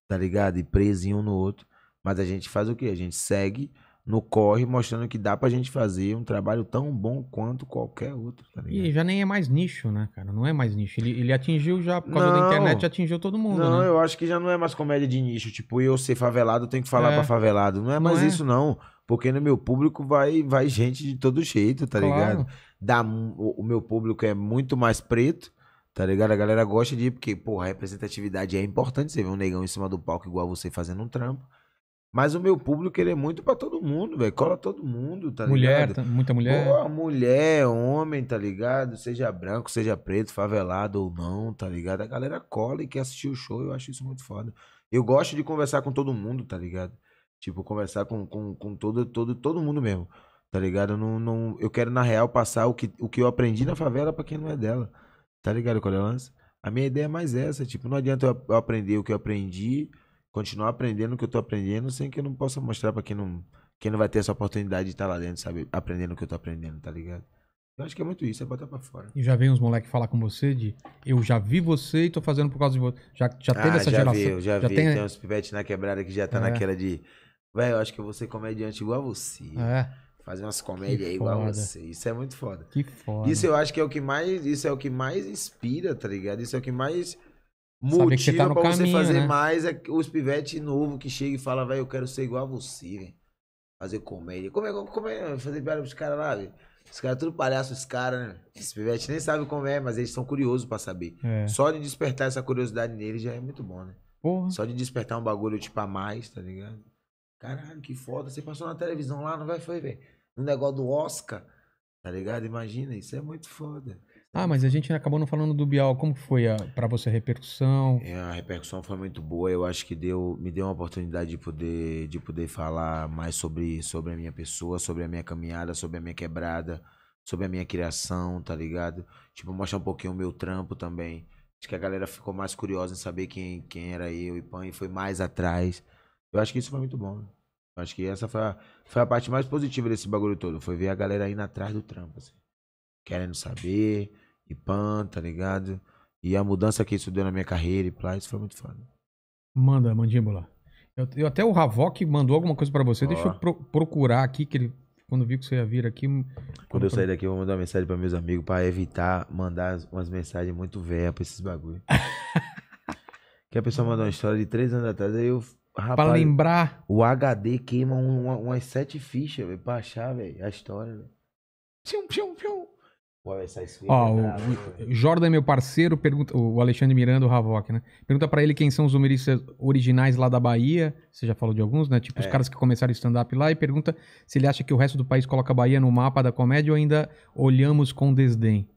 tá ligado? E preso em um no outro. Mas a gente faz o quê? A gente segue no corre, mostrando que dá pra gente fazer um trabalho tão bom quanto qualquer outro, tá ligado? E já nem é mais nicho, né, cara? Não é mais nicho. Ele, ele atingiu já, por causa não, da internet, atingiu todo mundo. Não, né? eu acho que já não é mais comédia de nicho. Tipo, eu ser favelado, eu tenho que falar é. pra favelado. Não é mais é. isso, não. Porque no meu público vai, vai gente de todo jeito, tá claro. ligado? Dá, o, o meu público é muito mais preto. Tá ligado? A galera gosta de ir, porque, porra, a representatividade é importante. Você vê um negão em cima do palco igual você fazendo um trampo. Mas o meu público, ele é muito para todo mundo, velho. Cola todo mundo, tá mulher, ligado? Mulher, tá, muita mulher. Pô, mulher, homem, tá ligado? Seja branco, seja preto, favelado ou não, tá ligado? A galera cola e quer assistir o show, eu acho isso muito foda. Eu gosto de conversar com todo mundo, tá ligado? Tipo, conversar com, com, com todo, todo, todo mundo mesmo, tá ligado? Eu, não, não, eu quero, na real, passar o que, o que eu aprendi na favela para quem não é dela, tá ligado, Colelança? É a minha ideia é mais essa, tipo, não adianta eu aprender o que eu aprendi continuar aprendendo o que eu tô aprendendo, sem que eu não possa mostrar para quem não, quem não vai ter essa oportunidade de estar tá lá dentro, sabe? Aprendendo o que eu tô aprendendo, tá ligado? Eu acho que é muito isso, é botar pra fora. E já vem uns moleques falar com você de eu já vi você e tô fazendo por causa de você. Já, já teve ah, essa já geração. Vi, eu já, já vi, tem... tem uns pivetes na quebrada que já tá é. naquela de. Velho, eu acho que eu vou ser comediante igual a você. É. Fazer umas comédias aí igual a você. Isso é muito foda. Que foda. Isso eu acho que é o que mais. Isso é o que mais inspira, tá ligado? Isso é o que mais Tá motivo tá pra caminho, você fazer né? mais é os pivete novo que chega e fala, velho, eu quero ser igual a você, velho. Fazer comédia. Como é, como é fazer piada pros caras lá, velho? Os caras tudo palhaço, os caras, né? Os pivetes nem sabem como é, mas eles são curiosos para saber. É. Só de despertar essa curiosidade neles já é muito bom, né? Porra. Só de despertar um bagulho tipo a mais, tá ligado? Caralho, que foda. Você passou na televisão lá, não vai foi velho No negócio do Oscar, tá ligado? Imagina, isso é muito foda. Ah, mas a gente acabou não falando do Bial. Como foi para você a repercussão? É, a repercussão foi muito boa. Eu acho que deu, me deu uma oportunidade de poder, de poder falar mais sobre, sobre a minha pessoa, sobre a minha caminhada, sobre a minha quebrada, sobre a minha criação, tá ligado? Tipo, mostrar um pouquinho o meu trampo também. Acho que a galera ficou mais curiosa em saber quem, quem era eu e Pan e foi mais atrás. Eu acho que isso foi muito bom. Né? Acho que essa foi a, foi a parte mais positiva desse bagulho todo. Foi ver a galera indo atrás do trampo, assim. Querendo saber, e pan, tá ligado? E a mudança que isso deu na minha carreira e plá, isso foi muito foda. Manda, mandíbula. Eu, eu até o Ravok mandou alguma coisa para você. Ó. Deixa eu pro, procurar aqui, que ele, quando viu que você ia vir aqui. Hum, quando eu sair daqui, eu vou mandar uma mensagem para meus amigos para evitar mandar umas mensagens muito velhas pra esses bagulho. que a pessoa mandou uma história de três anos atrás, aí eu Rapaz, pra lembrar. O HD queima umas sete fichas, velho, pra achar, velho, a história, velho. Ó, é o Jordan, é meu parceiro, pergunta, o Alexandre Miranda, o Havoc, né? Pergunta para ele quem são os humoristas originais lá da Bahia. Você já falou de alguns, né? Tipo, é. os caras que começaram stand-up lá. E pergunta se ele acha que o resto do país coloca a Bahia no mapa da comédia ou ainda olhamos com desdém.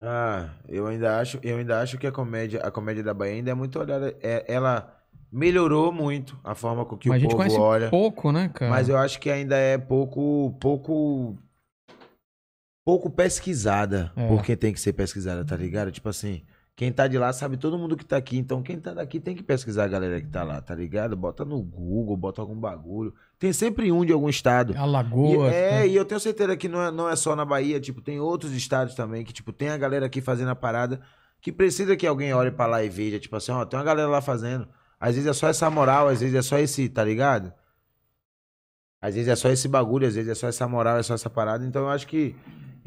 Ah, eu ainda acho, eu ainda acho que a comédia, a comédia da Bahia ainda é muito olhada. É, ela melhorou muito a forma com que mas o povo olha. Pouco, né, cara? Mas eu acho que ainda é pouco, pouco pouco pesquisada é. tem que ser pesquisada, tá ligado? Tipo assim, quem tá de lá sabe todo mundo que tá aqui. Então, quem tá daqui tem que pesquisar a galera que tá lá, tá ligado? Bota no Google, bota algum bagulho. Tem sempre um de algum estado. É Alagoas. E, é, né? e eu tenho certeza que não é, não é só na Bahia, tipo, tem outros estados também que, tipo, tem a galera aqui fazendo a parada que precisa que alguém olhe para lá e veja, tipo assim, ó, tem uma galera lá fazendo. Às vezes é só essa moral, às vezes é só esse, tá ligado? Às vezes é só esse bagulho, às vezes é só essa moral, é só essa parada. Então eu acho que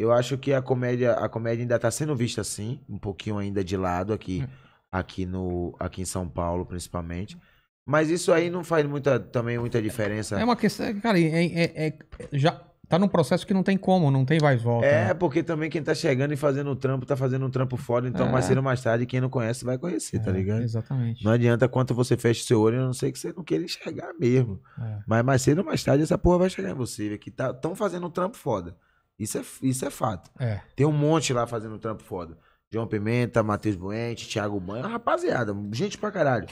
eu acho que a comédia, a comédia ainda está sendo vista assim, um pouquinho ainda de lado aqui, hum. aqui no, aqui em São Paulo principalmente. Mas isso aí não faz muita, também muita diferença. É uma questão, cara, é, é, é já tá num processo que não tem como, não tem mais volta. É, né? porque também quem tá chegando e fazendo o trampo, tá fazendo um trampo foda, então é. mais cedo ou mais tarde, quem não conhece vai conhecer, tá é, tá ligado? Exatamente. Não adianta quanto você fecha o seu olho, a não sei que você não queira enxergar mesmo. É. Mas mais cedo ou mais tarde, essa porra vai chegar em você, que tá, tão fazendo um trampo foda. Isso é, isso é fato. É. Tem um monte lá fazendo trampo foda. João Pimenta, Matheus Buente, Thiago Banha, rapaziada, gente pra caralho.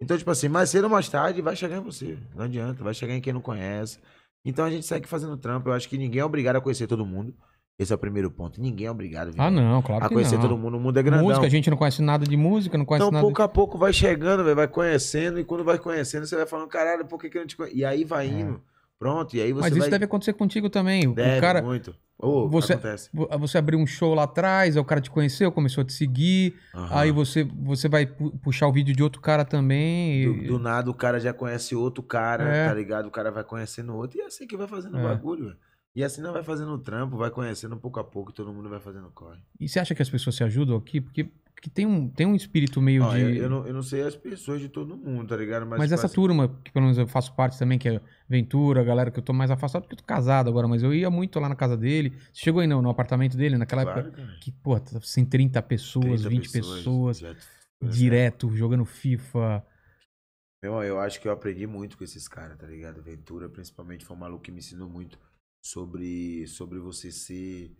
Então, tipo assim, mais cedo ou mais tarde vai chegar em você. Não adianta, vai chegar em quem não conhece. Então a gente segue fazendo trampo. Eu acho que ninguém é obrigado a conhecer todo mundo. Esse é o primeiro ponto. Ninguém é obrigado ah, não, claro a conhecer não. todo mundo. O mundo é grandão. Música, a gente não conhece nada de música, não conhece então, nada. Então, pouco a pouco vai chegando, véio, vai conhecendo, e quando vai conhecendo, você vai falando, caralho, por que, que eu não te conheço? E aí vai é. indo. É. Pronto, e aí você Mas isso vai... deve acontecer contigo também. Deve, o cara... muito. Oh, você, acontece. Ah, você abriu um show lá atrás, aí o cara te conheceu, começou a te seguir, uhum. aí você, você vai puxar o vídeo de outro cara também. E... Do, do, nada o cara já conhece outro cara, é. tá ligado? O cara vai conhecendo outro, e é assim que vai fazendo o é. bagulho, E assim não vai fazendo trampo, vai conhecendo pouco a pouco, todo mundo vai fazendo corre. E você acha que as pessoas se ajudam aqui? Porque que tem um, tem um espírito meio não, de. Eu, eu, não, eu não sei as pessoas de todo mundo, tá ligado? Mas, mas tipo essa assim... turma, que pelo menos eu faço parte também, que é Ventura, galera que eu tô mais afastado, porque eu tô casado agora, mas eu ia muito lá na casa dele. Você chegou aí não, no apartamento dele, naquela claro, época. Cara. Que, pô, tá sem 30 pessoas, 30 20 pessoas, pessoas né? direto, jogando FIFA. Meu, eu acho que eu aprendi muito com esses caras, tá ligado? Ventura, principalmente, foi um maluco que me ensinou muito sobre, sobre você ser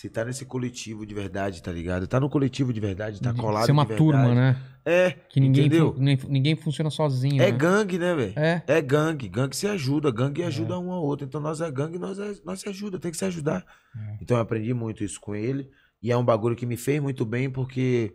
se tá nesse coletivo de verdade, tá ligado? Tá no coletivo de verdade, tá colado Ser uma é uma turma, né? É. Que ninguém, entendeu? Fu ninguém funciona sozinho. É né? gangue, né, velho? É. É gangue. Gangue se ajuda. Gangue é. ajuda um ao outro. Então nós é gangue, nós, é, nós se ajuda. Tem que se ajudar. É. Então eu aprendi muito isso com ele. E é um bagulho que me fez muito bem porque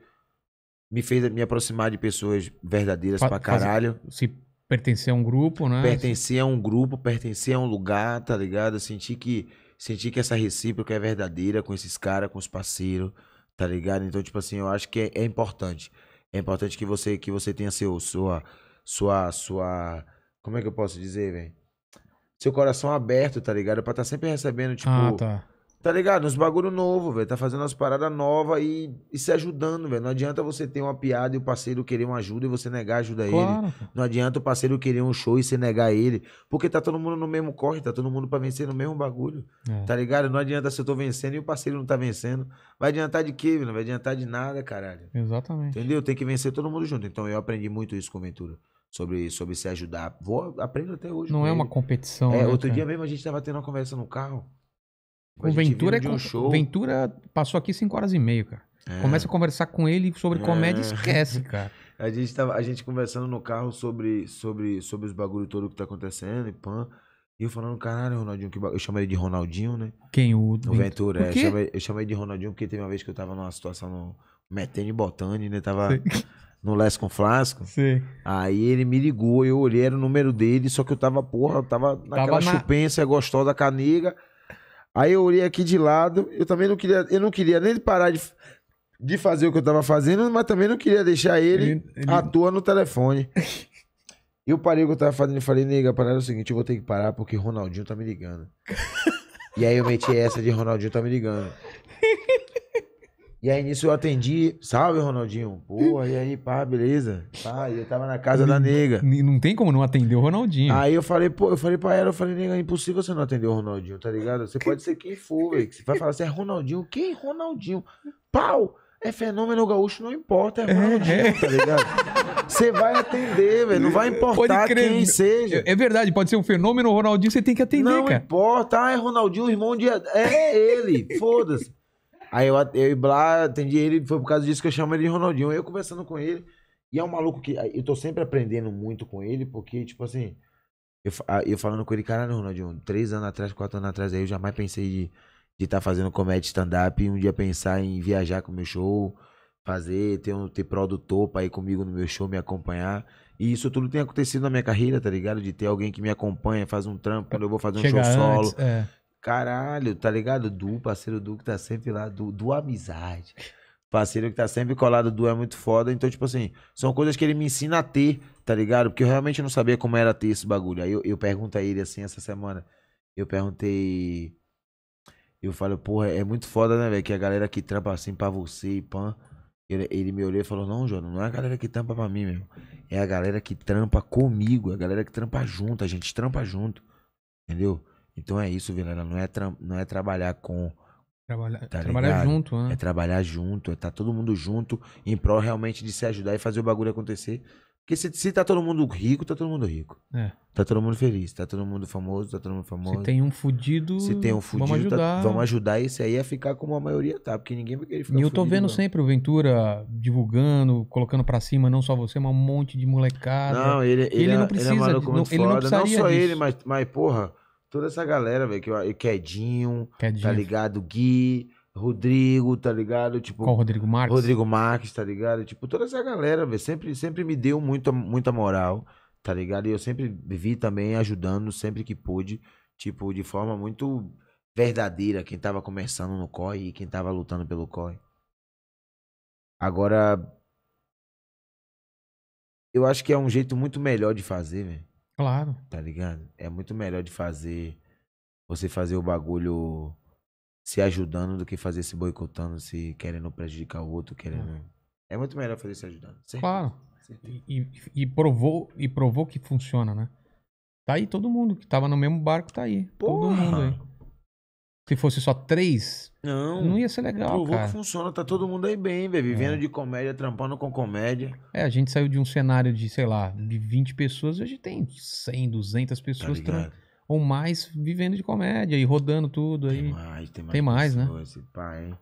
me fez me aproximar de pessoas verdadeiras Fa pra caralho. se pertencer a um grupo, né? Pertencer a um grupo, pertencer a um lugar, tá ligado? sentir que sentir que essa recíproca é verdadeira com esses caras, com os parceiros, tá ligado? Então, tipo assim, eu acho que é, é importante. É importante que você que você tenha seu sua sua sua como é que eu posso dizer, velho? Seu coração aberto, tá ligado? Para estar tá sempre recebendo tipo ah, tá. Tá ligado? Uns bagulho novo, velho. Tá fazendo as paradas novas e, e se ajudando, velho. Não adianta você ter uma piada e o parceiro querer uma ajuda e você negar ajuda a claro. ele. Não adianta o parceiro querer um show e você negar ele. Porque tá todo mundo no mesmo corre, tá todo mundo pra vencer no mesmo bagulho. É. Tá ligado? Não adianta se eu tô vencendo e o parceiro não tá vencendo. Vai adiantar de quê, velho? Não vai adiantar de nada, caralho. Exatamente. Entendeu? Tem que vencer todo mundo junto. Então eu aprendi muito isso com o Ventura sobre, sobre se ajudar. Vou, aprendo até hoje. Não é ele. uma competição. É, né, outro cara? dia mesmo a gente tava tendo uma conversa no carro. O Ventura, é com... um show... Ventura passou aqui 5 horas e meia, cara. É. Começa a conversar com ele sobre é. comédia, é. esquece, cara. A gente tava, a gente conversando no carro sobre sobre sobre os bagulho todo que tá acontecendo e pã. E eu falando, caralho, Ronaldinho, que bagulho. Eu chamei ele de Ronaldinho, né? Quem o, o Ventura? O é, eu, chamei, eu chamei de Ronaldinho porque teve uma vez que eu tava numa situação no metendo e botando, né? Tava Sim. no Les com Flasco. Sim. Aí ele me ligou, eu olhei, era o número dele, só que eu tava, porra, eu tava naquela tava na... chupência gostosa da caniga. Aí eu olhei aqui de lado, eu também não queria, eu não queria nem parar de, de fazer o que eu tava fazendo, mas também não queria deixar ele, ele, ele... à toa no telefone. eu parei o que eu tava fazendo e falei, nega, a parada é o seguinte, eu vou ter que parar porque Ronaldinho tá me ligando. e aí eu meti essa de Ronaldinho tá me ligando. E aí nisso eu atendi, salve Ronaldinho, boa, e aí, pá, beleza? Pá, e eu tava na casa da nega. Não tem como não atender o Ronaldinho. Aí eu falei, pô, eu falei pra ela, eu falei, nega, é impossível você não atender o Ronaldinho, tá ligado? Você pode ser quem for, velho. Você vai falar, você assim, é Ronaldinho, quem é Ronaldinho? Pau! É fenômeno gaúcho, não importa, é, é Ronaldinho, é, tá ligado? Você vai atender, velho. Não vai importar quem seja. É verdade, pode ser um fenômeno Ronaldinho, você tem que atender, não cara. Não importa, ah, é Ronaldinho, o irmão de. É ele, foda-se. Aí eu, eu e Blá atendi ele, foi por causa disso que eu chamo ele de Ronaldinho. Eu conversando com ele, e é um maluco que eu tô sempre aprendendo muito com ele, porque, tipo assim, eu, ah, eu falando com ele, caralho, Ronaldinho, três anos atrás, quatro anos atrás, aí eu jamais pensei de estar tá fazendo comédia stand-up e um dia pensar em viajar com o meu show, fazer, ter, um, ter produtor pra ir comigo no meu show, me acompanhar. E isso tudo tem acontecido na minha carreira, tá ligado? De ter alguém que me acompanha, faz um trampo, quando eu vou fazer um Chega show antes, solo. É. Caralho, tá ligado? Du, parceiro Du que tá sempre lá, Du, do amizade. Parceiro que tá sempre colado, Du é muito foda. Então, tipo assim, são coisas que ele me ensina a ter, tá ligado? Porque eu realmente não sabia como era ter esse bagulho. Aí eu, eu pergunto a ele assim essa semana. Eu perguntei. Eu falo, porra, é muito foda, né, velho? Que a galera que trampa assim pra você e pan. Ele, ele, me olhou e falou: Não, Jô, não é a galera que trampa pra mim, meu. É a galera que trampa comigo, é a galera que trampa junto, a gente trampa junto. Entendeu? Então é isso, Vilana. Não é, não é trabalhar com. Trabalha tá trabalhar ligado? junto, né? É trabalhar junto, é tá todo mundo junto em prol realmente de se ajudar e fazer o bagulho acontecer. Porque se, se tá todo mundo rico, tá todo mundo rico. É. Tá todo mundo feliz, tá todo mundo famoso, tá todo mundo famoso. Se tem um fudido. Se tem um fudido, tá, vamos ajudar. Tá, vamos ajudar. Isso aí a ficar como a maioria tá, porque ninguém vai querer ficar E eu tô fudido, vendo não. sempre o Ventura divulgando, colocando pra cima, não só você, mas um monte de molecada. Não, ele, ele, ele não precisa. É, ele, é não, Ele não, não só disso. ele, mas, mas porra toda essa galera, velho, que eu, Quedinho, Quedinho, tá ligado? Gui, Rodrigo, tá ligado? Tipo, Qual Rodrigo Marques? Rodrigo Marques, tá ligado? Tipo, toda essa galera, velho, sempre, sempre me deu muita, muita moral, tá ligado? E eu sempre vi também ajudando, sempre que pude, tipo, de forma muito verdadeira, quem tava começando no COI e quem tava lutando pelo COI. Agora, eu acho que é um jeito muito melhor de fazer, velho. Claro. Tá ligado? É muito melhor de fazer você fazer o bagulho se ajudando do que fazer se boicotando, se querendo prejudicar o outro, querendo. É, é muito melhor fazer se ajudando. Certo? Claro. Certo. E, e, e, provou, e provou que funciona, né? Tá aí todo mundo que tava no mesmo barco, tá aí. Porra. Todo mundo aí. Se fosse só três, não, não ia ser legal. Provou cara. que funciona, tá todo mundo aí bem, velho. Vivendo é. de comédia, trampando com comédia. É, a gente saiu de um cenário de, sei lá, de 20 pessoas, hoje tem 100, 200 pessoas tá ou mais vivendo de comédia e rodando tudo aí. Tem mais, tem mais. Tem mais, né? Esse pai, hein?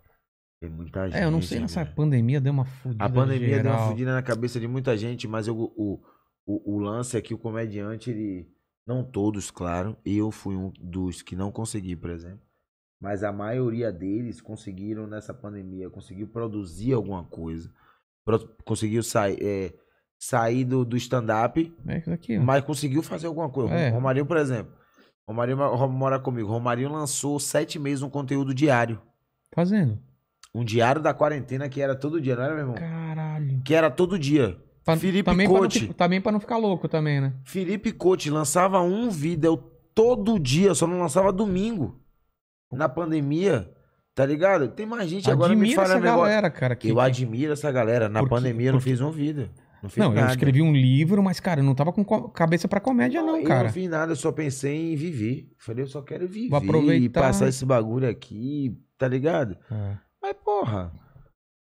Tem muita gente. É, eu não sei, né, nessa pandemia deu uma fudida. A pandemia geral. deu uma fudida na cabeça de muita gente, mas eu, o, o, o lance é que o comediante, ele. Não todos, claro. Eu fui um dos que não consegui, por exemplo mas a maioria deles conseguiram nessa pandemia, conseguiu produzir alguma coisa, conseguiu sair, é, sair do, do stand-up, é mas conseguiu fazer alguma coisa. É. Romarinho, por exemplo, Romário mora comigo, Romarinho lançou sete meses um conteúdo diário. Fazendo? Um diário da quarentena que era todo dia, não era, meu irmão? Caralho. Que era todo dia. Pra, Felipe também Pra não, também pra não ficar louco também, né? Felipe Coach lançava um vídeo todo dia, só não lançava domingo na pandemia, tá ligado? Tem mais gente agora admiro me fala essa negócio. galera, cara. Que... Eu admiro essa galera. Na porque, pandemia porque... não fiz um vídeo. Não, fiz não nada. eu escrevi um livro, mas, cara, eu não tava com cabeça para comédia, não, não, cara. Eu não fiz nada, eu só pensei em viver. Falei, eu só quero viver Vou aproveitar. e passar esse bagulho aqui, tá ligado? É. Mas, porra,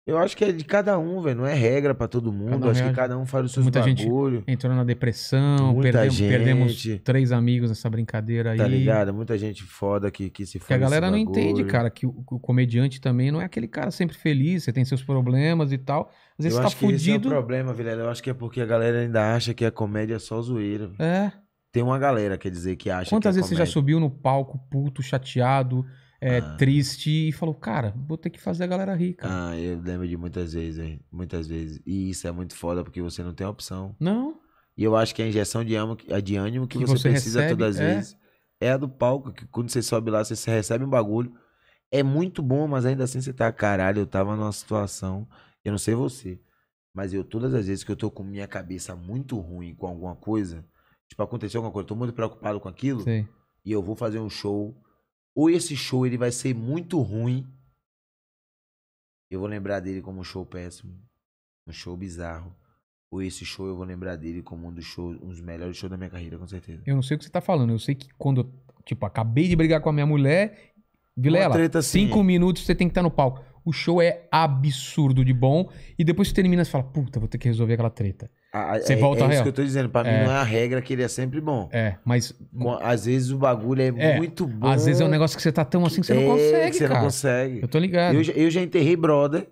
eu acho que é de cada um, velho. Não é regra para todo mundo. Um acho reage. que cada um faz os seus Muita bagulho. gente entrou na depressão. Muita perdemos, gente. perdemos três amigos nessa brincadeira tá aí. Tá ligado? Muita gente foda que, que se foi. Que a galera não entende, cara, que o, o, comediante também não é aquele cara sempre feliz. Você tem seus problemas e tal. Às vezes Eu você acho tá que fudido. Esse é o problema, Vilela. Eu acho que é porque a galera ainda acha que a é comédia é só zoeira. É. Tem uma galera, quer dizer, que acha Quantas que é vezes comédia. você já subiu no palco puto, chateado? é, ah. triste e falou, cara, vou ter que fazer a galera rir, cara. Ah, eu lembro de muitas vezes, hein? Muitas vezes. E isso é muito foda porque você não tem opção. Não. E eu acho que a injeção de ânimo, de ânimo que, que você, você, precisa recebe, todas as é... vezes é a do palco, que quando você sobe lá, você recebe um bagulho. É muito bom, mas ainda assim você tá, caralho, eu tava numa situação, eu não sei você, mas eu todas as vezes que eu tô com minha cabeça muito ruim com alguma coisa, tipo, aconteceu alguma coisa, tô muito preocupado com aquilo, Sim. e eu vou fazer um show ou esse show ele vai ser muito ruim. Eu vou lembrar dele como um show péssimo, um show bizarro. Ou esse show eu vou lembrar dele como um dos shows, um dos melhores shows da minha carreira, com certeza. Eu não sei o que você tá falando. Eu sei que quando, tipo, acabei de brigar com a minha mulher, Vilela, treta, assim. cinco minutos você tem que estar tá no palco. O show é absurdo de bom. E depois que termina, você fala, puta, vou ter que resolver aquela treta. Ah, você é, volta é isso que eu tô dizendo. Pra é. mim não é a regra que ele é sempre bom. É, mas. às vezes o bagulho é, é, muito bom. Às vezes é um negócio que você tá tão assim que você não é, consegue. Que você cara. não consegue. Eu tô ligado. Eu, eu já enterrei brother.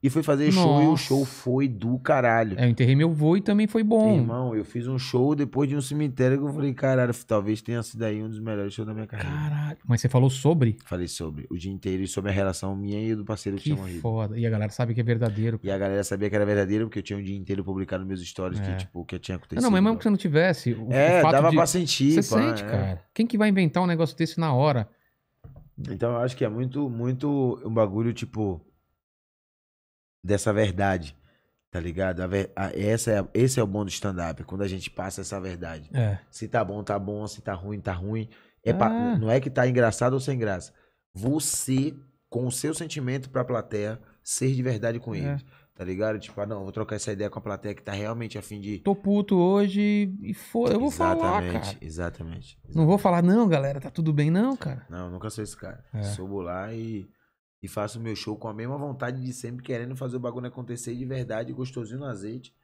E foi fazer Nossa. show e o show foi do caralho. É, eu enterrei meu vô e também foi bom. Irmão, eu fiz um show depois de um cemitério que eu falei, caralho, talvez tenha sido aí um dos melhores shows da minha carreira. Caralho. Mas você falou sobre? Falei sobre. O dia inteiro e sobre a relação minha e do parceiro que, que tinha morrido. foda. E a galera sabe que é verdadeiro. E a galera sabia que era verdadeiro porque eu tinha um dia inteiro publicado meus stories é. que, tipo, que tinha acontecido. Não, mas mesmo né? que você não tivesse. O, é, o dava de... pra sentir. Você pá, sente, é. cara. Quem que vai inventar um negócio desse na hora? Então eu acho que é muito, muito um bagulho, tipo dessa verdade, tá ligado? A ver, a, essa é, esse é o bom do stand-up, quando a gente passa essa verdade. É. Se tá bom, tá bom, se tá ruim, tá ruim. É ah. pra, não é que tá engraçado ou sem graça. Você, com o seu sentimento pra plateia, ser de verdade com é. eles. É. Tá ligado? Tipo, ah, não, vou trocar essa ideia com a plateia que tá realmente afim de. Tô puto hoje e foi. Eu vou exatamente, falar. Cara. Exatamente, exatamente. Não vou falar, não, galera, tá tudo bem, não, cara. Não, nunca sou esse cara. É. Subo lá e e faço o meu show com a mesma vontade de sempre, querendo fazer o bagulho acontecer de verdade, gostosinho no azeite.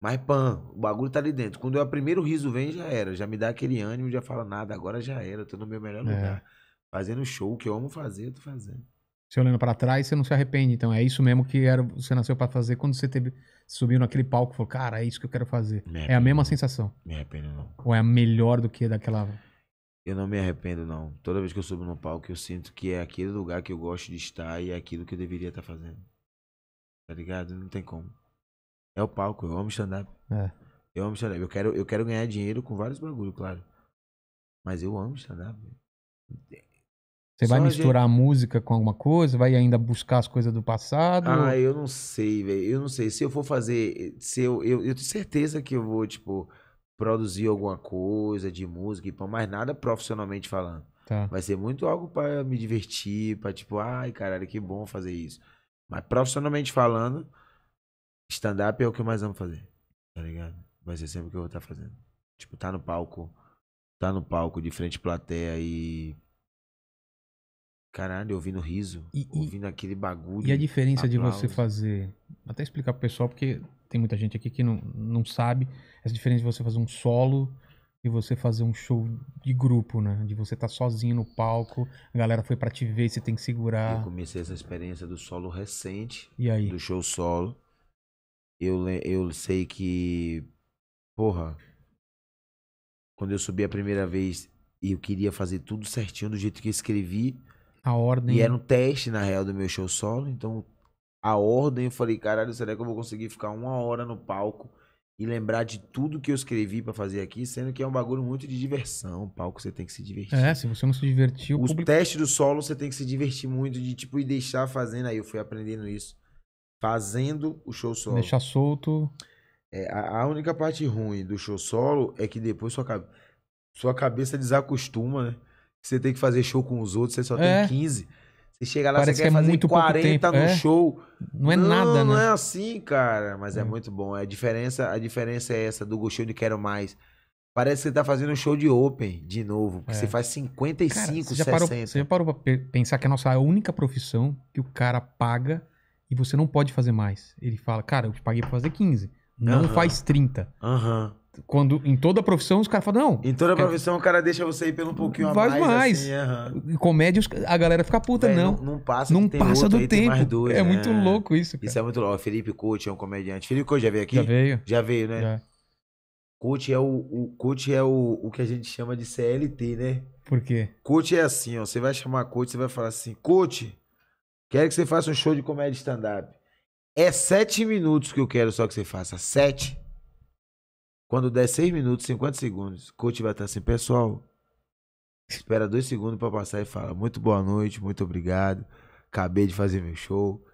Mas, pan, o bagulho tá ali dentro. Quando é o primeiro riso vem, já era. Já me dá aquele ânimo, já fala nada, agora já era, tô no meu melhor é. lugar. Fazendo show, que eu amo fazer, eu tô fazendo. Se olhando para trás, você não se arrepende, então. É isso mesmo que era, você nasceu para fazer quando você teve, subiu naquele palco e falou, cara, é isso que eu quero fazer. É a mesma não. sensação. Me arrependo, não. Ou é melhor do que daquela eu não me arrependo, não. Toda vez que eu subo no palco, eu sinto que é aquele lugar que eu gosto de estar e é aquilo que eu deveria estar fazendo. Tá ligado? Não tem como. É o palco, eu amo stand-up. É. Eu amo stand-up. Eu quero, eu quero ganhar dinheiro com vários bagulho, claro. Mas eu amo stand-up. Você Só vai misturar gente... música com alguma coisa? Vai ainda buscar as coisas do passado? Ah, ou... eu não sei, velho. Eu não sei. Se eu for fazer. Se eu, eu, eu tenho certeza que eu vou, tipo produzir alguma coisa de música e pão, mas nada profissionalmente falando. Tá. Vai ser muito algo para me divertir, para tipo, ai caralho, que bom fazer isso. Mas profissionalmente falando, stand-up é o que eu mais amo fazer. Tá ligado? Vai ser sempre o que eu vou estar tá fazendo. Tipo, tá no palco, tá no palco de frente plateia e Caralho, ouvindo riso, e, ouvindo e, aquele bagulho. E a diferença aplausos. de você fazer. Até explicar pro pessoal, porque tem muita gente aqui que não, não sabe. Essa diferença de você fazer um solo e você fazer um show de grupo, né? De você estar tá sozinho no palco, a galera foi para te ver, você tem que segurar. Eu comecei essa experiência do solo recente. E aí? Do show solo. Eu, eu sei que. Porra. Quando eu subi a primeira vez e eu queria fazer tudo certinho do jeito que eu escrevi, a ordem. E era né? um teste, na real, do meu show solo. Então, a ordem, eu falei, caralho, será que eu vou conseguir ficar uma hora no palco e lembrar de tudo que eu escrevi para fazer aqui, sendo que é um bagulho muito de diversão. O palco você tem que se divertir. É, se você não se divertir, o Os público... testes do solo você tem que se divertir muito, de tipo, e deixar fazendo. Aí eu fui aprendendo isso. Fazendo o show solo. Deixar solto. É, a, a única parte ruim do show solo é que depois sua, sua cabeça desacostuma, né? Você tem que fazer show com os outros, você só é. tem 15. Você chega lá, Parece você quer é fazer muito 40 no é. show. Não é não, nada, né? Não é assim, cara. Mas é, é muito bom. A diferença, a diferença é essa do Gostinho de Quero Mais. Parece que você tá fazendo um show de open de novo. Porque é. você faz 55, cara, você 60. Já parou, você já parou pra pensar que é a nossa única profissão que o cara paga e você não pode fazer mais. Ele fala, cara, eu te paguei pra fazer 15. Não faz 30. Aham. Quando em toda profissão os caras falam, não. Em toda profissão o cara deixa você ir pelo um pouquinho a mais. Faz mais. Assim, uhum. comédia a galera fica puta, Véi, não. Não passa, não passa outro, do tempo. Dois, é né? muito é. louco isso. Cara. Isso é muito louco. Felipe Couto é um comediante. Felipe Couto já veio aqui? Já veio. Já veio, né? Já. Coach é, o, o, coach é o, o que a gente chama de CLT, né? Por quê? Coach é assim, ó. Você vai chamar coach, você vai falar assim, coach, quero que você faça um show de comédia stand-up. É sete minutos que eu quero só que você faça. Sete. Quando der 6 minutos, 50 segundos, o coach vai estar assim, pessoal, espera dois segundos para passar e fala, muito boa noite, muito obrigado, acabei de fazer meu show,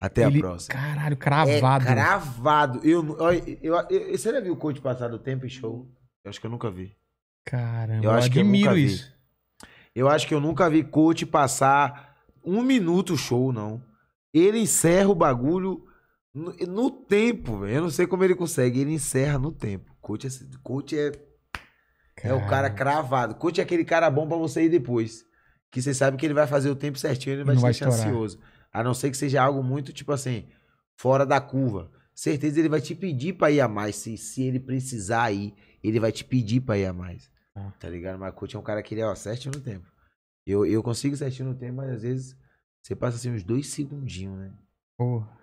até Ele, a próxima. Caralho, cravado. É né? cravado. Eu, eu, eu, eu, você já viu o coach passar do tempo e show? Eu acho que eu nunca vi. Caramba, eu, acho que eu nunca isso. Vi. Eu acho que eu nunca vi coach passar um minuto show, não. Ele encerra o bagulho no, no tempo, Eu não sei como ele consegue. Ele encerra no tempo. Coach é, coach é, é o cara cravado. Coach é aquele cara bom para você ir depois. Que você sabe que ele vai fazer o tempo certinho, ele vai não te vai deixar estourar. ansioso. A não ser que seja algo muito, tipo assim, fora da curva. Certeza ele vai te pedir pra ir a mais. Se, se ele precisar ir, ele vai te pedir pra ir a mais. Ah. Tá ligado? Mas coach é um cara que ele é, ó, certinho no tempo. Eu, eu consigo certinho no tempo, mas às vezes você passa assim uns dois segundinhos, né? Porra.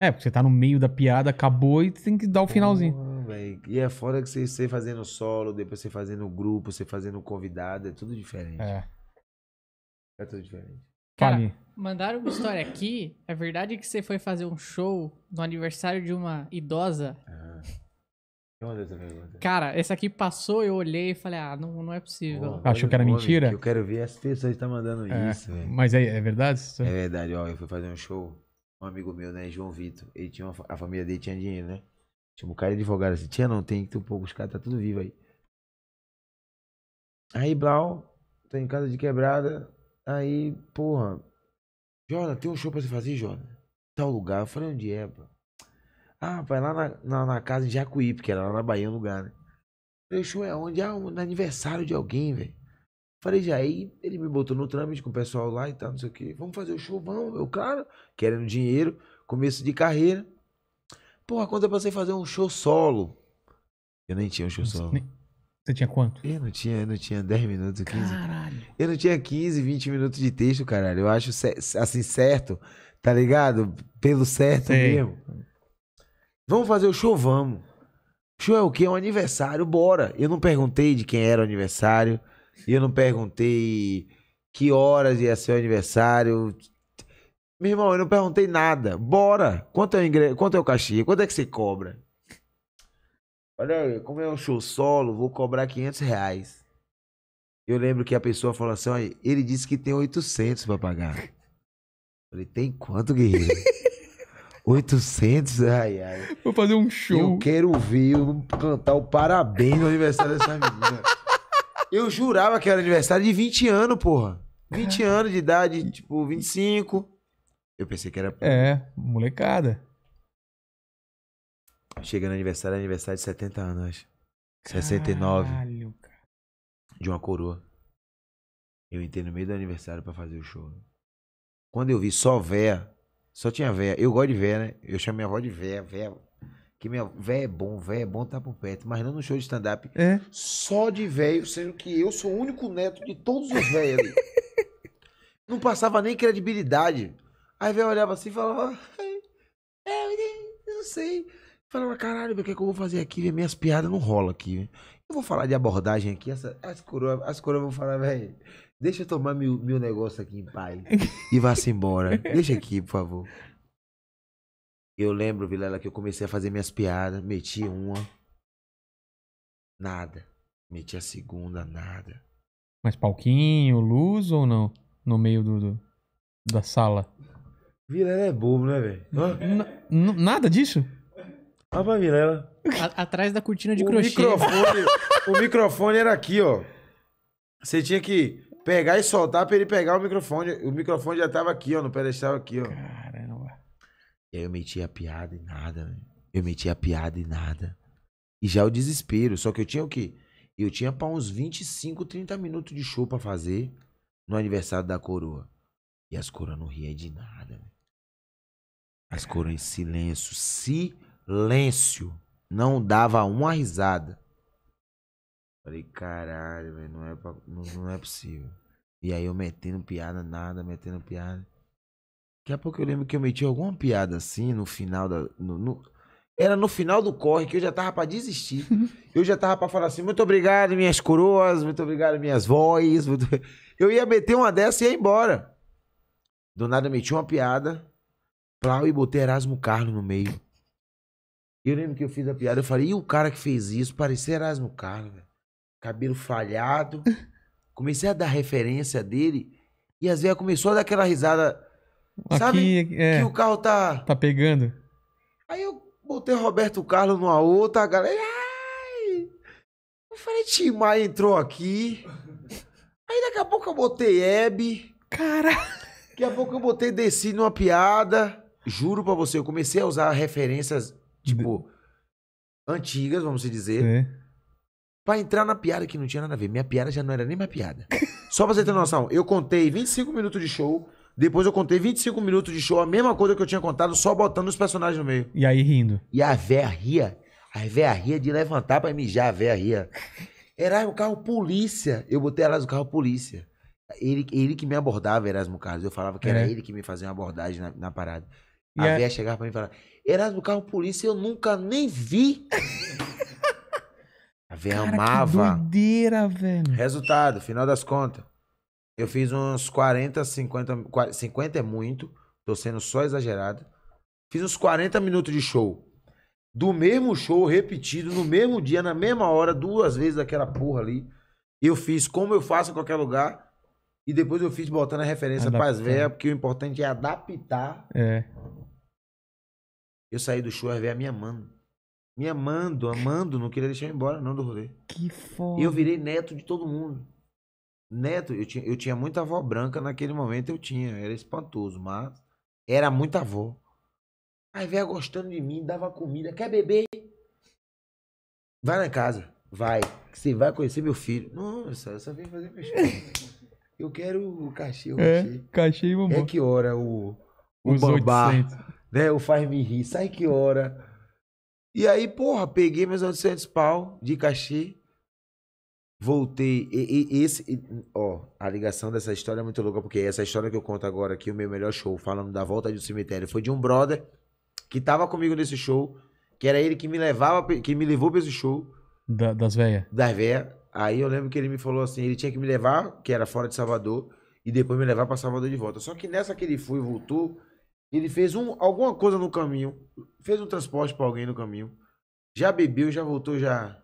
É, porque você tá no meio da piada, acabou e tem que dar o finalzinho velho. E é foda que você, você fazendo solo, depois você fazendo grupo, você fazendo convidado, é tudo diferente. É. É tudo diferente. Cara, Fale. mandaram uma história aqui. É verdade que você foi fazer um show no aniversário de uma idosa? Ah. Eu mandei essa pergunta. Cara, esse aqui passou, eu olhei e falei, ah, não, não é possível. Pô, Achou que era mentira? Que eu quero ver as pessoas que estão tá mandando é, isso, velho. Mas é, é verdade? É verdade, ó. Eu fui fazer um show, um amigo meu, né, João Vitor. Ele tinha uma, a família dele tinha dinheiro, né? Tinha tipo, um cara é advogado assim, tinha não, tem que ter um pouco, os caras tá tudo vivo aí. Aí, Blau, tô em casa de quebrada. Aí, porra, Jona, tem um show pra você fazer, Jona? Tal lugar. Eu falei, onde é, pô? Ah, vai lá na, na, na, casa de Jacuípe, que era lá na Bahia, um lugar, né? falei, o show é onde? Ah, um, no aniversário de alguém, velho. Falei, já aí, ele me botou no trâmite com o pessoal lá e tal, não sei o quê. Vamos fazer o show, vamos. Eu, claro, querendo dinheiro, começo de carreira. Porra, quando eu passei a fazer um show solo. Eu nem tinha um show solo. Você tinha quanto? Eu não tinha, eu não tinha 10 minutos, 15. Caralho. Eu não tinha 15, 20 minutos de texto, caralho. Eu acho assim certo, tá ligado? Pelo certo mesmo. Vamos fazer o show, vamos. Show é o quê? É um aniversário, bora. Eu não perguntei de quem era o aniversário. Eu não perguntei que horas ia ser o aniversário. Meu irmão, eu não perguntei nada. Bora! Quanto é o, ingre... Quanto é o cachê? Quanto é que você cobra? Olha, como é um show solo, vou cobrar 500 reais. Eu lembro que a pessoa falou assim, olha, ele disse que tem 800 pra pagar. Falei, tem quanto, guerreiro? 800? Ai, ai. Vou fazer um show. Eu quero ver, eu vou cantar o parabéns no aniversário dessa menina. Eu jurava que era aniversário de 20 anos, porra. 20 anos de idade, tipo, 25. Eu pensei que era. É, molecada. Chega no aniversário, aniversário de 70 anos, acho. 69. Caralho, cara. De uma coroa. Eu entrei no meio do aniversário para fazer o show. Quando eu vi só véia, só tinha véia. Eu gosto de véia, né? Eu chamo minha avó de véia, véia. Que minha véia é bom, véia é bom tá por perto, mas não no show de stand-up. É? Só de véio, sendo que eu sou o único neto de todos os velhos ali. não passava nem credibilidade. Aí velho olhava assim e falava. É, eu não sei. Falava, caralho, o que, é que eu vou fazer aqui? Minhas piadas não rolam aqui. Eu vou falar de abordagem aqui. Essa, as coroas as vão falar, velho. Deixa eu tomar meu, meu negócio aqui em paz. e vá-se embora. Deixa aqui, por favor. Eu lembro, Vilela, que eu comecei a fazer minhas piadas. Meti uma. Nada. Meti a segunda, nada. Mas palquinho, luz ou não? No meio do, do da sala? Vilela é bobo, né, velho? Nada disso? Olha pra Vilela. atrás da cortina de O crochê. microfone, o microfone era aqui, ó. Você tinha que pegar e soltar pra ele pegar o microfone. O microfone já tava aqui, ó, no pedestal aqui, ó. Caramba. E aí eu meti a piada e nada, velho. Eu meti a piada e nada. E já o desespero. Só que eu tinha o quê? Eu tinha pra uns 25, 30 minutos de show pra fazer no aniversário da coroa. E as coroas não riam de nada, velho. As coroas em silêncio. Silêncio. Não dava uma risada. Falei, caralho, velho, não, é não, não é possível. E aí eu metendo piada, nada, metendo piada. Daqui a pouco eu lembro que eu meti alguma piada assim no final da. No, no... Era no final do corre que eu já tava pra desistir. Eu já tava pra falar assim: muito obrigado, minhas coroas, muito obrigado, minhas vozes. Muito... Eu ia meter uma dessa e ia embora. Do nada eu meti uma piada. Plau e botei Erasmo Carlos no meio. Eu lembro que eu fiz a piada, eu falei, e o cara que fez isso? Parecia Erasmo Carlos, Cabelo falhado. Comecei a dar referência dele. E às vezes começou a dar aquela risada. Aqui, sabe? É, que o carro tá. Tá pegando. Aí eu botei Roberto Carlos numa outra, a galera. Ai! Eu falei, Tim Maia entrou aqui. Aí daqui a pouco eu botei Hebe. Cara. Daqui a pouco eu botei Desci numa piada. Juro pra você, eu comecei a usar referências, tipo, uhum. antigas, vamos dizer. É. Pra entrar na piada que não tinha nada a ver. Minha piada já não era nem mais piada. Só pra você ter noção, eu contei 25 minutos de show. Depois eu contei 25 minutos de show, a mesma coisa que eu tinha contado, só botando os personagens no meio. E aí rindo. E a véia ria. A véia ria de levantar pra mijar, a véia ria. Era o carro polícia. Eu botei ela no carro polícia. Ele, ele que me abordava, Erasmo Carlos. Eu falava que é. era ele que me fazia uma abordagem na, na parada. E a é... velha chegava pra mim e falava, Erasmo Carro Polícia eu nunca nem vi. a velha amava. Que doideira, velho. Resultado, final das contas. Eu fiz uns 40, 50, 50 é muito, tô sendo só exagerado. Fiz uns 40 minutos de show. Do mesmo show repetido, no mesmo dia, na mesma hora, duas vezes daquela porra ali. Eu fiz como eu faço em qualquer lugar. E depois eu fiz botando a referência para as velhas, porque o importante é adaptar é. Eu saí do show, a véia me amando. Me amando, amando, não queria deixar eu embora, não, do rolê. Que foda. E eu virei neto de todo mundo. Neto, eu tinha, eu tinha muita avó branca naquele momento, eu tinha. Era espantoso, mas era muita avó. Aí velho gostando de mim, dava comida. Quer beber? Vai na casa. Vai. você vai conhecer meu filho. Não, eu só, eu só vim fazer meu Eu quero o cachê. O cachê. É, cachê e mamão. É que hora o, o Os bambá. 800 né? O faz-me rir, sai que hora. E aí, porra, peguei meus 800 pau de cachê, voltei. E, e esse, e, ó, a ligação dessa história é muito louca, porque essa história que eu conto agora aqui, o meu melhor show, falando da volta do cemitério, foi de um brother que tava comigo nesse show, que era ele que me levava, que me levou pra esse show. Da, das velhas? Das velhas. Aí eu lembro que ele me falou assim, ele tinha que me levar, que era fora de Salvador, e depois me levar para Salvador de volta. Só que nessa que ele foi e voltou, ele fez um, alguma coisa no caminho, fez um transporte para alguém no caminho, já bebeu, já voltou, já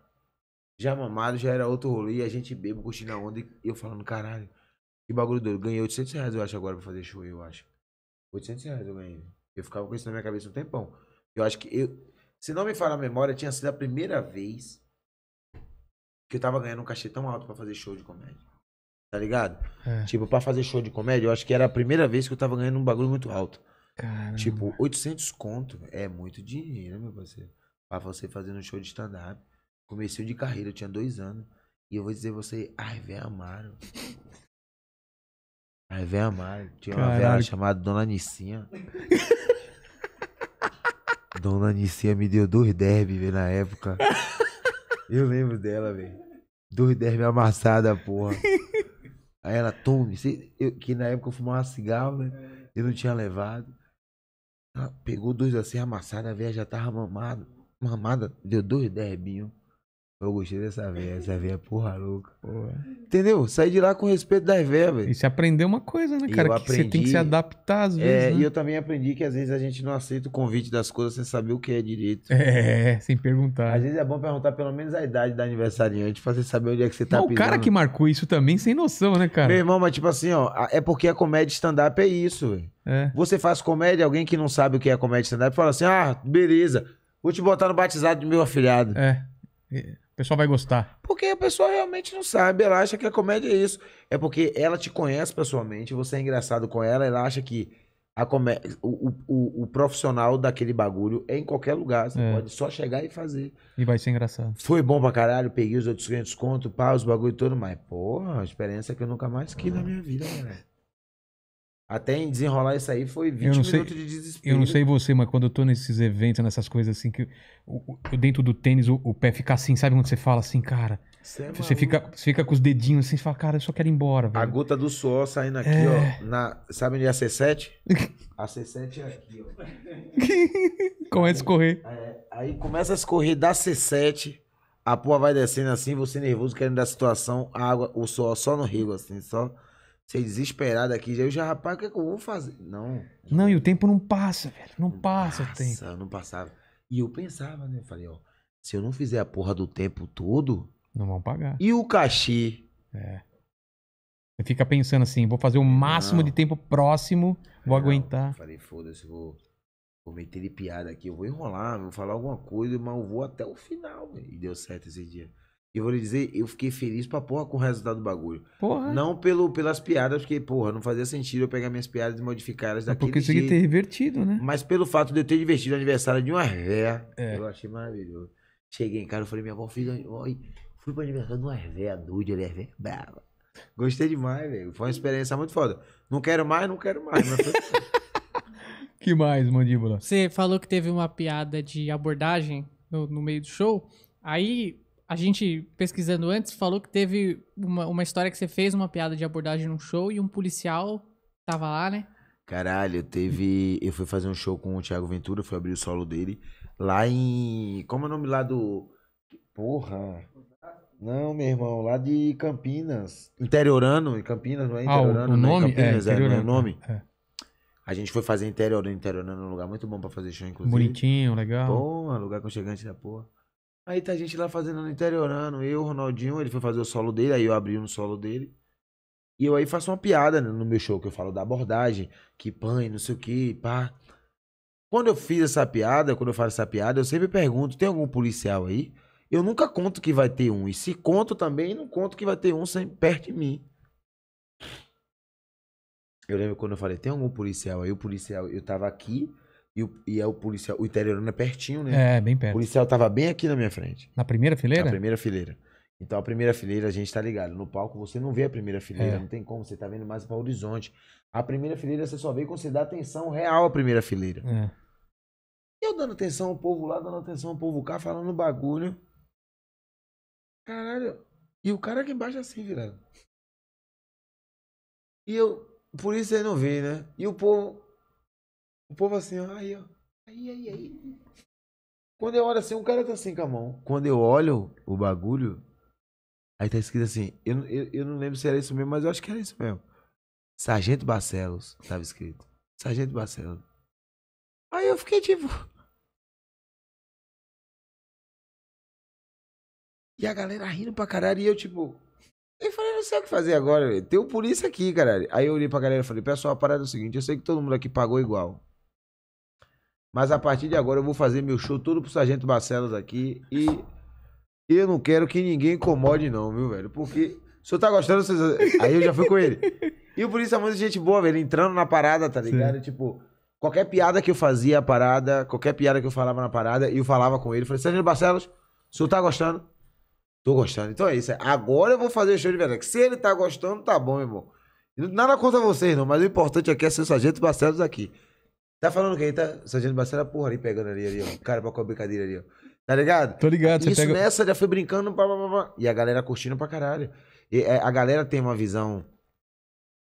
já mamado, já era outro rolê, e a gente bebe, curtindo a onda, e eu falando, caralho, que bagulho doido. Ganhei 800 reais, eu acho, agora pra fazer show, eu acho. 800 reais eu ganhei. Eu ficava com isso na minha cabeça um tempão. Eu acho que eu, se não me falar a memória, tinha sido a primeira vez que eu tava ganhando um cachê tão alto para fazer show de comédia. Tá ligado? É. Tipo, para fazer show de comédia, eu acho que era a primeira vez que eu tava ganhando um bagulho muito alto. Tipo, Caramba. Tipo, 800 conto é muito dinheiro, meu parceiro. Pra você fazer um show de stand-up. Comecei de carreira, eu tinha dois anos. E eu vou dizer você, ai, velho Amaro. Ai, velho Amaro. Tinha uma velha chamada Dona Nicinha. Dona Nicinha me deu dois derby, velho, na época. Eu lembro dela, velho. Dois derby amassada, porra. Aí ela, tome. que na época eu fumava cigarro, né? Eu não tinha levado. Pegou dois assim amassado a velha já tava mamada. Mamada, deu dois derbinhos. Eu gostei dessa véia. Essa véia é porra louca. Porra. Entendeu? Saí de lá com respeito das véias, velho. E se aprendeu uma coisa, né, cara? Eu que aprendi, você tem que se adaptar às é, vezes. É, né? e eu também aprendi que às vezes a gente não aceita o convite das coisas sem saber o que é direito. É, sem perguntar. Às vezes é bom perguntar pelo menos a idade da aniversariante pra você saber onde é que você tá não, pisando. o cara que marcou isso também, sem noção, né, cara? Meu irmão, mas tipo assim, ó, é porque a comédia stand-up é isso, velho. É. Você faz comédia, alguém que não sabe o que é comédia stand-up fala assim, ah, beleza, vou te botar no batizado do meu afilhado. É. O pessoal vai gostar. Porque a pessoa realmente não sabe, ela acha que a comédia é isso. É porque ela te conhece pessoalmente, você é engraçado com ela, ela acha que a comé... o, o, o, o profissional daquele bagulho é em qualquer lugar. Você é. pode só chegar e fazer. E vai ser engraçado. Foi bom pra caralho, peguei os 800 conto, pá, os bagulho todo, mas, porra, a experiência que eu nunca mais quis ah. na minha vida, galera. Até em desenrolar isso aí foi 20 minutos sei, de desespero. Eu não sei você, mas quando eu tô nesses eventos, nessas coisas assim, que o, o, dentro do tênis o, o, pé fica assim, sabe quando você fala assim, cara? Você, é você fica, você fica com os dedinhos assim, você fala, cara, eu só quero ir embora. Velho. A gota do suor saindo aqui, é... ó. Na, sabe onde é a C7? a C7 é aqui, ó. começa a escorrer. É, aí começa a escorrer da C7. A porra vai descendo assim, você nervoso, querendo dar situação, a água, o suor só no rio, assim, só ser desesperado aqui. Eu já, rapaz, o que, é que eu vou fazer? Não. Não, e o tempo não passa, velho. Não, não passa, passa o tempo. Não passava. E eu pensava, né? Eu falei, ó, se eu não fizer a porra do tempo todo. Não vão pagar. E o cachê? É. Você fica pensando assim, vou fazer o máximo não. de tempo próximo, vou não, aguentar. Falei, foda-se, vou, vou meter de piada aqui, eu vou enrolar, vou falar alguma coisa, mas eu vou até o final, velho. E deu certo esse dia. E vou lhe dizer, eu fiquei feliz pra porra com o resultado do bagulho. Porra. Não pelo, pelas piadas, porque, porra, não fazia sentido eu pegar minhas piadas e modificar elas é daquele porque jeito. Porque ter revertido, né? Mas pelo fato de eu ter divertido o aniversário de uma véia, é. eu achei maravilhoso. Cheguei em casa, e falei, minha avó, fiz, oi, fui pro aniversário de uma a doida, ele é véia brava. Gostei demais, velho. Foi uma experiência muito foda. Não quero mais, não quero mais. Mas foi... que mais, mandíbula? Você falou que teve uma piada de abordagem no, no meio do show. Aí a gente pesquisando antes falou que teve uma, uma história que você fez uma piada de abordagem num show e um policial tava lá, né? Caralho, teve. Eu fui fazer um show com o Thiago Ventura, fui abrir o solo dele. Lá em. Como é o nome lá do. Porra! Não, meu irmão, lá de Campinas. Interiorano, em Campinas, não é interiorano, ah, o, né? nome? Né? Campinas, é, é, não é o né? nome? É. A gente foi fazer interiorano, interiorano, é um lugar muito bom pra fazer show, inclusive. Bonitinho, legal. Porra, lugar conchegante da porra. Aí tá a gente lá fazendo no interiorano. Eu, Ronaldinho, ele foi fazer o solo dele, aí eu abri um solo dele. E eu aí faço uma piada né, no meu show, que eu falo da abordagem, que pãe, não sei o que, pá. Quando eu fiz essa piada, quando eu faço essa piada, eu sempre pergunto: tem algum policial aí? Eu nunca conto que vai ter um. E se conto também, não conto que vai ter um sem, perto de mim. Eu lembro quando eu falei: tem algum policial aí? O policial, eu tava aqui, e, o, e é o policial. O Iteriorano é pertinho, né? É, bem perto. O policial tava bem aqui na minha frente. Na primeira fileira? Na primeira fileira. Então a primeira fileira a gente tá ligado. No palco você não vê a primeira fileira, é. não tem como, você tá vendo mais para o horizonte. A primeira fileira você só vê quando você dá atenção real à primeira fileira. É. Eu dando atenção ao povo lá, dando atenção ao povo cá, falando bagulho. Caralho. E o cara aqui embaixo é assim, virado. E eu, por isso aí não vi, né? E o povo o povo assim, ó, aí, ó. Aí, aí, aí. Quando eu olho assim, um cara tá assim com a mão. Quando eu olho o bagulho, aí tá escrito assim, eu, eu, eu não lembro se era isso mesmo, mas eu acho que era isso mesmo. Sargento Barcelos, tava escrito. Sargento Barcelos. Aí eu fiquei tipo. E a galera rindo pra caralho. E eu, tipo. Eu falei, não sei o que fazer agora. Tem o um polícia aqui, caralho. Aí eu olhei pra galera e falei, pessoal, a parada é o seguinte: eu sei que todo mundo aqui pagou igual. Mas a partir de agora eu vou fazer meu show todo pro Sargento Barcelos aqui. E eu não quero que ninguém incomode, não, viu, velho? Porque o senhor tá gostando, aí eu já fui com ele. E o polícia é muita gente boa, velho, entrando na parada, tá ligado? Sim. Tipo, qualquer piada que eu fazia a parada, qualquer piada que eu falava na parada, eu falava com ele. Falei, Sargento Barcelos, o senhor tá gostando? Tô gostando. Então é isso. Agora eu vou fazer show de verdade. Se ele tá gostando, tá bom, irmão. Nada contra vocês, não, mas o importante aqui é ser o Sargento Barcelos aqui. Tá falando que aí tá. Sargento Bacela, porra, ali pegando ali, ali, ó. O cara pra com a brincadeira ali, ó. Tá ligado? Tô ligado, Isso pega... nessa já foi brincando, pá, pá, pá, E a galera curtindo pra caralho. E, é, a galera tem uma visão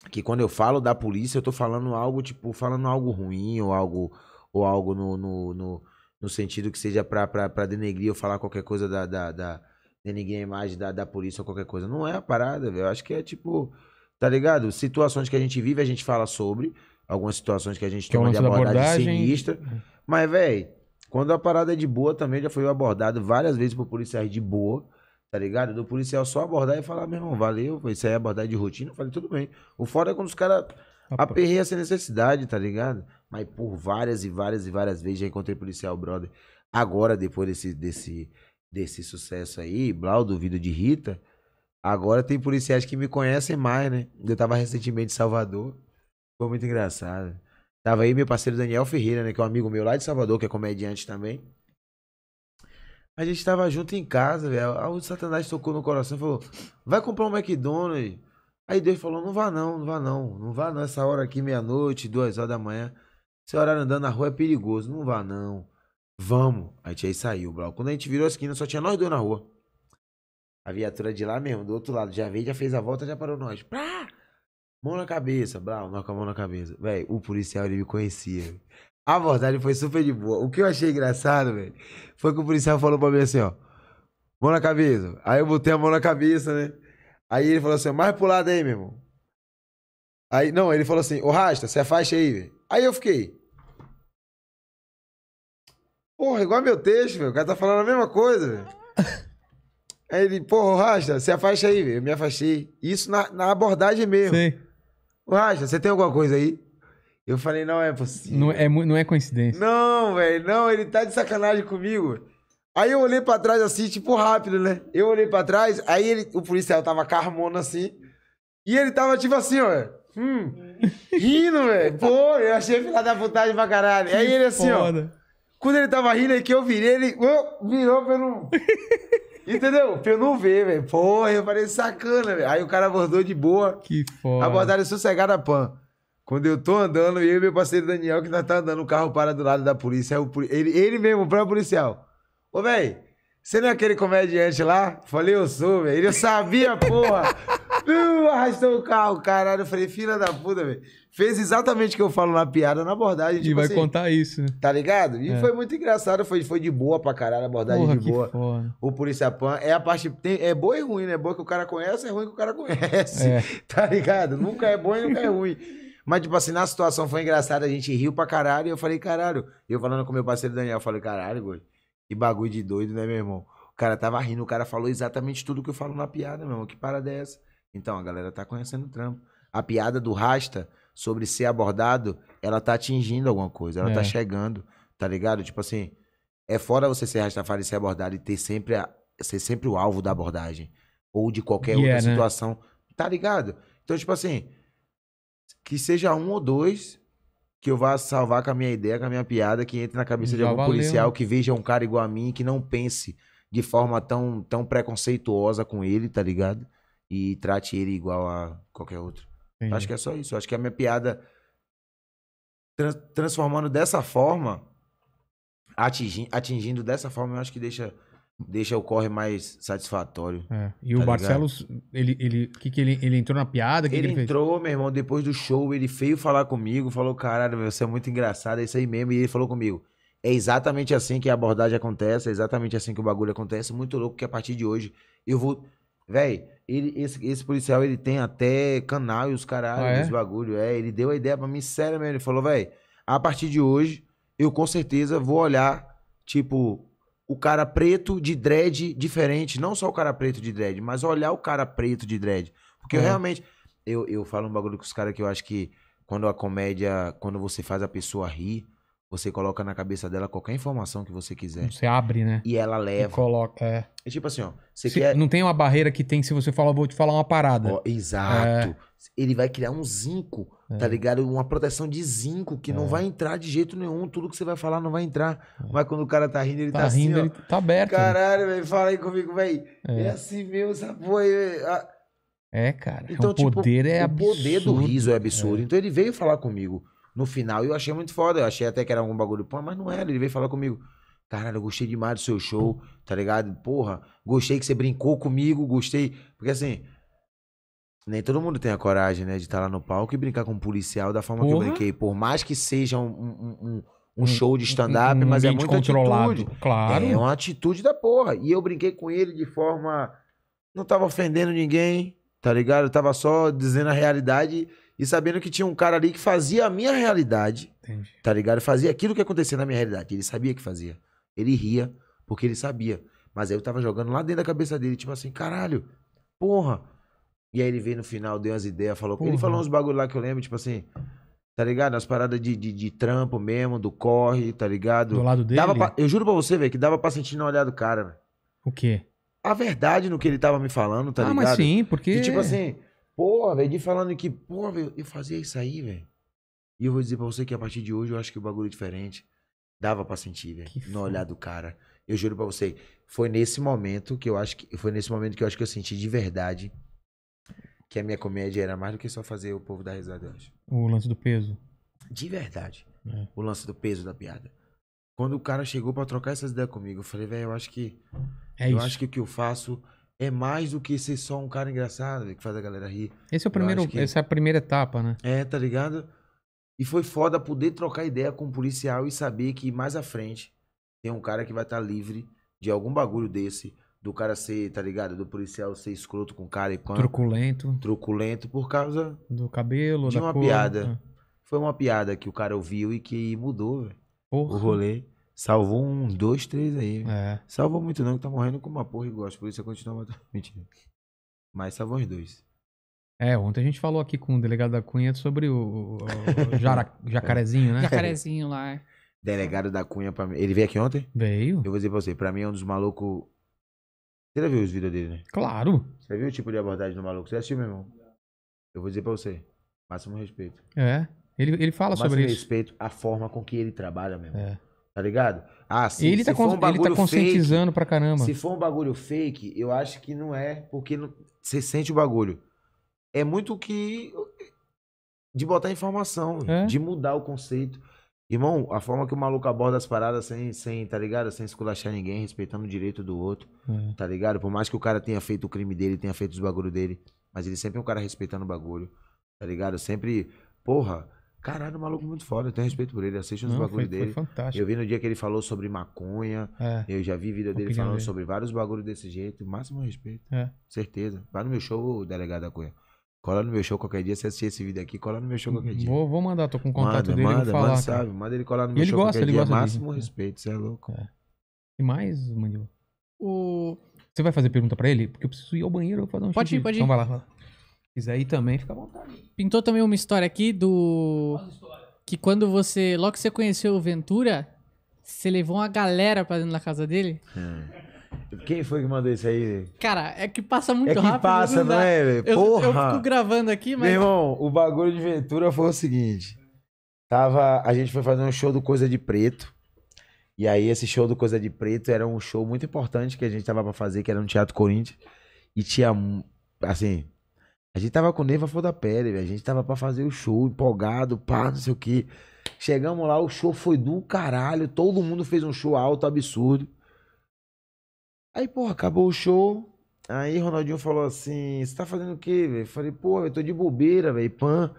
que quando eu falo da polícia, eu tô falando algo, tipo, falando algo ruim ou algo, ou algo no, no, no, no sentido que seja pra, pra, pra denegrir ou falar qualquer coisa da. da, da denegrir a é imagem da, da polícia ou qualquer coisa. Não é a parada, velho. Eu acho que é tipo. Tá ligado? Situações que a gente vive, a gente fala sobre algumas situações que a gente que é toma de abordagem, abordagem sinistra. É. Mas, velho, quando a parada é de boa também, já foi abordado várias vezes por policiais de boa, tá ligado? Do policial só abordar e falar, meu irmão, valeu, isso aí é abordar de rotina. Eu falei, tudo bem. O fora é quando os caras aperreiam essa necessidade, tá ligado? Mas por várias e várias e várias vezes já encontrei policial, brother. Agora, depois desse, desse, desse sucesso aí, Blau, duvido de Rita, agora tem policiais que me conhecem mais, né? Eu tava recentemente em Salvador. Foi muito engraçado. Tava aí meu parceiro Daniel Ferreira, né? Que é um amigo meu lá de Salvador, que é comediante também. A gente tava junto em casa, velho. Aí o Satanás tocou no coração e falou: vai comprar um McDonald's. Aí Deus falou: não vá não, não vá não, não vá não. Essa hora aqui, meia-noite, duas horas da manhã. Esse horário andando na rua é perigoso, não vá não. Vamos. a gente aí saiu, bro. Quando a gente virou a esquina, só tinha nós dois na rua. A viatura de lá mesmo, do outro lado, já veio, já fez a volta, já parou nós. Pá! Mão na cabeça, blá, com a mão na cabeça. Velho, o policial ele me conhecia. A abordagem foi super de boa. O que eu achei engraçado, velho, foi que o policial falou pra mim assim, ó. Mão na cabeça. Aí eu botei a mão na cabeça, né? Aí ele falou assim, mais pro lado aí, meu irmão. Aí, não, ele falou assim, ô Rasta, você afaste aí, velho. Aí eu fiquei. Porra, igual meu texto, velho. O cara tá falando a mesma coisa, velho. Aí ele, porra, Rasta, se afaste aí, velho. Eu me afastei. Isso na, na abordagem mesmo. Sim. Racha, você tem alguma coisa aí? Eu falei, não é possível. Não é, não é coincidência. Não, velho, não, ele tá de sacanagem comigo. Aí eu olhei pra trás assim, tipo rápido, né? Eu olhei pra trás, aí ele, o policial tava carmona assim. E ele tava tipo assim, ó. Hum, rindo, velho. Pô, eu achei filha da vontade pra caralho. Que aí ele assim, foda. ó. Quando ele tava rindo aqui, eu virei, ele oh, virou pra não. Entendeu? Pra eu não ver, velho. Porra, eu parei sacana, velho. Aí o cara abordou de boa. Que foda. Abordaram sossegada a pan. Quando eu tô andando, eu e meu parceiro Daniel, que nós tá andando, o carro para do lado da polícia. é o ele, ele mesmo, o próprio policial. Ô, velho, você não é aquele comediante lá? Falei, eu sou, velho. Ele, eu sabia, porra. Arrastou o carro, caralho. Eu falei, filha da puta, velho. Fez exatamente o que eu falo na piada, na abordagem. E tipo vai assim, contar isso, né? Tá ligado? E é. foi muito engraçado, foi, foi de boa pra caralho, a abordagem Porra, de boa. Foda. O Polícia Pan é a parte. Tem, é boa e ruim, né? Boa que o cara conhece, é ruim que o cara conhece. É. Tá ligado? Nunca é bom e nunca é ruim. Mas, tipo assim, na situação foi engraçado, a gente riu pra caralho. E eu falei, caralho. Eu falando com meu parceiro Daniel, eu falei, caralho, goi, que bagulho de doido, né, meu irmão? O cara tava rindo, o cara falou exatamente tudo que eu falo na piada, meu irmão. Que parada é essa? Então, a galera tá conhecendo o trampo. A piada do Rasta sobre ser abordado, ela tá atingindo alguma coisa, ela tá é. tá chegando, tá ligado? Tipo assim, é fora você ser rastafari e ser abordado e ter sempre a, ser sempre o alvo da abordagem. Ou de qualquer yeah, outra é, né? situação, tá ligado? Então, tipo assim, que seja um ou dois que eu vá salvar com a minha ideia, com a minha piada, que entre na cabeça Já de algum valeu. policial, né? que veja um cara igual a mim, que não pense de forma tão, tão preconceituosa com ele, tá ligado? e trate ele igual a qualquer outro. Entendi. Acho que é só isso. Acho que a minha piada transformando dessa forma, atingi atingindo dessa forma, eu acho que deixa deixa o corre mais satisfatório. É. E tá o Barcelos, ligado? ele, ele, que que ele, ele entrou na piada? Que ele, que ele entrou, fez? meu irmão, depois do show, ele veio falar comigo, falou, caralho, você é muito engraçado, é isso aí mesmo. E ele falou comigo, é exatamente assim que a abordagem acontece, é exatamente assim que o bagulho acontece. Muito louco que a partir de hoje eu vou... Véi, ele, esse, esse policial, ele tem até canal e os caras ah, é? bagulho. É, ele deu a ideia pra mim, sério mesmo. Ele falou, velho, a partir de hoje, eu com certeza vou olhar, tipo, o cara preto de dread diferente. Não só o cara preto de dread, mas olhar o cara preto de dread. Porque é. eu realmente. Eu, eu falo um bagulho com os caras que eu acho que quando a comédia. Quando você faz a pessoa rir, você coloca na cabeça dela qualquer informação que você quiser. Você abre, né? E ela leva. E coloca, é. é tipo assim, ó. Você se, quer... Não tem uma barreira que tem se você falar, vou te falar uma parada. Oh, exato. É. Ele vai criar um zinco, é. tá ligado? Uma proteção de zinco que não é. vai entrar de jeito nenhum. Tudo que você vai falar não vai entrar. É. Mas quando o cara tá rindo, ele tá, tá assim, rindo, assim, ele ó, tá aberto. Né? Caralho, velho, fala aí comigo, velho. É. é. assim mesmo, essa porra aí, ah. É, cara. Então, o tipo, poder é o absurdo. O poder do riso é absurdo. Então ele veio falar comigo no final. eu achei muito foda. Eu achei até que era algum bagulho. Pô, mas não era. Ele veio falar comigo. Caralho, eu gostei demais do seu show, tá ligado? Porra, gostei que você brincou comigo, gostei. Porque assim, nem todo mundo tem a coragem, né, de estar tá lá no palco e brincar com um policial da forma Porra. que eu brinquei. Por mais que seja um, um, um um show de stand-up, um mas é muito controlado, atitude. Claro. É uma atitude da porra. E eu brinquei com ele de forma. Não tava ofendendo ninguém, tá ligado? Eu tava só dizendo a realidade e sabendo que tinha um cara ali que fazia a minha realidade, Entendi. tá ligado? Fazia aquilo que acontecia na minha realidade. Ele sabia que fazia. Ele ria, porque ele sabia. Mas aí eu tava jogando lá dentro da cabeça dele, tipo assim, caralho, porra. E aí ele veio no final, deu umas ideias, falou. Porra. Ele falou uns bagulho lá que eu lembro, tipo assim, tá ligado? As paradas de, de, de trampo mesmo, do corre, tá ligado? Do lado dele. Pra, eu juro pra você, velho, que dava pra sentir no olhar do cara, velho. O quê? A verdade no que ele tava me falando, tá ah, ligado? Ah, mas sim, porque. Que, tipo assim, Porra, velho, de falando que, porra, velho, eu fazia isso aí, velho. E eu vou dizer pra você que a partir de hoje eu acho que o bagulho é diferente. Dava pra sentir, velho, no olhar do cara. Eu juro pra você, foi nesse momento que eu acho que. Foi nesse momento que eu acho que eu senti de verdade que a minha comédia era mais do que só fazer o povo dar risada, eu acho. O lance do peso. De verdade. É. O lance do peso da piada. Quando o cara chegou para trocar essas ideias comigo, eu falei, velho, eu acho que. É eu isso. acho que o que eu faço é mais do que ser só um cara engraçado que faz a galera rir. Esse é o primeiro, que... essa é a primeira etapa, né? É, tá ligado? E foi foda poder trocar ideia com um policial e saber que mais à frente tem um cara que vai estar tá livre de algum bagulho desse, do cara ser, tá ligado? Do policial ser escroto com cara e pão. Truculento. Truculento por causa do cabelo, de da uma cor, piada. É. Foi uma piada que o cara ouviu e que mudou, velho. O rolê. Salvou um, dois, três aí. É. Salvou muito não, que tá morrendo com uma porra e gosto. Por isso eu continuo matando. Mentira. Mas salvou os dois. É, ontem a gente falou aqui com o delegado da Cunha sobre o, o, o jara, jacarezinho, né? Jacarezinho lá. Delegado da Cunha pra mim. Ele veio aqui ontem? Veio. Eu vou dizer pra você, pra mim é um dos malucos. Você já viu os vídeos dele, né? Claro. Você viu o tipo de abordagem do maluco? Você assistiu, meu irmão? Eu vou dizer pra você, máximo respeito. É. Ele, ele fala sobre isso. Máximo respeito à forma com que ele trabalha, meu irmão. É. Tá ligado? Ah, sim. Ele, tá se tá, for um ele tá conscientizando fake, pra caramba. Se for um bagulho fake, eu acho que não é, porque não, você sente o bagulho. É muito que. de botar informação, é? de mudar o conceito. Irmão, a forma que o maluco aborda as paradas sem, sem tá ligado? Sem esculachar ninguém, respeitando o direito do outro, é. tá ligado? Por mais que o cara tenha feito o crime dele, tenha feito os bagulho dele, mas ele sempre é um cara respeitando o bagulho, tá ligado? Sempre, porra, Caralho, maluco é muito foda, eu tenho respeito por ele, assista os bagulhos dele. Foi fantástico. Eu vi no dia que ele falou sobre maconha, é, eu já vi vida dele falando dele. sobre vários bagulhos desse jeito, máximo respeito. É. Certeza. Vai no meu show, delegado da Cunha. Cola no meu show qualquer dia, se assistir esse vídeo aqui, cola no meu show qualquer dia. Vou, vou mandar, tô com contato manda, dele, manda, vou falar. Manda, sabe, manda ele colar no meu ele show gosta, qualquer ele dia, gosta máximo né? respeito, você é louco. É. E mais, Mandil? O... Você vai fazer pergunta pra ele? Porque eu preciso ir ao banheiro, eu vou fazer um Pode xixi. Então ir, pode ir. Então vai lá quiser aí também, fica à vontade. Pintou também uma história aqui do. Que quando você. Logo que você conheceu o Ventura, você levou uma galera pra dentro da casa dele. É. Quem foi que mandou isso aí? Cara, é que passa muito rápido. É que rápido, passa, não, não é? Porra! Eu, eu, fico gravando aqui, mas... Meu irmão, o bagulho de Ventura foi o seguinte. Tava, a gente foi fazer um show do Coisa de Preto. E aí esse show do Coisa de Preto era um show muito importante que a gente tava pra fazer, que era no Teatro Corinthians. E tinha, assim, a gente tava com neva flor da pele, velho. A gente tava pra fazer o show, empolgado, pá, não sei o que. Chegamos lá, o show foi do caralho. Todo mundo fez um show alto, absurdo. Aí, porra, acabou o show. Aí Ronaldinho falou assim: Você tá fazendo o quê, velho? Falei, pô, eu tô de bobeira, velho. Pan,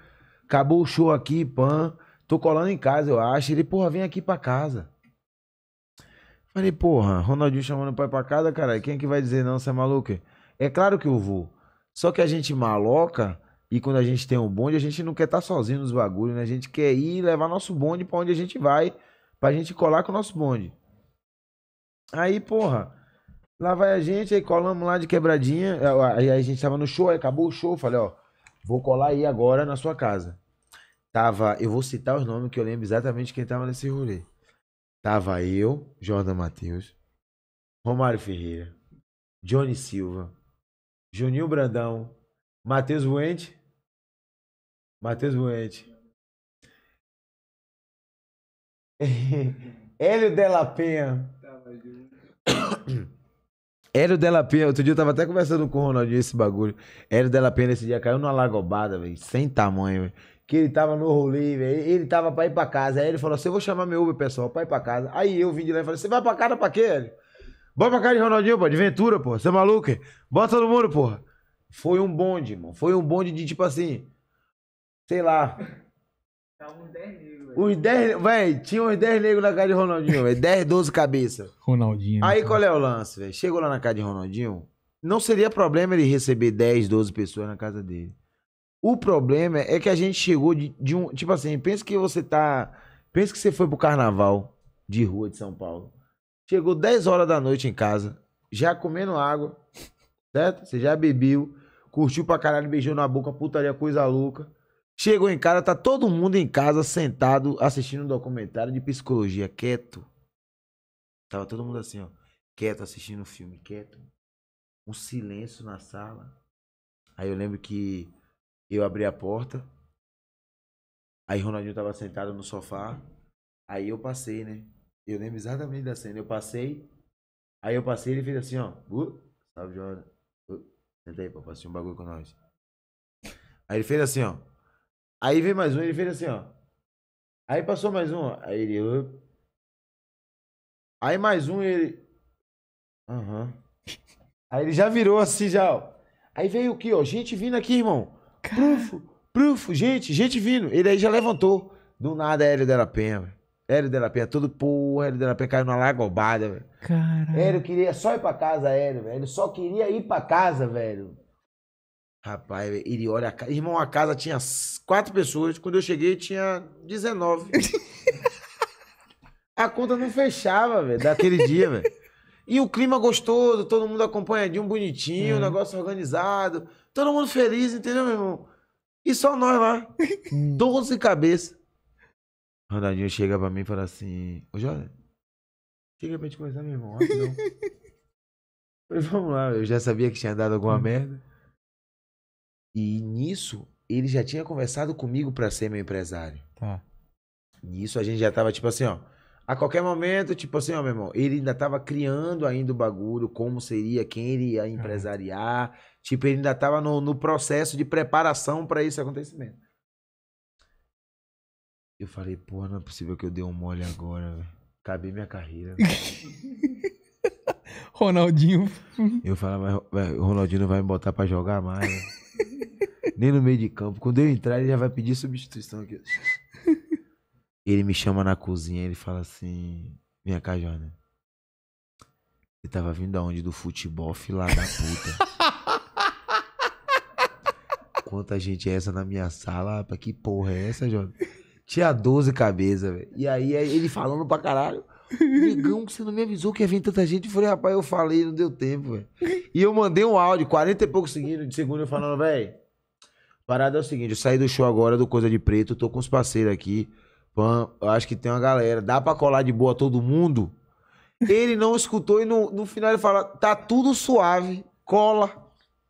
acabou o show aqui, pan. Tô colando em casa, eu acho. Ele, porra, vem aqui pra casa. Falei, porra, Ronaldinho chamando o pai pra casa, cara. Quem é que vai dizer não, você é maluco? É claro que eu vou. Só que a gente maloca e quando a gente tem um bonde, a gente não quer estar tá sozinho nos bagulhos, né? A gente quer ir levar nosso bonde para onde a gente vai, pra gente colar com o nosso bonde. Aí, porra, lá vai a gente, aí colamos lá de quebradinha, é, aí a gente tava no show, aí acabou o show, falei, ó, vou colar aí agora na sua casa. Tava, eu vou citar os nomes que eu lembro exatamente quem tava nesse rolê. Tava eu, Jordan Matheus, Romário Ferreira, Johnny Silva, Juninho Brandão, Matheus Buente. Matheus Buente. Hélio Della Penha. Hélio Della Penha, outro dia eu tava até conversando com o Ronaldinho esse bagulho. Hélio Della Penha nesse dia caiu numa lagobada, velho, sem tamanho, véio. Que ele tava no rolê, velho. Ele tava pra ir pra casa. Aí ele falou assim: eu vou chamar meu Uber, pessoal, pra ir pra casa. Aí eu vim de lá e falei: você vai pra casa pra quê, Hélio? Bora pra cá de Ronaldinho, pô, de Ventura, pô. Você é maluco? Hein? Bota todo mundo, porra. Foi um bonde, mano. Foi um bonde de tipo assim. Sei lá. Tá uns 10 negros. Uns 10, velho, tinha uns 10 negros na casa de Ronaldinho, velho. 10, 12 cabeças. Ronaldinho. Aí então. qual é o lance, velho? Chegou lá na casa de Ronaldinho, não seria problema ele receber 10, 12 pessoas na casa dele. O problema é que a gente chegou de, de um. Tipo assim, pensa que você tá. Pensa que você foi pro carnaval de rua de São Paulo. Chegou 10 horas da noite em casa, já comendo água, certo? Você já bebeu, curtiu pra caralho, beijou na boca, putaria, coisa louca. Chegou em casa, tá todo mundo em casa, sentado, assistindo um documentário de psicologia, quieto. Tava todo mundo assim, ó, quieto, assistindo um filme, quieto. Um silêncio na sala. Aí eu lembro que eu abri a porta. Aí Ronaldinho tava sentado no sofá. Aí eu passei, né? Eu lembro exatamente da cena. Eu passei, aí eu passei ele fez assim, ó. Uh, salve, Jordan. Uh, senta aí, papai, assistir um bagulho com nós. Aí ele fez assim, ó. Aí veio mais um, ele fez assim, ó. Aí passou mais um, ó. Aí ele. Uh. Aí mais um, ele. Aham. Uhum. Aí ele já virou assim, já, ó. Aí veio o quê, ó? Gente vindo aqui, irmão. Prufo, prufo, gente, gente vindo. Ele aí já levantou. Do nada, Hélio Della Penha, velho. Hélio de la Penha, todo, porra, Hélio de la Penha caiu na lagobada, velho. Caralho. Hélio queria só ir pra casa, Hélio, velho. Ele só queria ir pra casa, velho. Rapaz, ele olha a casa. Irmão, a casa tinha quatro pessoas. Quando eu cheguei, tinha 19. a conta não fechava, velho, daquele dia, velho. E o clima gostoso, todo mundo acompanhadinho, bonitinho, um uhum. negócio organizado. Todo mundo feliz, entendeu, meu irmão? E só nós lá. 12 cabeças. Ronaldinho chega pra mim e fala assim: Ô Jordan, chega pra gente conversar, meu irmão, Mas vamos lá, eu já sabia que tinha dado alguma hum. merda. E nisso, ele já tinha conversado comigo pra ser meu empresário. Tá. Nisso a gente já tava tipo assim, ó. A qualquer momento, tipo assim, ó, meu irmão, ele ainda tava criando ainda o bagulho, como seria, quem ele ia empresariar. Tipo, ele ainda tava no, no processo de preparação para esse acontecimento. Eu falei, porra, não é possível que eu dê um mole agora, velho. Acabei minha carreira. Ronaldinho. Eu falava, o Ronaldinho não vai me botar pra jogar mais. Né? Nem no meio de campo. Quando eu entrar, ele já vai pedir substituição aqui. Ele me chama na cozinha, ele fala assim: minha cá, Jordan. Você tava vindo da onde? Do futebol, filha da puta. Quanta gente é essa na minha sala? Pra que porra é essa, Jordan? Tinha 12 cabeças, velho. E aí ele falando pra caralho. Negão, que você não me avisou que ia vir tanta gente. Eu falei, rapaz, eu falei, não deu tempo, velho. E eu mandei um áudio, 40 e poucos segundos de segundo, eu falando, velho. Parada é o seguinte, eu saí do show agora do Coisa de Preto, tô com os parceiros aqui. Pã, eu acho que tem uma galera. Dá pra colar de boa todo mundo? Ele não escutou e no, no final ele fala: tá tudo suave, cola.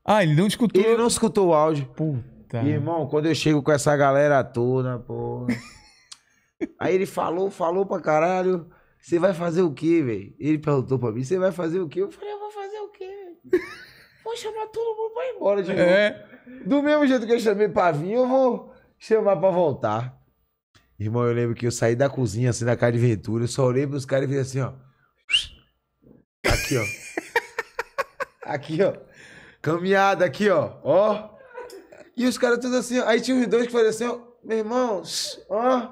Ah, ele não escutou. Ele não escutou o áudio. Puta. Eita. Irmão, quando eu chego com essa galera toda, pô. Aí ele falou, falou pra caralho. Você vai fazer o quê, velho? Ele perguntou pra mim, você vai fazer o quê? Eu falei, eu vou fazer o quê? Vou chamar todo mundo pra ir embora de é. novo. É. Do mesmo jeito que eu chamei pra vir, eu vou chamar pra voltar. Irmão, eu lembro que eu saí da cozinha, assim, da cara de Ventura, eu só olhei pros caras e fiz assim, ó. Aqui, ó. Aqui, ó. Caminhada aqui, ó. Ó. E os caras todos assim, aí tinha os dois que faziam assim, ó, meu irmão, ó,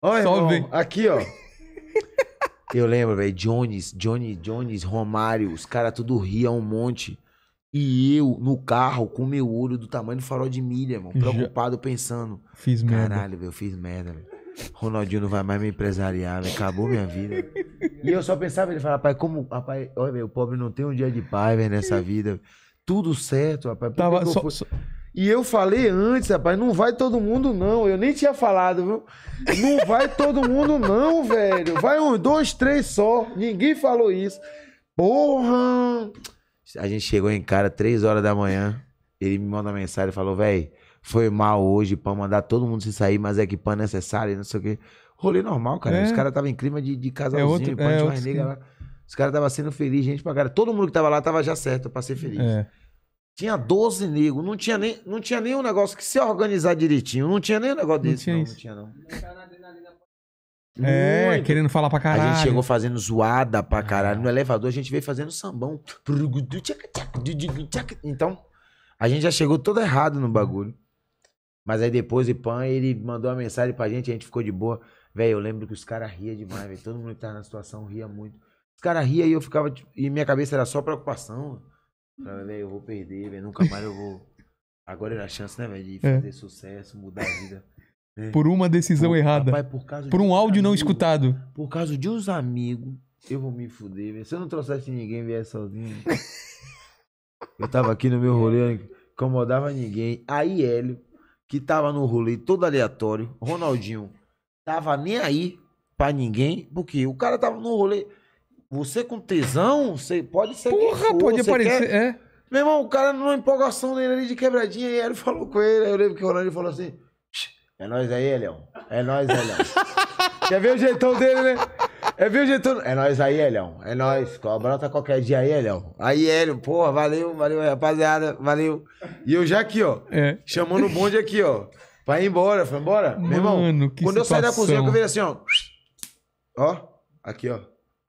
ó, irmão, Sobe. aqui, ó. Eu lembro, velho, Jones, Johnny, Jones, Romário, os caras tudo riam um monte. E eu, no carro, com meu olho do tamanho do farol de milha, irmão, preocupado, pensando. Fiz merda. Caralho, velho, eu fiz merda, Ronaldinho não vai mais me empresariar, velho. Acabou minha vida. E eu só pensava, ele falava, pai, como, rapaz, olha, meu, o pobre não tem um dia de pai velho, nessa vida. Tudo certo, rapaz. Por Tava, só, e eu falei antes, rapaz, não vai todo mundo não. Eu nem tinha falado, viu? Não vai todo mundo não, velho. Vai uns dois, três só. Ninguém falou isso. Porra! A gente chegou em cara três horas da manhã. Ele me manda mensagem e falou, velho, foi mal hoje pra mandar todo mundo se sair, mas é que pan necessário, não sei o quê. Rolê normal, cara. É. Os caras estavam em clima de, de casalzinho, é outro, pan é, de mais negra lá. Os caras estavam sendo felizes, gente pra cara. Todo mundo que tava lá tava já certo pra ser feliz. É. Tinha 12 negros, não tinha, nem, não tinha nem um negócio que se organizar direitinho, não tinha nem um negócio não desse, tinha não, isso. não tinha não. É, Muito. querendo falar pra caralho. A gente chegou fazendo zoada pra ah. caralho. No elevador a gente veio fazendo sambão. Então, a gente já chegou todo errado no bagulho. Mas aí depois, Ipan, ele mandou uma mensagem pra gente, a gente ficou de boa. Velho, eu lembro que os caras ria demais, velho. Todo mundo que tava na situação ria muito. Os caras ria e eu ficava. Tipo, e minha cabeça era só preocupação. Falei, uhum. velho, eu vou perder, velho, nunca mais eu vou. Agora era a chance, né, velho, de é. fazer é. sucesso, mudar a vida. Né? Por uma decisão por, errada. Rapaz, por, por um áudio não escutado. Por causa de uns amigos, eu vou me fuder, velho. Se eu não trouxesse ninguém, viesse sozinho. eu tava aqui no meu rolê, não incomodava ninguém. Aí Hélio, que tava no rolê todo aleatório, Ronaldinho, tava nem aí pra ninguém, porque o cara tava no rolê. Você com tesão, você pode ser. Porra, for, pode aparecer. Quer... É. Meu irmão, o cara numa empolgação dele ali de quebradinha, e ele falou com ele. Aí eu lembro que o Ronaldo falou assim: é nós aí, Elião. É nós, aí. Quer ver o jeitão dele, né? É ver o jeitão. É nós aí, Elião. É nós. Cobrota qualquer dia aí, Elião. Aí, Hélio, porra, valeu, valeu, rapaziada, valeu. E eu já aqui, ó. É. Chamando o bonde aqui, ó. Vai embora, foi embora? Mano, Meu irmão, que quando situação. eu saí da cozinha, eu vi assim, ó. Ó, aqui, ó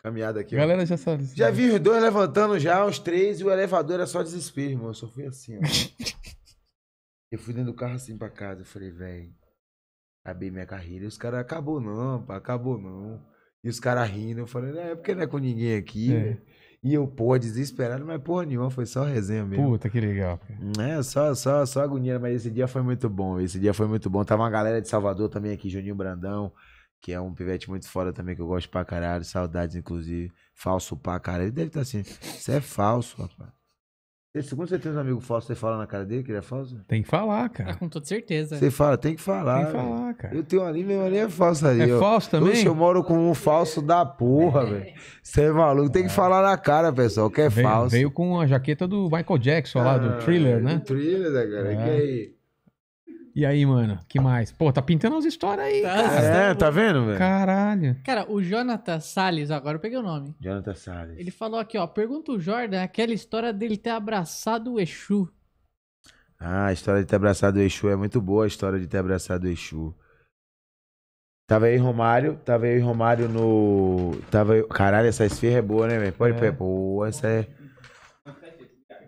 caminhada aqui. A galera ó. já sabe. Já vi os dois levantando já, os três, e o elevador era só desespero, irmão. Eu só fui assim, ó. eu fui dentro do carro assim pra casa. Eu falei, velho, acabei minha carreira. E os caras, acabou não, pá, acabou não. E os caras rindo. Eu falei, é porque não é com ninguém aqui, é. E eu, pô, desesperado, mas porra nenhuma, foi só resenha mesmo. Puta, que legal. É, só, só, só agonia, mas esse dia foi muito bom, esse dia foi muito bom. Tava uma galera de Salvador também aqui, Juninho Brandão, que é um pivete muito fora também, que eu gosto pra caralho, saudades, inclusive. Falso pra caralho. Ele deve estar tá assim, você é falso, rapaz. Você, tem um amigo falso, você fala na cara dele que ele é falso? Tem que falar, cara. Ah, com toda certeza. Você fala, tem que falar. Tem que falar, cara. Eu tenho ali, meu ali é falso ali. É ó. falso também? Poxa, eu moro com um falso da porra, velho. Você é maluco. Tem que é. falar na cara, pessoal, que é veio, falso. Veio com a jaqueta do Michael Jackson ah, lá, do ah, Thriller, né? Do thriller, né, cara? É. Que aí... E aí, mano, que mais? Pô, tá pintando as histórias aí. Tá, cara. É, tá vendo, velho? Caralho. Cara, o Jonathan Salles, agora eu peguei o nome. Jonathan Salles. Ele falou aqui, ó. Pergunta o Jordan aquela história dele ter abraçado o Exu. Ah, a história de ter abraçado o Exu é muito boa, a história de ter abraçado o Exu. Tava aí Romário, tava aí Romário no. Tava Caralho, essa esfera é boa, né, velho? Pode é. pôr, essa é.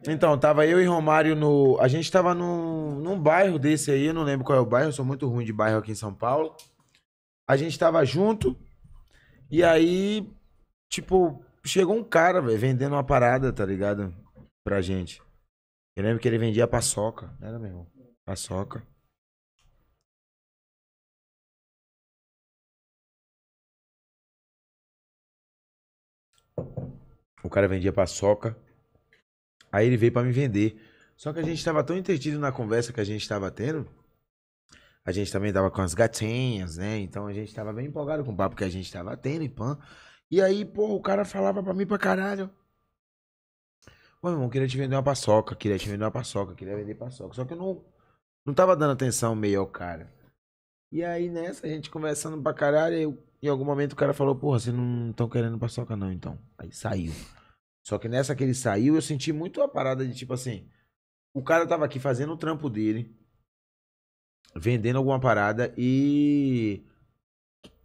Então, tava eu e Romário no. A gente tava num, num bairro desse aí, eu não lembro qual é o bairro, eu sou muito ruim de bairro aqui em São Paulo. A gente tava junto, e aí, tipo, chegou um cara, velho, vendendo uma parada, tá ligado? Pra gente. Eu lembro que ele vendia paçoca, era mesmo? Paçoca. O cara vendia paçoca. Aí ele veio para me vender. Só que a gente estava tão entretido na conversa que a gente estava tendo. A gente também tava com as gatinhas, né? Então a gente tava bem empolgado com o papo que a gente tava tendo e pã. E aí, pô, o cara falava pra mim pra caralho. Pô, meu irmão, queria te vender uma paçoca, queria te vender uma paçoca, queria vender paçoca. Só que eu não, não tava dando atenção meio ao cara. E aí nessa, a gente conversando pra caralho, eu, em algum momento o cara falou, porra, vocês não estão querendo paçoca não, então. Aí saiu. Só que nessa que ele saiu, eu senti muito a parada de tipo assim. O cara tava aqui fazendo o trampo dele, vendendo alguma parada e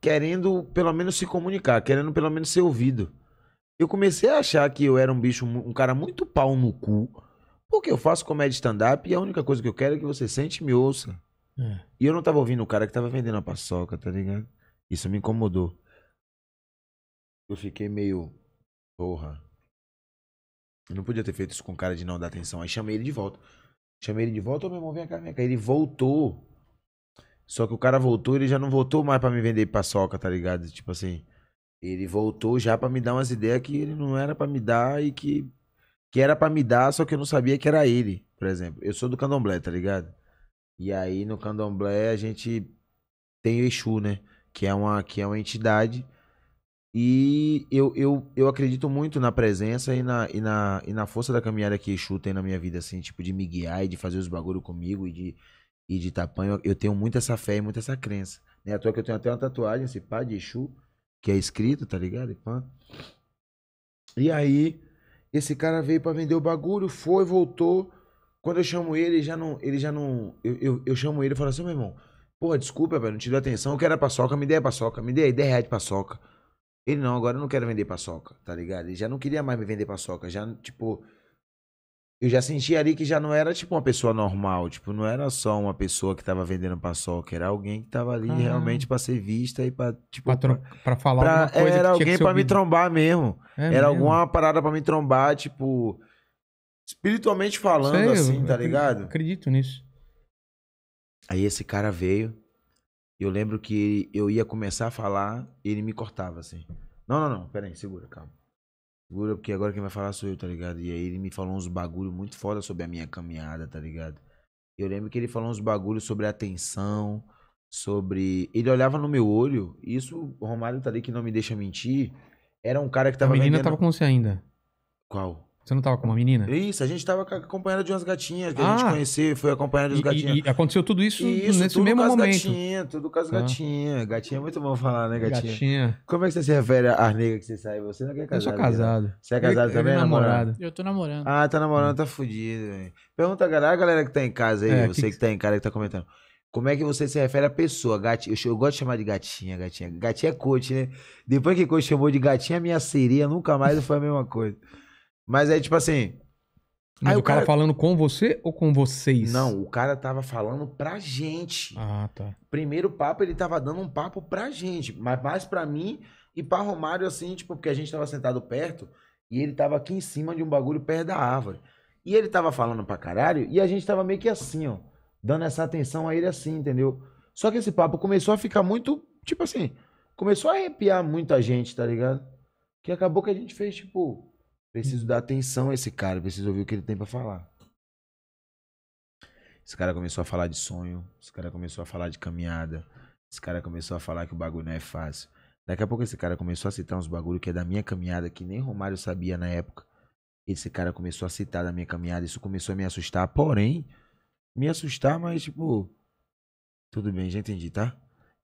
querendo pelo menos se comunicar, querendo pelo menos ser ouvido. Eu comecei a achar que eu era um bicho, um cara muito pau no cu, porque eu faço comédia stand-up e a única coisa que eu quero é que você sente e me ouça. É. E eu não tava ouvindo o cara que tava vendendo a paçoca, tá ligado? Isso me incomodou. Eu fiquei meio. Porra. Eu não podia ter feito isso com o cara de não dar atenção. Aí chamei ele de volta. Chamei ele de volta, meu irmão, vem cá, vem cá. Ele voltou. Só que o cara voltou, ele já não voltou mais para me vender paçoca, tá ligado? Tipo assim. Ele voltou já para me dar umas ideias que ele não era para me dar e que. Que era para me dar, só que eu não sabia que era ele, por exemplo. Eu sou do candomblé, tá ligado? E aí no candomblé a gente tem o Exu, né? Que é uma, que é uma entidade e eu, eu, eu acredito muito na presença e na, e, na, e na força da caminhada que Exu tem na minha vida, assim, tipo, de me guiar e de fazer os bagulho comigo e de, e de tapanho. Tá eu, tenho muito essa fé e muito essa crença. Né? À toa que eu tenho até uma tatuagem, esse assim, pá de Exu, que é escrito, tá ligado? E, pá. e aí, esse cara veio para vender o bagulho, foi, voltou. Quando eu chamo ele, já não. Ele já não. Eu, eu, eu chamo ele e falo assim, meu irmão, porra, desculpa, velho, não te deu atenção, eu quero a paçoca, me dê a paçoca, me dê aí 10 reais de paçoca. Ele não, agora eu não quero vender paçoca, tá ligado? Ele já não queria mais me vender paçoca. Já, tipo. Eu já senti ali que já não era, tipo, uma pessoa normal. Tipo, não era só uma pessoa que tava vendendo paçoca. Era alguém que tava ali ah. realmente pra ser vista e pra, tipo. Pra, pra, falar pra, alguma coisa. É, era alguém pra ouvido. me trombar mesmo. É era mesmo? alguma parada pra me trombar, tipo. Espiritualmente falando, Sei, assim, eu, tá eu ligado? Acredito nisso. Aí esse cara veio. Eu lembro que eu ia começar a falar, ele me cortava assim. Não, não, não, pera aí, segura, calma. Segura, porque agora quem vai falar sou eu, tá ligado? E aí ele me falou uns bagulho muito foda sobre a minha caminhada, tá ligado? Eu lembro que ele falou uns bagulhos sobre atenção, sobre. Ele olhava no meu olho, isso, o Romário tá ali que não me deixa mentir. Era um cara que tava. A menina vendendo... tava com você ainda. Qual? Você não tava com uma menina? Isso, a gente tava acompanhada de umas gatinhas que ah, a gente ah. conhecia, foi acompanhada de umas gatinhas. E, e, aconteceu tudo isso, isso nesse tudo mesmo caso momento. Gatinha, tudo com as ah. gatinhas. Gatinha é muito bom falar, né, gatinha? Gatinha. Como é que você se refere às negras que você sai? Você não é casado? Eu sou né? casado. Né? Você é casado eu, também, eu é namorado? Eu tô namorando. Ah, tá namorando, é. tá fudido, velho. Pergunta a galera, a galera que tá em casa aí, é, você que, que tá em casa que tá comentando. Como é que você se refere à pessoa? Gatinha, eu, eu, gosto de chamar de gatinha, gatinha. Gatinha é coach, né? Depois que coach chamou de gatinha, minha seria nunca mais foi a mesma coisa. Mas é tipo assim. Mas aí o cara... cara... falando com você ou com vocês? Não, o cara tava falando pra gente. Ah, tá. Primeiro papo, ele tava dando um papo pra gente, mas mais pra mim e pra Romário, assim, tipo, porque a gente tava sentado perto e ele tava aqui em cima de um bagulho perto da árvore. E ele tava falando pra caralho e a gente tava meio que assim, ó, dando essa atenção a ele assim, entendeu? Só que esse papo começou a ficar muito, tipo assim, começou a arrepiar muita gente, tá ligado? Que acabou que a gente fez, tipo, Preciso dar atenção a esse cara, preciso ouvir o que ele tem para falar. Esse cara começou a falar de sonho, esse cara começou a falar de caminhada, esse cara começou a falar que o bagulho não é fácil. Daqui a pouco esse cara começou a citar uns bagulho que é da minha caminhada, que nem Romário sabia na época. Esse cara começou a citar da minha caminhada, isso começou a me assustar, porém, me assustar, mas tipo, tudo bem, já entendi, tá?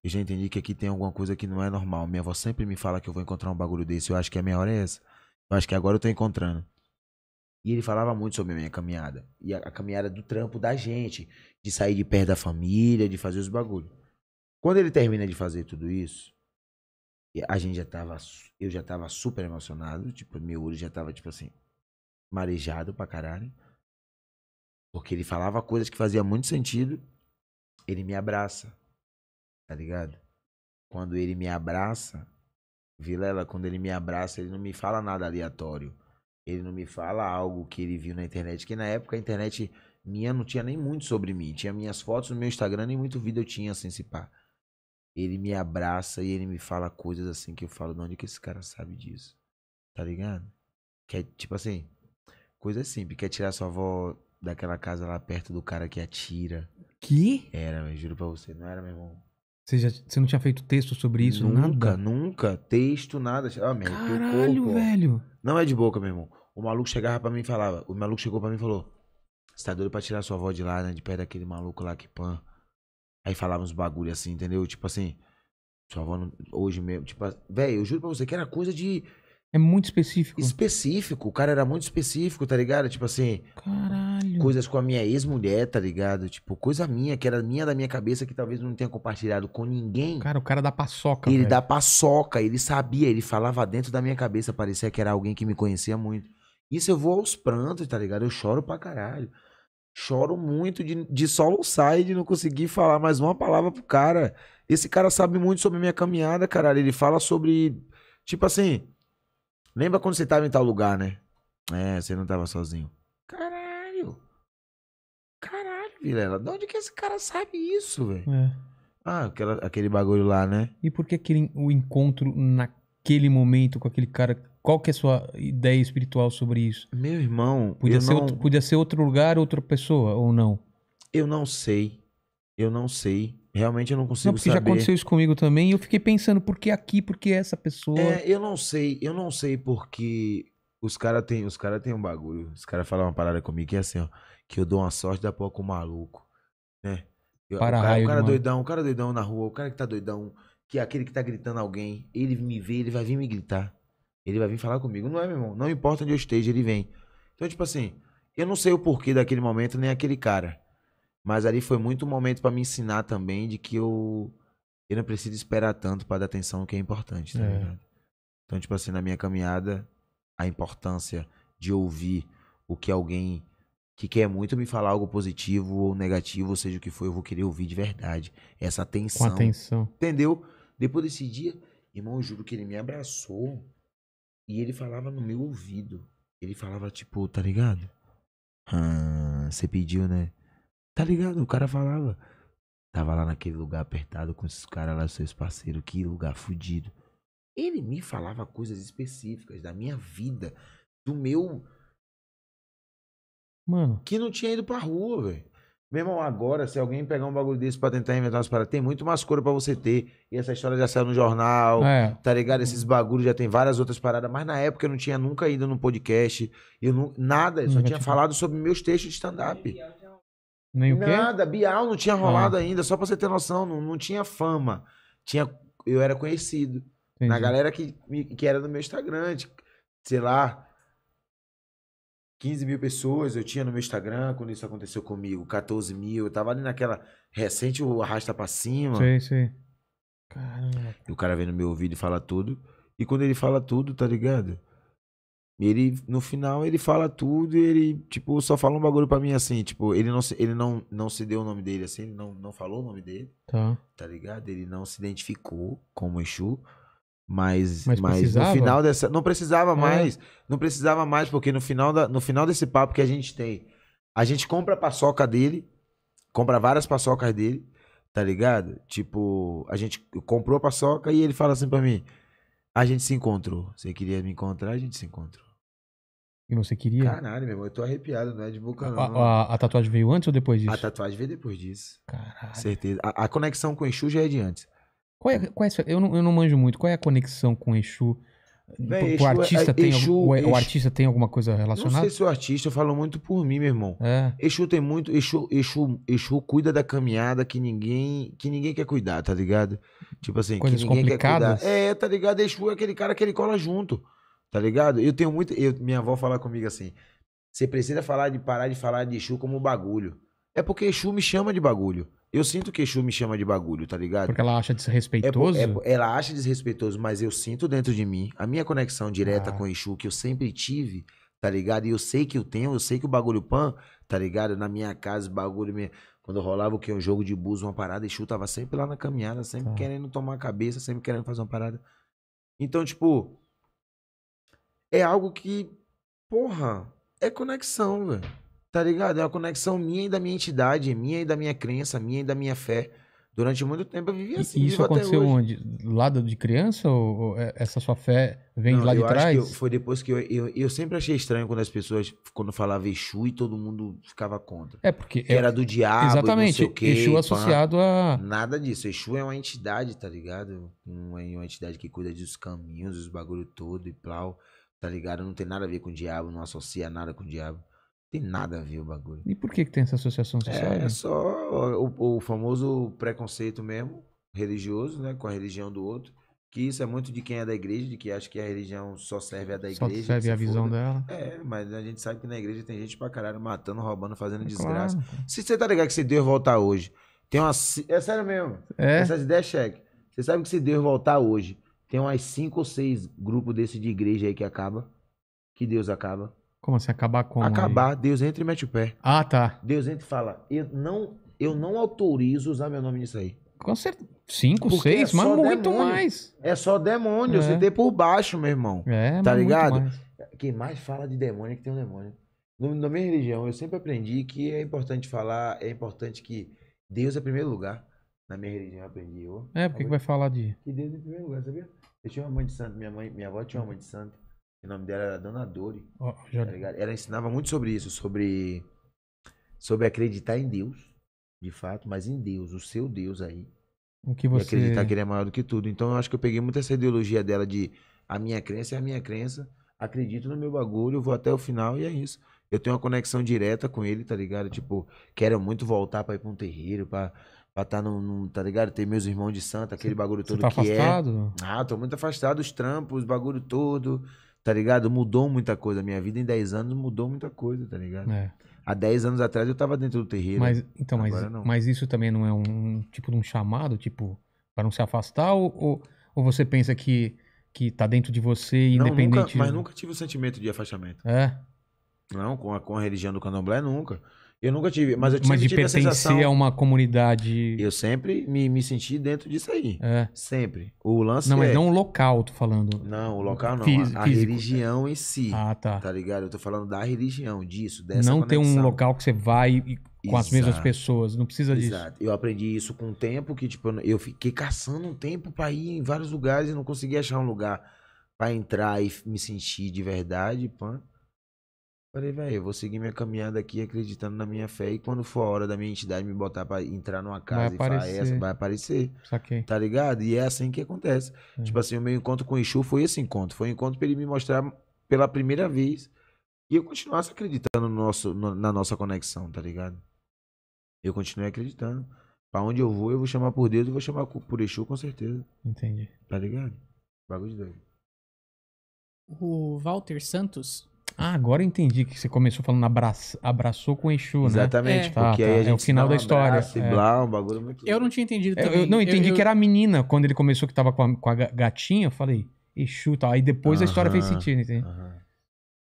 Eu já entendi que aqui tem alguma coisa que não é normal. Minha avó sempre me fala que eu vou encontrar um bagulho desse, eu acho que a minha hora é essa. Eu acho que agora eu tô encontrando. E ele falava muito sobre a minha caminhada. E a, a, caminhada do trampo da gente. De sair de perto da família, de fazer os bagulhos. Quando ele termina de fazer tudo isso, a gente já tava. Eu já tava super emocionado. Tipo, meu olho já tava, tipo assim, marejado pra caralho. Porque ele falava coisas que fazia muito sentido. Ele me abraça. Tá ligado? Quando ele me abraça, Vilela, quando ele me abraça, ele não me fala nada aleatório. Ele não me fala algo que ele viu na internet, que na época a internet minha não tinha nem muito sobre mim. Tinha minhas fotos no meu Instagram, nem muito vídeo eu tinha assim, se pá. Ele me abraça e ele me fala coisas assim que eu falo, de onde que esse cara sabe disso? Tá ligado? Que é tipo assim, coisa simples, quer tirar sua avó daquela casa lá perto do cara que atira. Que? Era, eu juro pra você, não era, meu irmão. Você, já, você não tinha feito texto sobre isso? Nunca, nada? nunca. Texto, nada. Ah, meu, Caralho, velho. Não é de boca, meu irmão. O maluco chegava pra mim e falava. O maluco chegou pra mim e falou: Você tá doido pra tirar sua avó de lá, né? De perto daquele maluco lá que pan. Aí falava uns bagulho assim, entendeu? Tipo assim. Sua avó não, hoje mesmo. Tipo, velho, eu juro pra você que era coisa de é muito específico. Específico, o cara era muito específico, tá ligado? Tipo assim. Caralho. Coisas com a minha ex-mulher, tá ligado? Tipo, coisa minha, que era minha da minha cabeça, que talvez não tenha compartilhado com ninguém. Cara, o cara dá paçoca. Ele velho. dá paçoca, ele sabia, ele falava dentro da minha cabeça, parecia que era alguém que me conhecia muito. Isso eu vou aos prantos, tá ligado? Eu choro pra caralho. Choro muito de, de soluçar e de não conseguir falar mais uma palavra pro cara. Esse cara sabe muito sobre minha caminhada, caralho. Ele fala sobre. Tipo assim Lembra quando você tava em tal lugar, né? É, você não tava sozinho. Caralho. Caralho, Vilela. De onde que esse cara sabe isso, velho? É. Ah, aquela, aquele bagulho lá, né? E por que aquele, o encontro naquele momento com aquele cara? Qual que é a sua ideia espiritual sobre isso? Meu irmão, podia, ser, não... outro, podia ser outro lugar, outra pessoa, ou não? Eu não sei. Eu não sei. Realmente eu não consigo não, porque saber. já aconteceu isso comigo também. E eu fiquei pensando, por que aqui? Por que essa pessoa? É, eu não sei. Eu não sei porque os caras têm os cara tem um bagulho. Os caras falam uma parada comigo que é assim, ó. Que eu dou uma sorte da porra com o maluco. Né? Eu, Para o cara, raio, o cara doidão, o cara doidão na rua, o cara que tá doidão, que é aquele que tá gritando alguém, ele me vê, ele vai vir me gritar. Ele vai vir falar comigo. Não é, meu irmão? Não importa onde eu esteja, ele vem. Então, tipo assim, eu não sei o porquê daquele momento, nem aquele cara. Mas ali foi muito um momento para me ensinar também de que eu, eu não preciso esperar tanto para dar atenção que é importante, tá é. ligado? Então, tipo assim, na minha caminhada, a importância de ouvir o que alguém que quer muito me falar algo positivo ou negativo, ou seja o que for, eu vou querer ouvir de verdade. Essa atenção. Com atenção. Entendeu? Depois desse dia, irmão, eu juro que ele me abraçou e ele falava no meu ouvido. Ele falava, tipo, tá ligado? Ah, você pediu, né? Tá ligado? O cara falava. Tava lá naquele lugar apertado com esses caras lá, seus parceiros, que lugar fudido. Ele me falava coisas específicas da minha vida, do meu. Mano. Que não tinha ido pra rua, velho. Meu irmão, agora, se alguém pegar um bagulho desse pra tentar inventar umas paradas, tem muito mais coisa pra você ter. E essa história já saiu no jornal, é. tá ligado? Esses bagulhos já tem várias outras paradas. Mas na época eu não tinha nunca ido num podcast, eu não, nada, eu só tinha falado sobre meus textos de stand-up. É nem o quê? Nada, Bial não tinha ah. rolado ah. ainda, só pra você ter noção, não, não tinha fama. Tinha, eu era conhecido. Entendi. Na galera que, que era no meu Instagram, de, sei lá, 15 mil pessoas eu tinha no meu Instagram quando isso aconteceu comigo, 14 mil. Eu tava ali naquela recente, o arrasta pra cima. Sim, sim. Caramba. E o cara vem no meu ouvido e fala tudo. E quando ele fala tudo, tá ligado? Ele, no final, ele fala tudo e ele, tipo, só fala um bagulho pra mim assim, tipo, ele não, ele não, não se deu o nome dele assim, ele não, não falou o nome dele. Tá. Tá ligado? Ele não se identificou como Exu. Mas, mas, mas no final dessa. Não precisava é. mais. Não precisava mais, porque no final, da, no final desse papo que a gente tem, a gente compra a paçoca dele, compra várias paçocas dele, tá ligado? Tipo, a gente comprou a paçoca e ele fala assim pra mim: a gente se encontrou. Você queria me encontrar, a gente se encontrou. E você queria? Caralho, meu irmão, eu tô arrepiado, não é de boca não. A, a, tatuagem veio antes ou depois disso? A tatuagem veio depois disso. Caralho. Certeza. A, a conexão com o Exu já é de antes. Qual é, qual é, eu, não, eu não manjo muito. Qual é a conexão com o Exu? Bem, o, é- artista é, tem, Exu, o, Exu, o, artista tem alguma coisa relacionada? Não sei se o artista, falou muito por mim, meu irmão. É. Exu tem muito. Exu, Exu, Exu cuida da caminhada que ninguém, que ninguém quer cuidar, tá ligado? Tipo assim, Coisas que ninguém complicadas. quer cuidar. É, tá ligado? Exu é aquele cara que ele cola junto. Tá ligado? Eu tenho muito. Eu, minha avó fala comigo assim: você precisa falar de parar de falar de Exu como bagulho. É porque Exu me chama de bagulho. Eu sinto que Exu me chama de bagulho, tá ligado? Porque ela acha é é desrespeitoso? É, é, ela acha desrespeitoso, mas eu sinto dentro de mim a minha conexão direta ah. com Exu que eu sempre tive, tá ligado? E eu sei que eu tenho, eu sei que o bagulho pan, tá ligado? Na minha casa, o bagulho. Minha... Quando rolava o que? Um jogo de bus, uma parada, Exu tava sempre lá na caminhada, sempre ah. querendo tomar a cabeça, sempre querendo fazer uma parada. Então, tipo, é algo que, porra, é conexão, velho. Tá ligado? É uma conexão minha e da minha entidade, minha e da minha crença, minha e da minha fé. Durante muito tempo eu vivi assim. E isso aconteceu onde? Lado de criança? Ou é, essa sua fé vem Não, lá de trás? Eu, foi depois que eu, eu, eu. sempre achei estranho quando as pessoas, quando falava Exu e todo mundo ficava contra. É porque. Que é, era do diabo. Exatamente. Quê, Exu associado a. Nada disso. Exu é uma entidade, tá ligado? Uma, uma entidade que cuida dos caminhos, dos bagulho todo e plau. Tá ligado? Não tem nada a ver com o diabo, não associa nada com o diabo. Tem nada a ver o bagulho. E por que, que tem essa associação é, social? É, é só o, o, famoso preconceito mesmo, religioso, né? Com a religião do outro. Que isso é muito de quem é da igreja, de que acha que a religião só serve a da igreja. Só serve a visão foda. dela. É, mas a gente sabe que na igreja tem gente pra caralho matando, roubando, fazendo é desgraça. Claro. Se você tá ligado que se Deus voltar hoje, tem uma. É sério mesmo. É. Essas ideias é cheque. Você sabe que se Deus voltar hoje, tem umas cinco ou seis grupos desse de igreja aí que acaba. Que Deus acaba. Como assim? Acabar como? Acabar, aí? Deus entra e mete o pé. Ah, tá. Deus entra e fala, eu não, eu não autorizo usar meu nome nisso aí. Com certeza. Cinco, Porque seis, é mas muito mais. É só demônio, é. você tem por baixo, meu irmão. É, Tá ligado? Mais. Quem mais fala de demônio é que tem um demônio. No, na minha religião, eu sempre aprendi que é importante falar, é importante que Deus é primeiro lugar. Na minha religião eu aprendi. Eu, é, porque que vai falar de. Que Deus é primeiro lugar, sabia? Eu tinha uma mãe de santo, minha mãe, minha avó tinha uma mãe de santo. O nome dela era Dona Dori. Oh, já... tá Ela ensinava muito sobre isso, sobre sobre acreditar em Deus, de fato, mas em Deus, o seu Deus aí. O que você... E acreditar que ele é maior do que tudo. Então eu acho que eu peguei muito essa ideologia dela de a minha crença é a minha crença, acredito no meu bagulho, vou até o final e é isso. Eu tenho uma conexão direta com ele, tá ligado? Tipo, quero muito voltar para ir para um terreiro, para Pra tá no, Tá ligado? Tem meus irmãos de santa, aquele bagulho todo Você tá que é. afastado? é. Ah, tô muito afastado, os trampos, os bagulho todo. Tá ligado? Mudou muita coisa. A minha vida em 10 anos mudou muita coisa, tá ligado? É. Há 10 anos atrás eu tava dentro do terreiro. Mas, então, mas, mas isso também não é um tipo de um chamado, tipo, para não se afastar? Ou, ou, ou, você pensa que, que tá dentro de você, independente? Não, nunca, mas nunca tive o sentimento de afastamento. É? Não, com a, com a religião do candomblé, nunca. Eu nunca tive, mas eu tive, mas de tive pertencer a, sensação, a uma comunidade. Eu sempre me, me senti dentro disso aí. É. Sempre. O lance Não, é... mas não o local, tô falando. Não, o local não. Fis, a, a religião em si. Ah, tá. Tá ligado? Eu tô falando da religião, disso, dessa Não conexão. ter um local que você vai e com Exato. as mesmas pessoas. Não precisa disso. Exato. Eu aprendi isso com o tempo que, tipo, eu fiquei caçando um tempo para ir em vários lugares e não conseguia achar um lugar para entrar e me sentir de verdade, pã. Falei, velho, eu vou seguir minha caminhada aqui acreditando na minha fé. E quando for a hora da minha entidade me botar pra entrar numa casa vai e falar é essa, vai aparecer. Saquei. Tá ligado? E é assim que acontece. É. Tipo assim, o meu encontro com o Exu foi esse encontro. Foi um encontro pra ele me mostrar pela primeira vez. E eu continuasse acreditando no nosso, no, na nossa conexão, tá ligado? Eu continuei acreditando. Pra onde eu vou, eu vou chamar por Deus e vou chamar por Exu com certeza. Entendi. Tá ligado? Bagulho de doido. O Walter Santos ah, agora entendi que você começou falando abraço, abraçou com Exu, né? Exatamente, é. porque tá, aí tá, a gente é o final um da história. E é. blá, um bagulho muito eu não tinha entendido é, também. Eu, eu não entendi eu, eu... que era a menina quando ele começou que tava com a, com a gatinha, eu falei Exu, tal. Tá. Aí depois uh -huh, a história fez sentido, entendeu? Uh -huh.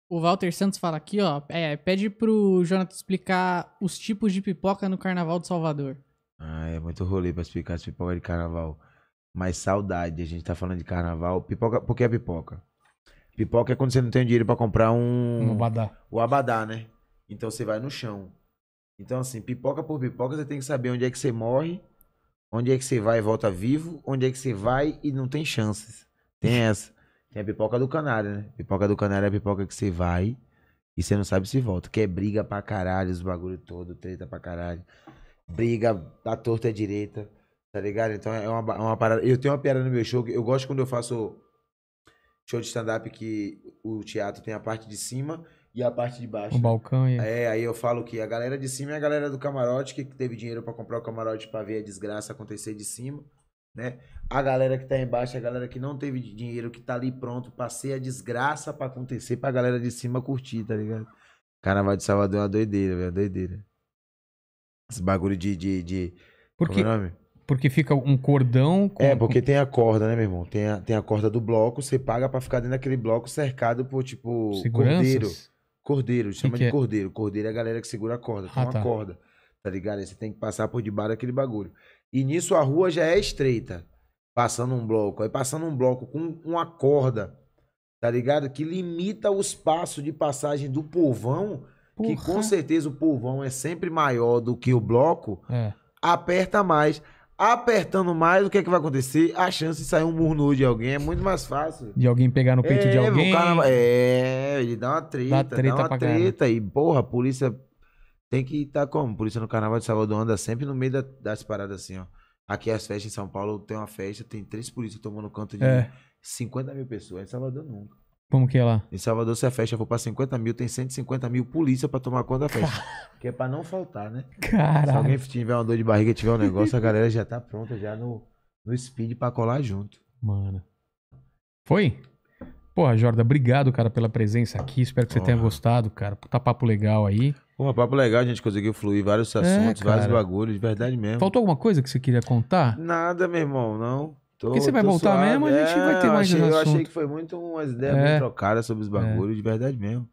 O Walter Santos fala aqui, ó, é, pede pro Jonathan explicar os tipos de pipoca no Carnaval de Salvador. Ah, é muito rolê pra explicar as pipoca de carnaval. Mas saudade, a gente tá falando de carnaval. Pipoca, por que pipoca? Pipoca é quando você não tem dinheiro para comprar um. Um abadá. O abadá, né? Então você vai no chão. Então, assim, pipoca por pipoca, você tem que saber onde é que você morre, onde é que você vai e volta vivo, onde é que você vai e não tem chances. Tem essa. Tem a pipoca do canário, né? Pipoca do canário é a pipoca que você vai e você não sabe se volta. Que é briga pra caralho, os bagulho todo, treta pra caralho. Briga da torta à direita, tá ligado? Então é uma, é uma parada. Eu tenho uma piada no meu show que eu gosto quando eu faço show de stand-up que o teatro tem a parte de cima e a parte de baixo. O balcão, é. É, aí eu falo que a galera de cima é a galera do camarote, que teve dinheiro para comprar o camarote para ver a desgraça acontecer de cima, né? A galera que tá embaixo é a galera que não teve dinheiro, que tá ali pronto pra ser a desgraça para acontecer pra galera de cima curtir, tá ligado? Carnaval de Salvador é uma doideira, velho, é doideira. Esse bagulho de... de, de... Por Como é o nome? Porque fica um cordão. Com, é, porque com... tem a corda, né, meu irmão? Tem a, tem a corda do bloco, você paga para ficar dentro daquele bloco cercado por, tipo, Seguranças? cordeiro. Cordeiro, chama que que de é? cordeiro. Cordeiro é a galera que segura a corda, tem ah, uma tá. corda, tá ligado? Aí você tem que passar por debaixo daquele bagulho. E nisso a rua já é estreita, passando um bloco. Aí passando um bloco com uma corda, tá ligado? Que limita o espaço de passagem do povão, Porra. que com certeza o povão é sempre maior do que o bloco, é. aperta mais apertando mais, o que é que vai acontecer? A chance de sair um murno de alguém é muito mais fácil. De alguém pegar no peito é, de alguém. Cara, é, ele dá uma treta, dá, treta dá uma treta. E, porra, a polícia tem que estar tá como? A polícia no Carnaval de Salvador anda sempre no meio da, das paradas assim, ó. Aqui as festas em São Paulo tem uma festa, tem três polícias tomando canto de é. 50 mil pessoas. É em Salvador nunca. Como que é lá? Em Salvador, se a festa for pra 50 mil, tem 150 mil polícia pra tomar conta da festa. Car... Que é pra não faltar, né? Caralho. Se alguém tiver uma dor de barriga, tiver um negócio, a galera já tá pronta, já no, no speed pra colar junto. Mano. Foi? Porra, Jorda, obrigado, cara, pela presença aqui. Espero que você Porra. tenha gostado, cara. Tá, papo legal aí. Pô, papo legal, a gente conseguiu fluir vários é, assuntos, é, vários bagulhos, de verdade mesmo. Faltou alguma coisa que você queria contar? Nada, meu irmão, não. Tô, Porque você vai voltar suave. mesmo, a gente é, vai ter é, mais eu achei, eu achei que foi muito umas ideias é. bem trocadas sobre os bagulhos, é. de verdade mesmo.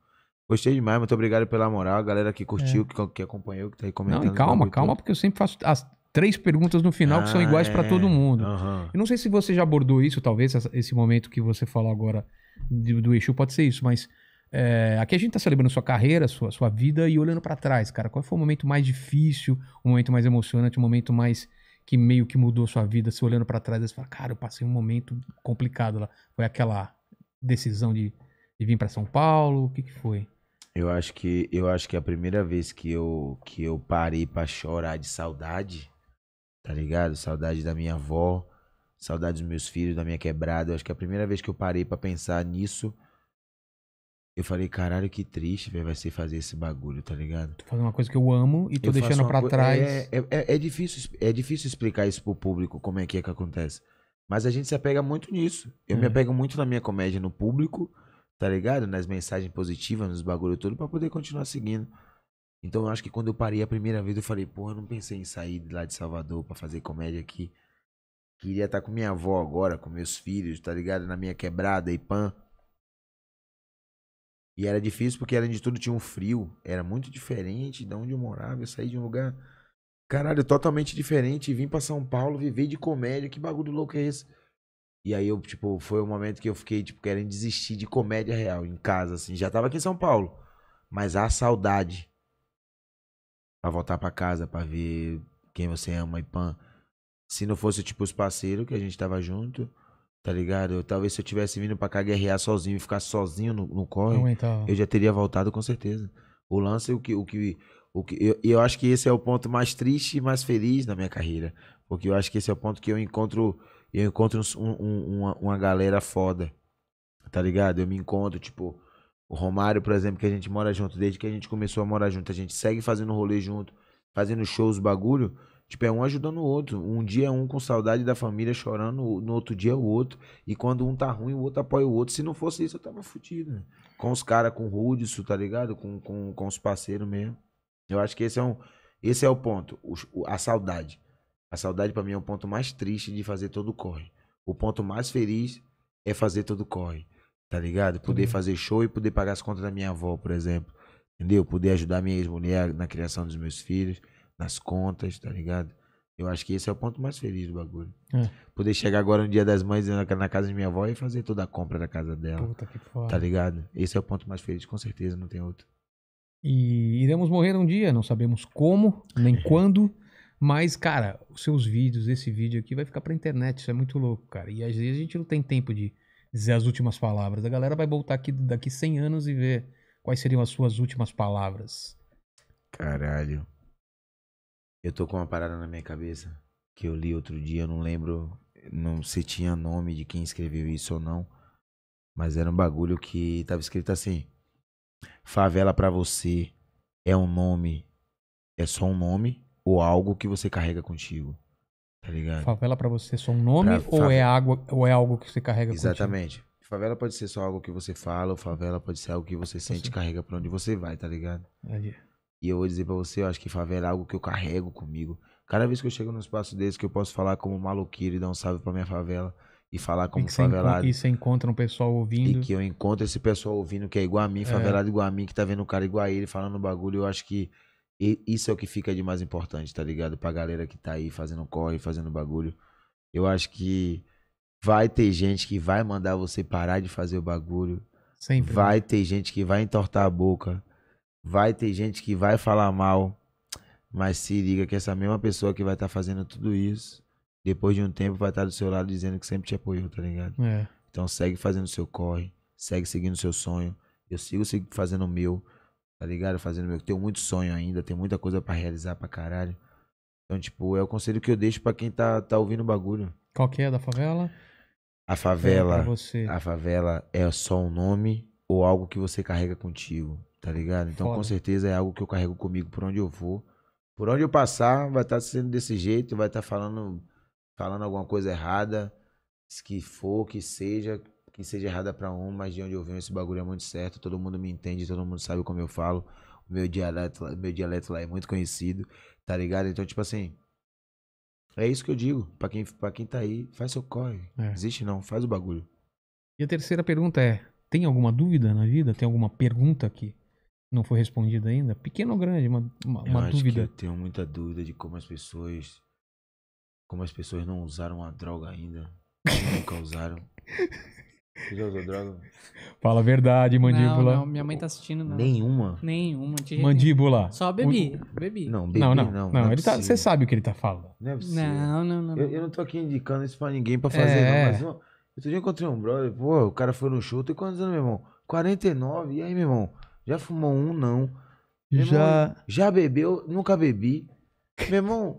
Gostei demais, muito obrigado pela moral, a galera que curtiu, é. que, que, acompanhou, que tá aí comentando. Não, calma, calma, porque eu sempre faço as três perguntas no final ah, que são ah, iguais para é. todo mundo. Uhum. Eu não sei se você já abordou isso, talvez esse momento que você falou agora do, do Exu pode ser isso, mas é, aqui a gente está celebrando sua carreira, sua, sua vida e olhando para trás, cara. Qual foi o momento mais difícil, o momento mais emocionante, o momento mais que meio que mudou sua vida? Você olhando para trás, você fala, cara, eu passei um momento complicado lá. Foi aquela decisão de, de vir para São Paulo? O que, que foi? Eu acho que eu acho que a primeira vez que eu que eu parei para chorar de saudade, tá ligado? Saudade da minha avó, saudade dos meus filhos, da minha quebrada. Eu acho que a primeira vez que eu parei para pensar nisso eu falei, caralho, que triste, velho, vai ser fazer esse bagulho, tá ligado? Tô fazendo uma coisa que eu amo e tô eu deixando pra trás. É, é, é, é, difícil, é difícil explicar isso pro público, como é que é que acontece. Mas a gente se apega muito nisso. Eu é. me uhum. apego muito na minha comédia, no público, tá ligado? Nas mensagens positivas, nos bagulho todo, pra poder continuar seguindo. Então eu acho que quando eu parei a primeira vez, eu falei, porra, eu não pensei em sair de lá de Salvador para fazer comédia aqui. Queria estar tá com minha avó agora, com meus filhos, tá ligado? Na minha quebrada e pan. E era difícil porque, além de tudo, tinha um frio. Era muito diferente de onde eu morava. Eu saí de um lugar, caralho, totalmente diferente. Vim pra São Paulo, viver de comédia. Que bagulho louco é esse? E aí eu, tipo, foi o um momento que eu fiquei, tipo, querendo desistir de comédia real em casa, assim. Já tava aqui em São Paulo. Mas a saudade pra voltar pra casa, pra ver quem você ama e pan. Se não fosse, tipo, os parceiros que a gente tava junto Tá ligado? Eu, talvez se eu tivesse vindo pra cá guerrear sozinho e ficar sozinho no, no corre, Não, então. eu já teria voltado com certeza. O lance, o que. O que, o que eu, eu acho que esse é o ponto mais triste e mais feliz da minha carreira. Porque eu acho que esse é o ponto que eu encontro. Eu encontro um, um, uma, uma galera foda. Tá ligado? Eu me encontro, tipo. O Romário, por exemplo, que a gente mora junto, desde que a gente começou a morar junto, a gente segue fazendo rolê junto, fazendo shows, bagulho. Tipo, é um ajudando o outro. Um dia é um com saudade da família chorando, no outro dia é o outro. E quando um tá ruim, o outro apoia o outro. Se não fosse isso, eu tava fudido. Né? Com os caras, com o Rudisso, tá ligado? Com, com, com os parceiros mesmo. Eu acho que esse é, um, esse é o ponto. O, a saudade. A saudade para mim é o ponto mais triste de fazer todo o corre. O ponto mais feliz é fazer todo o corre. Tá ligado? Poder uhum. fazer show e poder pagar as contas da minha avó, por exemplo. Entendeu? Poder ajudar minha ex-mulher na criação dos meus filhos nas contas, tá ligado? Eu acho que esse é o ponto mais feliz do bagulho. É. Poder chegar agora no dia das mães na casa de minha avó e fazer toda a compra da casa dela. Puta que foda. Tá ligado? Esse é o ponto mais feliz, com certeza, não tem outro. E iremos morrer um dia, não sabemos como, nem quando. Mas, cara, os seus vídeos, esse vídeo aqui vai ficar pra internet, isso é muito louco, cara. E às vezes a gente não tem tempo de dizer as últimas palavras. A galera vai voltar aqui daqui 100 anos e ver quais seriam as suas últimas palavras. Caralho. Eu tô com uma parada na minha cabeça que eu li outro dia, não lembro não se tinha nome de quem escreveu isso ou não, mas era um bagulho que tava escrito assim: Favela para você é um nome, é só um nome ou algo que você carrega contigo. Tá ligado? Favela para você é só um nome pra, ou é água ou é algo que você carrega Exatamente. Contigo? Favela pode ser só algo que você fala, ou favela pode ser algo que você sente e carrega pra onde você vai, tá ligado? Yeah. E eu vou dizer para você, eu acho que favela é algo que eu carrego comigo. Cada vez que eu chego num espaço desse, que eu posso falar como maloqueiro e dar um salve pra minha favela e falar como e favelado. E você encontra um pessoal ouvindo. E que eu encontro esse pessoal ouvindo que é igual a mim, é. favelado é. igual a mim, que tá vendo um cara igual a ele falando bagulho. Eu acho que isso é o que fica de mais importante, tá ligado? Pra galera que tá aí fazendo corre, fazendo bagulho. Eu acho que vai ter gente que vai mandar você parar de fazer o bagulho. Sempre. Né? Vai ter gente que vai entortar a boca. Vai ter gente que vai falar mal, mas se liga que essa mesma pessoa que vai estar tá fazendo tudo isso, depois de um tempo vai estar tá do seu lado dizendo que sempre te apoiou, tá ligado? É. Então segue fazendo o seu corre, segue seguindo o seu sonho. Eu sigo, sigo fazendo o meu, tá ligado? Fazendo o meu. Tenho muito sonho ainda, tenho muita coisa para realizar pra caralho. Então, tipo, é o conselho que eu deixo para quem tá, tá ouvindo o bagulho. Qual que é da favela? A favela. É a favela é só um nome ou algo que você carrega contigo. Tá ligado? Então, Foda. com certeza é algo que eu carrego comigo por onde eu vou. Por onde eu passar, vai estar tá sendo desse jeito, vai estar tá falando, falando alguma coisa errada, que for, que seja, que seja errada para um, mas de onde eu venho esse bagulho é muito certo, todo mundo me entende, todo mundo sabe como eu falo. O meu dialeto, meu dialeto lá é muito conhecido, tá ligado? Então, tipo assim, é isso que eu digo, para quem, pra quem tá aí, faz seu corre. É. Existe não, faz o bagulho. E a terceira pergunta é: tem alguma dúvida na vida? Tem alguma pergunta que não foi respondida ainda? Pequeno ou grande? Uma, uma, uma dúvida. eu tenho muita dúvida de como as pessoas. Como as pessoas não usaram a droga ainda. Nunca usaram. Você já usou droga? Fala a verdade, mandíbula. Não, não, minha mãe tá assistindo, não. Nenhuma? Nenhuma. mandíbula. Só bebi, bebi. Não, bebi não. Não, não, não é ele tá, você sabe o que ele tá falando. Não, é não, não, não, eu, eu, não tô aqui indicando isso pra ninguém pra fazer, é. não. É. Mas eu, outro dia encontrei um brother, pô, o cara foi no show, tem quantos anos, meu irmão? 49, e aí, meu irmão? Já fumou um, não. Meu já. Irmão, já bebeu? Nunca bebi. Meu irmão,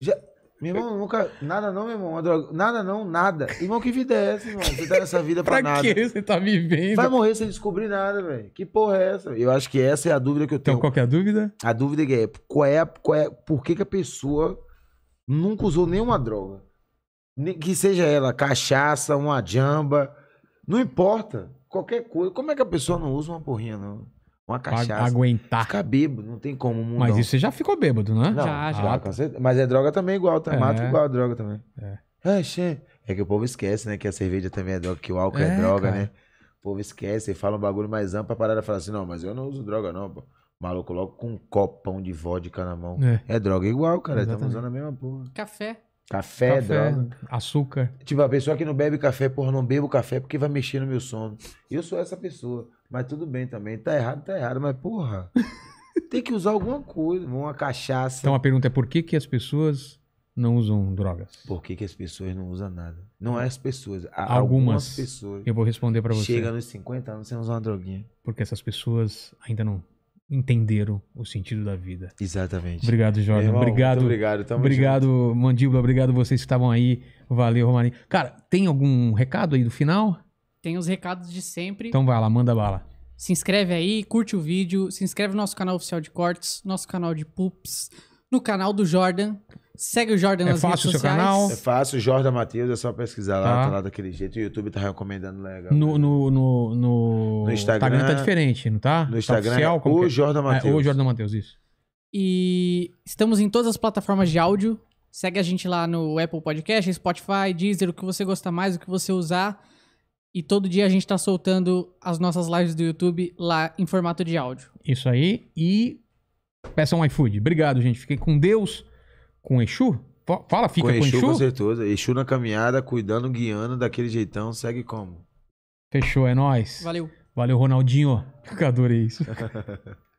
já. Meu irmão, nunca. Nada não, meu irmão. Droga... Nada não, nada. Irmão, que vida é essa, irmão? Você tá nessa vida pra, pra nada. Pra que você tá vivendo? Vai morrer sem descobrir nada, velho. Que porra é essa? Eu acho que essa é a dúvida que eu então, tenho. Então, qual que é a dúvida? A dúvida é, é qual é, qual é por que, que a pessoa nunca usou nenhuma droga? Que seja ela cachaça, uma jamba, não importa. Qualquer coisa. Como é que a pessoa não usa uma porrinha, não? uma cachaça. aguentar. Ficar bêbado, não tem como. Mundão. Mas isso você já ficou bêbado, né? Não, já, já. já ah, mas é droga também igual, tá? É. Mata igual a droga também. É. É, che. é que o povo esquece, né? Que a cerveja também é droga, que o álcool é, é droga, cara. né? O povo esquece e fala um bagulho mais amplo, a parada fala assim, não, mas eu não uso droga não, pô. Maluco, logo com um copão de vodka na mão. É, é droga igual, cara. Estamos usando a mesma porra. Café. Café, é café droga. Açúcar. Tipo, a pessoa que não bebe café, porra, não bebo café porque vai mexer no meu sono. Eu sou essa pessoa. Mas tudo bem também. Tá errado, tá errado, mas porra. tem que usar alguma coisa, uma cachaça. Então a pergunta é por que, que as pessoas não usam drogas? Por que, que as pessoas não usam nada? Não é as pessoas, algumas, algumas, pessoas. Eu vou responder para você. Chega nos 50 anos sem usar uma droguinha. Porque essas pessoas ainda não entenderam o sentido da vida. Exatamente. Obrigado, Jordan. Irmão, obrigado. obrigado. Tamo obrigado, junto. Mandíbula. Obrigado vocês que estavam aí. Valeu, Romarinho. Cara, tem algum recado aí do final? tem os recados de sempre. Então vai lá, manda bala. Se inscreve aí, curte o vídeo, se inscreve no nosso canal oficial de cortes, nosso canal de pups, no canal do Jordan. Segue o Jordan é nas redes sociais. É fácil o seu canal? É fácil, Jordan Matheus, é só pesquisar lá, tá, tá lá daquele jeito. O YouTube tá recomendando legal. No, né? no, no, no... no Instagram, Instagram tá diferente, não tá? No Instagram tá oficial, é o é? Jordan Matheus. É, o Jordan Matheus, isso. E estamos em todas as plataformas de áudio. Segue a gente lá no Apple Podcast, Spotify, Deezer, o que você gosta mais, o que você usar. E todo dia a gente está soltando as nossas lives do YouTube lá em formato de áudio. Isso aí. E peça um iFood. Obrigado, gente. Fiquem com Deus, com Exu. Fala, fica com, com Exu, Exu. Com certeza. Exu na caminhada, cuidando, guiando, daquele jeitão, segue como. Fechou, é nóis. Valeu. Valeu, Ronaldinho. Eu adorei isso.